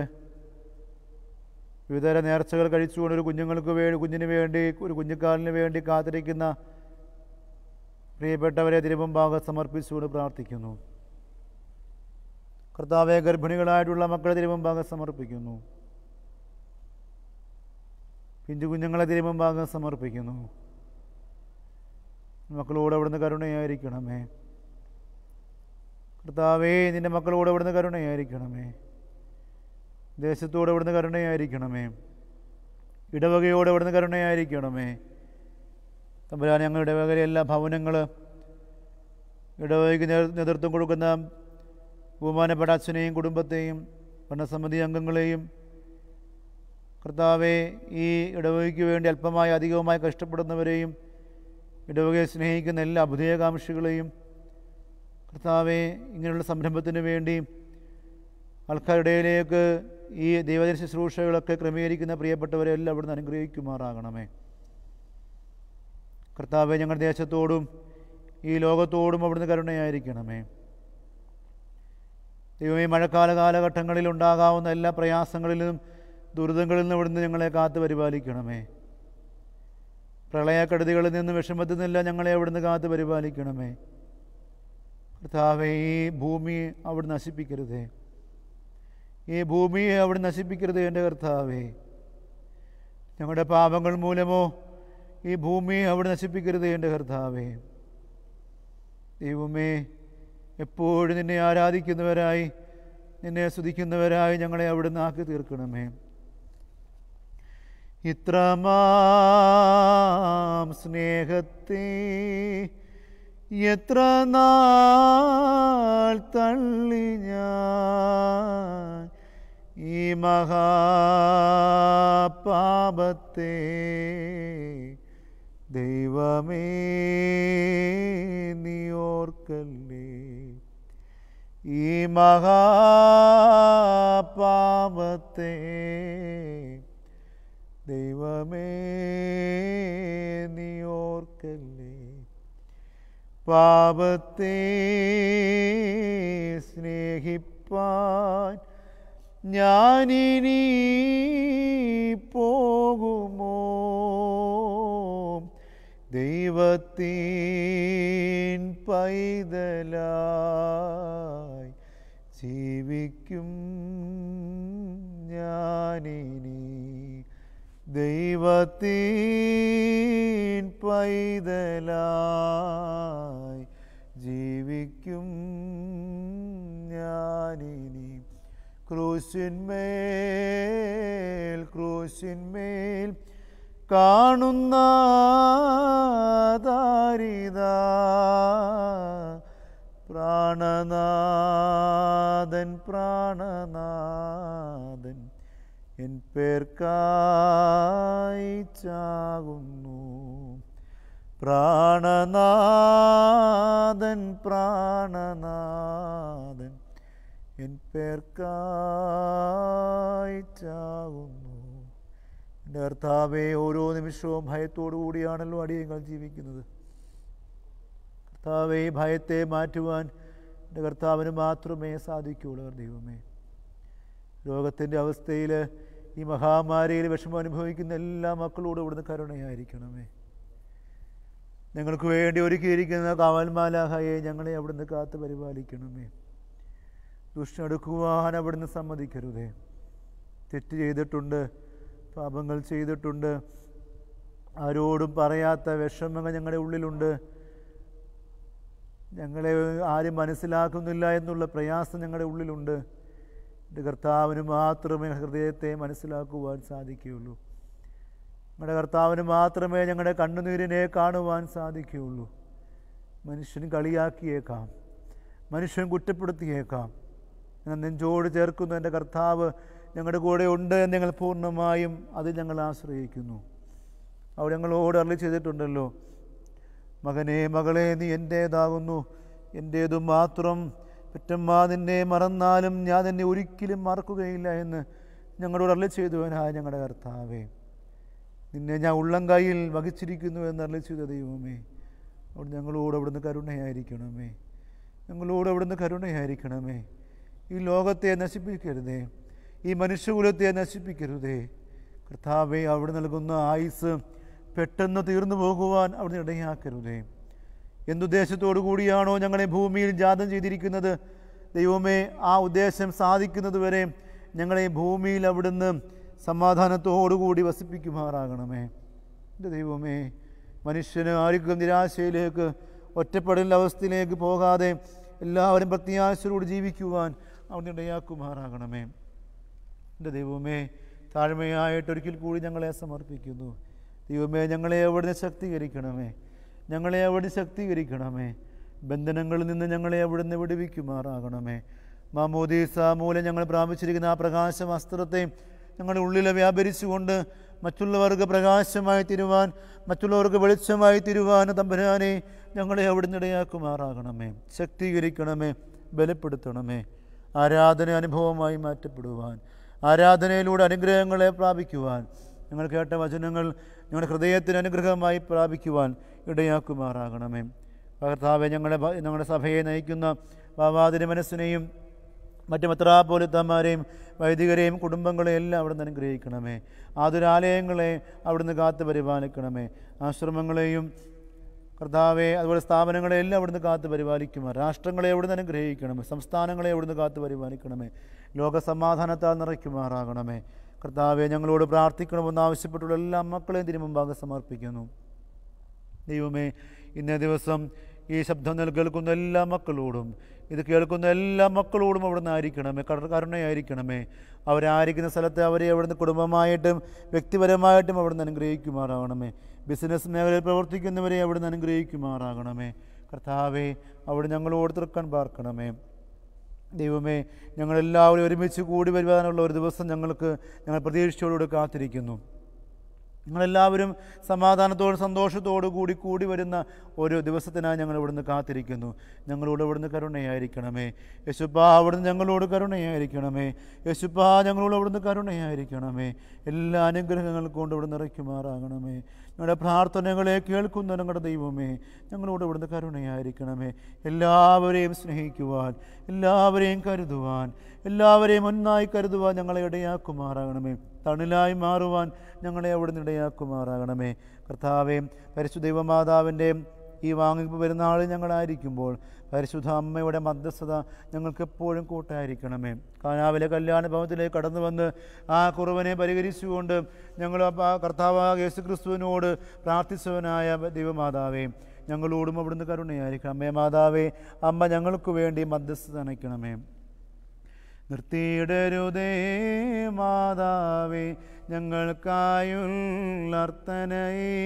വിവിധ തരം നേർച്ചകൾ കഴിച്ചുകൊണ്ട് ഒരു കുഞ്ഞുങ്ങൾക്ക് വേണ്ടി കുഞ്ഞിന് വേണ്ടി ഒരു കുഞ്ഞിക്കാലിന് വേണ്ടി കാത്തിരിക്കുന്ന പ്രിയപ്പെട്ടവരെ തിരുമുമ്പാകെ സമർപ്പിച്ചുകൊണ്ട് പ്രാർത്ഥിക്കുന്നു കർത്താവെ ഗർഭിണികളായിട്ടുള്ള മക്കളെ തിരുമുമ്പാകെ സമർപ്പിക്കുന്നു പിഞ്ചു കുഞ്ഞുങ്ങളെ തിരുമുമ്പാകെ സമർപ്പിക്കുന്നു മക്കളോട് അവിടുന്ന് കരുണയായിരിക്കണമേ കർത്താവേ നിൻ്റെ മക്കളോട് അവിടുന്ന് കരുണയായിരിക്കണമേ ദേശത്തോട് അവിടുന്ന് കരുണയായിരിക്കണമേ ഇടവകയോട് അവിടുന്ന് കരുണയായിരിക്കണമേ തമ്പുരാൻ ഞങ്ങൾ ഇടവകയിലെ എല്ലാ ഭവനങ്ങൾ ഇടവകയ്ക്ക് നേതൃത്വം കൊടുക്കുന്ന ബഹുമാനപ്പെട്ട അച്ഛനെയും കുടുംബത്തെയും ഭരണസമിതി അംഗങ്ങളെയും കർത്താവെ ഈ ഇടവകയ്ക്ക് വേണ്ടി അല്പമായി അധികവുമായി കഷ്ടപ്പെടുന്നവരെയും ഇടവകയെ സ്നേഹിക്കുന്ന എല്ലാ അഭുതേകാംക്ഷികളെയും കർത്താവെ ഇങ്ങനെയുള്ള സംരംഭത്തിന് വേണ്ടി ആൾക്കാരുടെയിലേക്ക് ഈ ദൈവദർശ ശുശ്രൂഷകളൊക്കെ ക്രമീകരിക്കുന്ന പ്രിയപ്പെട്ടവരെ എല്ലാം അവിടുന്ന് അനുഗ്രഹിക്കുമാറാകണമേ കർത്താവെ ഞങ്ങളുടെ ദേശത്തോടും ഈ ലോകത്തോടും അവിടുന്ന് കരുണയായിരിക്കണമേ ദൈവമേ മഴക്കാല കാലഘട്ടങ്ങളിൽ ഉണ്ടാകാവുന്ന എല്ലാ പ്രയാസങ്ങളിലും ദുരിതങ്ങളിൽ നിന്ന് ഇവിടുന്ന് ഞങ്ങളെ കാത്തു പരിപാലിക്കണമേ പ്രളയക്കെടുതികളിൽ നിന്ന് വിഷമത്തിൽ ഞങ്ങളെ അവിടുന്ന് കാത്തു പരിപാലിക്കണമേ കർത്താവേ ഈ ഭൂമി അവിടെ നശിപ്പിക്കരുതേ ഈ ഭൂമിയെ അവിടെ നശിപ്പിക്കരുതേ എൻ്റെ കർത്താവേ ഞങ്ങളുടെ പാപങ്ങൾ മൂലമോ ഈ ഭൂമിയെ അവിടെ നശിപ്പിക്കരുതേ എൻ്റെ കർത്താവേ ദൈവമേ എപ്പോഴും നിന്നെ ആരാധിക്കുന്നവരായി നിന്നെ സ്തുതിക്കുന്നവരായി ഞങ്ങളെ അവിടുന്ന് ആക്കി തീർക്കണമേ ഇത്രമാം സ്നേഹത്തെ എത്ര നാൾ തള്ളി ഞാൻ ഈ മഹാപാപത്തെ ദൈവമേ നിയോർക്കല്ലേ ഈ മഹാപാപത്തേ ദൈവമേ നീയോർക്കല്ലേ പാപത്തെ സ്നേഹിപ്പാൻ ഞാനിനി പോകുമോ ദൈവത്തിൻ പൈതലായി ജീവിക്കും ഞാനിനി ദൈവത്തിൻ പൈതലായി ജീവിക്കും ഞാനിനി ക്രൂശിന്മേൽ ക്രൂശിന്മേൽ കാണുന്ന ദാരിത പ്രാണനാഥൻ പ്രാണനാഥൻ എൻ പേർക്കായിച്ചാകുന്നു പ്രാണനാഥൻ പ്രാണനാഥൻ എൻ പേർക്കായിച്ചാകുന്നു എൻ്റെ കർത്താവെ ഓരോ നിമിഷവും ഭയത്തോടു കൂടിയാണല്ലോ അടിയങ്ങൾ ജീവിക്കുന്നത് കർത്താവെ ഈ ഭയത്തെ മാറ്റുവാൻ എൻ്റെ കർത്താവിന് മാത്രമേ സാധിക്കുകയുള്ളൂ ദൈവമേ ലോകത്തിൻ്റെ അവസ്ഥയിൽ ഈ മഹാമാരിയിൽ വിഷമം അനുഭവിക്കുന്ന എല്ലാ മക്കളോടും ഇവിടുന്ന് കരുണയായിരിക്കണമേ ഞങ്ങൾക്ക് വേണ്ടി ഒരുക്കിയിരിക്കുന്ന കാവൽമാലാഹയെ ഞങ്ങളെ അവിടുന്ന് കാത്തു പരിപാലിക്കണമേ ദുഷ്ടടുക്കുവാൻ അവിടുന്ന് സമ്മതിക്കരുതേ തെറ്റ് ചെയ്തിട്ടുണ്ട് പാപങ്ങൾ ചെയ്തിട്ടുണ്ട് ആരോടും പറയാത്ത വിഷമങ്ങൾ ഞങ്ങളുടെ ഉള്ളിലുണ്ട് ഞങ്ങളെ ആരും മനസ്സിലാക്കുന്നില്ല എന്നുള്ള പ്രയാസം ഞങ്ങളുടെ ഉള്ളിലുണ്ട് എൻ്റെ കർത്താവിന് മാത്രമേ ഹൃദയത്തെ മനസ്സിലാക്കുവാൻ സാധിക്കുകയുള്ളൂ നമ്മുടെ കർത്താവിന് മാത്രമേ ഞങ്ങളുടെ കണ്ണുനീരിനെ കാണുവാൻ സാധിക്കുകയുള്ളൂ മനുഷ്യൻ കളിയാക്കിയേക്കാം മനുഷ്യൻ കുറ്റപ്പെടുത്തിയേക്കാം ഞങ്ങൾ നെഞ്ചോട് ചേർക്കുന്നു എൻ്റെ കർത്താവ് ഞങ്ങളുടെ കൂടെ ഉണ്ട് എന്ന് ഞങ്ങൾ പൂർണ്ണമായും അത് ഞങ്ങൾ ആശ്രയിക്കുന്നു അവിടെ ഞങ്ങളോട് അറളി ചെയ്തിട്ടുണ്ടല്ലോ മകനെ മകളെ നീ എൻ്റേതാകുന്നു എൻ്റേതു മാത്രം പെറ്റമ്മ നിന്നെ മറന്നാലും ഞാൻ നിന്നെ ഒരിക്കലും മറക്കുകയില്ല എന്ന് ഞങ്ങളോട് അരളി ചെയ്തുവനായ ഞങ്ങളുടെ കർത്താവേ നിന്നെ ഞാൻ ഉള്ളം കയ്യിൽ വഹിച്ചിരിക്കുന്നു എന്ന് അരളി ചെയ്ത ദൈവമേ അവിടെ ഞങ്ങളോട് അവിടുന്ന് കരുണയായിരിക്കണമേ ഞങ്ങളോട് അവിടുന്ന് കരുണയായിരിക്കണമേ ഈ ലോകത്തെ നശിപ്പിക്കരുതേ ഈ മനുഷ്യകുലത്തെ നശിപ്പിക്കരുതേ കർത്താവെ അവിടെ നൽകുന്ന ആയുസ് പെട്ടെന്ന് തീർന്നു പോകുവാൻ അവിടെ ഇടയാക്കരുതേ എന്തുദ്ദേശത്തോടു കൂടിയാണോ ഞങ്ങളെ ഭൂമിയിൽ ജാതം ചെയ്തിരിക്കുന്നത് ദൈവമേ ആ ഉദ്ദേശം സാധിക്കുന്നതുവരെ ഞങ്ങളെ ഭൂമിയിൽ അവിടുന്ന് സമാധാനത്തോടുകൂടി വസിപ്പിക്കുമാറാകണമേ എൻ്റെ ദൈവമേ മനുഷ്യന് ആർക്കും നിരാശയിലേക്ക് ഒറ്റപ്പെടൽ അവസ്ഥയിലേക്ക് പോകാതെ എല്ലാവരും പ്രത്യാശയോട് ജീവിക്കുവാൻ അവിടെ ഇടയാക്കുമാറാകണമേ എൻ്റെ ദൈവമേ താഴ്മയായിട്ട് ഒരിക്കൽ കൂടി ഞങ്ങളെ സമർപ്പിക്കുന്നു ദൈവമേ ഞങ്ങളെ അവിടുന്ന് ശക്തീകരിക്കണമേ ഞങ്ങളെ അവിടെ ശക്തീകരിക്കണമേ ബന്ധനങ്ങളിൽ നിന്ന് ഞങ്ങളെ അവിടുന്ന് വിടുവിക്കുമാറാകണമേ മാമോദീസ മൂലം ഞങ്ങൾ പ്രാപിച്ചിരിക്കുന്ന ആ പ്രകാശ വസ്ത്രത്തെ ഞങ്ങളുടെ ഉള്ളിൽ വ്യാപരിച്ചുകൊണ്ട് മറ്റുള്ളവർക്ക് പ്രകാശമായി തീരുവാൻ മറ്റുള്ളവർക്ക് വെളിച്ചമായി തീരുവാൻ തമ്പരാനെ ഞങ്ങളെ അവിടുന്ന് ഇടയാക്കുമാറാകണമേ ശക്തീകരിക്കണമേ ബലപ്പെടുത്തണമേ ആരാധന അനുഭവമായി മാറ്റപ്പെടുവാൻ ആരാധനയിലൂടെ അനുഗ്രഹങ്ങളെ പ്രാപിക്കുവാൻ ഞങ്ങൾ കേട്ട വചനങ്ങൾ ഞങ്ങളുടെ ഹൃദയത്തിന് അനുഗ്രഹമായി പ്രാപിക്കുവാൻ ഇടയാക്കുമാറാകണമേ കർത്താവെ ഞങ്ങളെ ഞങ്ങളുടെ സഭയെ നയിക്കുന്ന ഭാവാതിരി മനസ്സിനെയും മറ്റ് മെത്രാപോലിത്തന്മാരെയും വൈദികരെയും കുടുംബങ്ങളെയും എല്ലാം നിന്ന് അനുഗ്രഹിക്കണമേ ആതുരാലയങ്ങളെ നിന്ന് കാത്തു പരിപാലിക്കണമേ ആശ്രമങ്ങളെയും കർത്താവെ അതുപോലെ സ്ഥാപനങ്ങളെ എല്ലാം അവിടുന്ന് കാത്തു പരിപാലിക്കുമ രാഷ്ട്രങ്ങളെ നിന്ന് അനുഗ്രഹിക്കണമേ സംസ്ഥാനങ്ങളെ നിന്ന് കാത്തു പരിപാലിക്കണമേ ലോകസമാധാനത്താൽ നിറയ്ക്കുമാറാകണമേ കർത്താവെ ഞങ്ങളോട് പ്രാർത്ഥിക്കണമെന്ന് ആവശ്യപ്പെട്ടുള്ള എല്ലാ മക്കളെയും തിരുമുമ്പാകെ സമർപ്പിക്കുന്നു ദൈവമേ ഇന്നേ ദിവസം ഈ ശബ്ദം കേൾക്കുന്ന എല്ലാ മക്കളോടും ഇത് കേൾക്കുന്ന എല്ലാ മക്കളോടും അവിടുന്ന് ആയിരിക്കണമേ കരുണയായിരിക്കണമേ അവരായിരിക്കുന്ന സ്ഥലത്ത് അവരെ അവിടുന്ന് കുടുംബമായിട്ടും വ്യക്തിപരമായിട്ടും അവിടുന്ന് അനുഗ്രഹിക്കുമാറാകണമേ ബിസിനസ് മേഖലയിൽ പ്രവർത്തിക്കുന്നവരെ അവിടുന്ന് അനുഗ്രഹിക്കുമാറാകണമേ കർത്താവേ അവിടെ ഞങ്ങളോട് തീർക്കാൻ പാർക്കണമേ ദൈവമേ ഞങ്ങളെല്ലാവരും ഒരുമിച്ച് കൂടി വരുവാനുള്ള ഒരു ദിവസം ഞങ്ങൾക്ക് ഞങ്ങൾ പ്രതീക്ഷയോടുകൂടി കാത്തിരിക്കുന്നു നിങ്ങളെല്ലാവരും സമാധാനത്തോടും സന്തോഷത്തോടും കൂടി കൂടി വരുന്ന ഒരു ദിവസത്തിനായി ഞങ്ങൾ ഇവിടുന്ന് കാത്തിരിക്കുന്നു ഞങ്ങളോട് ഇവിടുന്ന് കരുണയായിരിക്കണമേ യശുപ്പ അവിടുന്ന് ഞങ്ങളോട് കരുണയായിരിക്കണമേ യശുപ്പ ഞങ്ങളോട് അവിടുന്ന് കരുണയായിരിക്കണമേ എല്ലാ അനുഗ്രഹങ്ങൾ കൊണ്ട് ഇവിടുന്ന് നിറയ്ക്കുമാറാകണമേ ഞങ്ങളുടെ പ്രാർത്ഥനകളെ കേൾക്കുന്ന ഞങ്ങളുടെ ദൈവമേ ഞങ്ങളോട് ഇവിടുന്ന് കരുണയായിരിക്കണമേ എല്ലാവരെയും സ്നേഹിക്കുവാൻ എല്ലാവരെയും കരുതുവാൻ എല്ലാവരെയും ഒന്നായി കരുതുവാൻ ഞങ്ങളെ ഇടയാക്കുമാറാകണമേ തണലായി മാറുവാൻ ഞങ്ങളെ അവിടുന്ന് ഇടയാക്കുമാറാകണമേ കർത്താവേയും പരിശുദ്ധ ദൈവമാതാവിൻ്റെയും ഈ വാങ്ങിപ്പ് ആൾ ഞങ്ങളായിരിക്കുമ്പോൾ പരിശുദ്ധ അമ്മയുടെ മധ്യസ്ഥത ഞങ്ങൾക്കെപ്പോഴും കൂട്ടായിരിക്കണമേ കാനാവിലെ കല്യാണ ഭവനത്തിലേക്ക് കടന്നു വന്ന് ആ കുറവനെ പരിഹരിച്ചുകൊണ്ട് ഞങ്ങൾ കർത്താവ് യേശു ക്രിസ്തുവിനോട് പ്രാർത്ഥിച്ചവനായ ദൈവമാതാവേ ഞങ്ങളോടും അവിടുന്ന് കരുണയായിരിക്കണം അമ്മേ മാതാവേ അമ്മ ഞങ്ങൾക്ക് വേണ്ടി മധ്യസ്ഥത അണയ്ക്കണമേ നിർത്തിയിടരുതേ മാതാവേ ഞങ്ങൾക്കായുള്ളർത്തനയേ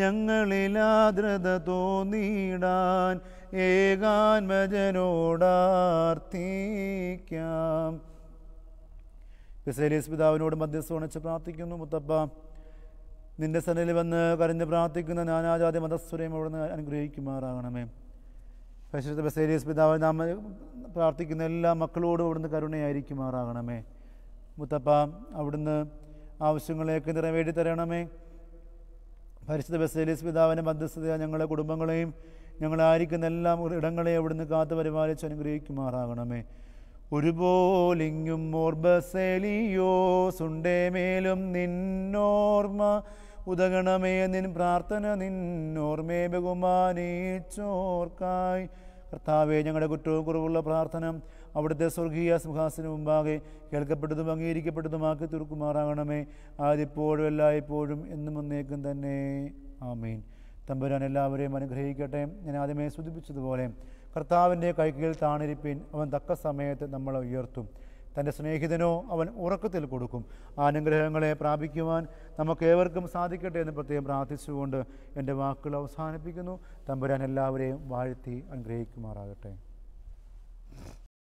ഞങ്ങളിലാദ്രത തോന്നിയിടാൻ ഏകാൻമജനോടാർത്ഥിക്കാം ബിസേലീസ് പിതാവിനോട് മധ്യസ്ഥ ഉണച്ച് പ്രാർത്ഥിക്കുന്നു മുത്തപ്പ നിന്റെ സനലിൽ വന്ന് കരഞ്ഞ് പ്രാർത്ഥിക്കുന്ന നാനാജാതി മതസ്വരയും നിന്ന് അനുഗ്രഹിക്കുമാറാകണമേ പരിശുദ്ധ ബസേലിയസ് പിതാവ് നാം പ്രാർത്ഥിക്കുന്ന എല്ലാ മക്കളോടും അവിടുന്ന് കരുണയായിരിക്കുമാറാകണമേ മുത്തപ്പ അവിടുന്ന് ആവശ്യങ്ങളെയൊക്കെ നിറവേറ്റി തരണമേ പരിശുദ്ധ ബസേലിസ് പിതാവിൻ്റെ മധ്യസ്ഥത ഞങ്ങളെ കുടുംബങ്ങളെയും ഞങ്ങളായിരിക്കുന്ന എല്ലാ ഇടങ്ങളെയും അവിടുന്ന് കാത്തു പരിപാലിച്ച് അനുഗ്രഹിക്കുമാറാകണമേ ഒരുപോലിങ്ങും സുണ്ടേമേലും നിന്നോർമ്മ ഉതകണമേ നിൻ പ്രാർത്ഥന നിന്നോർമേ ബഹുമാനീച്ചോർക്കായി കർത്താവേ ഞങ്ങളുടെ കുറ്റവും കുറവുള്ള പ്രാർത്ഥന അവിടുത്തെ സ്വർഗീയ സിംഹാസന മുമ്പാകെ കേൾക്കപ്പെട്ടതും അംഗീകരിക്കപ്പെട്ടതുമാക്കി തീർക്കുമാറാകണമേ ആദ്യപ്പോഴും എല്ലായ്പ്പോഴും എന്നും എന്നേക്കും തന്നെ ആമീൻ തമ്പുരാൻ എല്ലാവരെയും അനുഗ്രഹിക്കട്ടെ ഞാൻ ആദ്യമേ സൂചിപ്പിച്ചതുപോലെ കർത്താവിൻ്റെ കൈകളിൽ താണിരിപ്പിൻ അവൻ തക്ക സമയത്ത് നമ്മളെ ഉയർത്തും തൻ്റെ സ്നേഹിതനോ അവൻ ഉറക്കത്തിൽ കൊടുക്കും ആ അനുഗ്രഹങ്ങളെ പ്രാപിക്കുവാൻ നമുക്കേവർക്കും സാധിക്കട്ടെ എന്ന് പ്രത്യേകം പ്രാർത്ഥിച്ചുകൊണ്ട് എൻ്റെ വാക്കുകൾ അവസാനിപ്പിക്കുന്നു തമ്പുരാൻ എല്ലാവരെയും വാഴ്ത്തി അനുഗ്രഹിക്കുമാറാകട്ടെ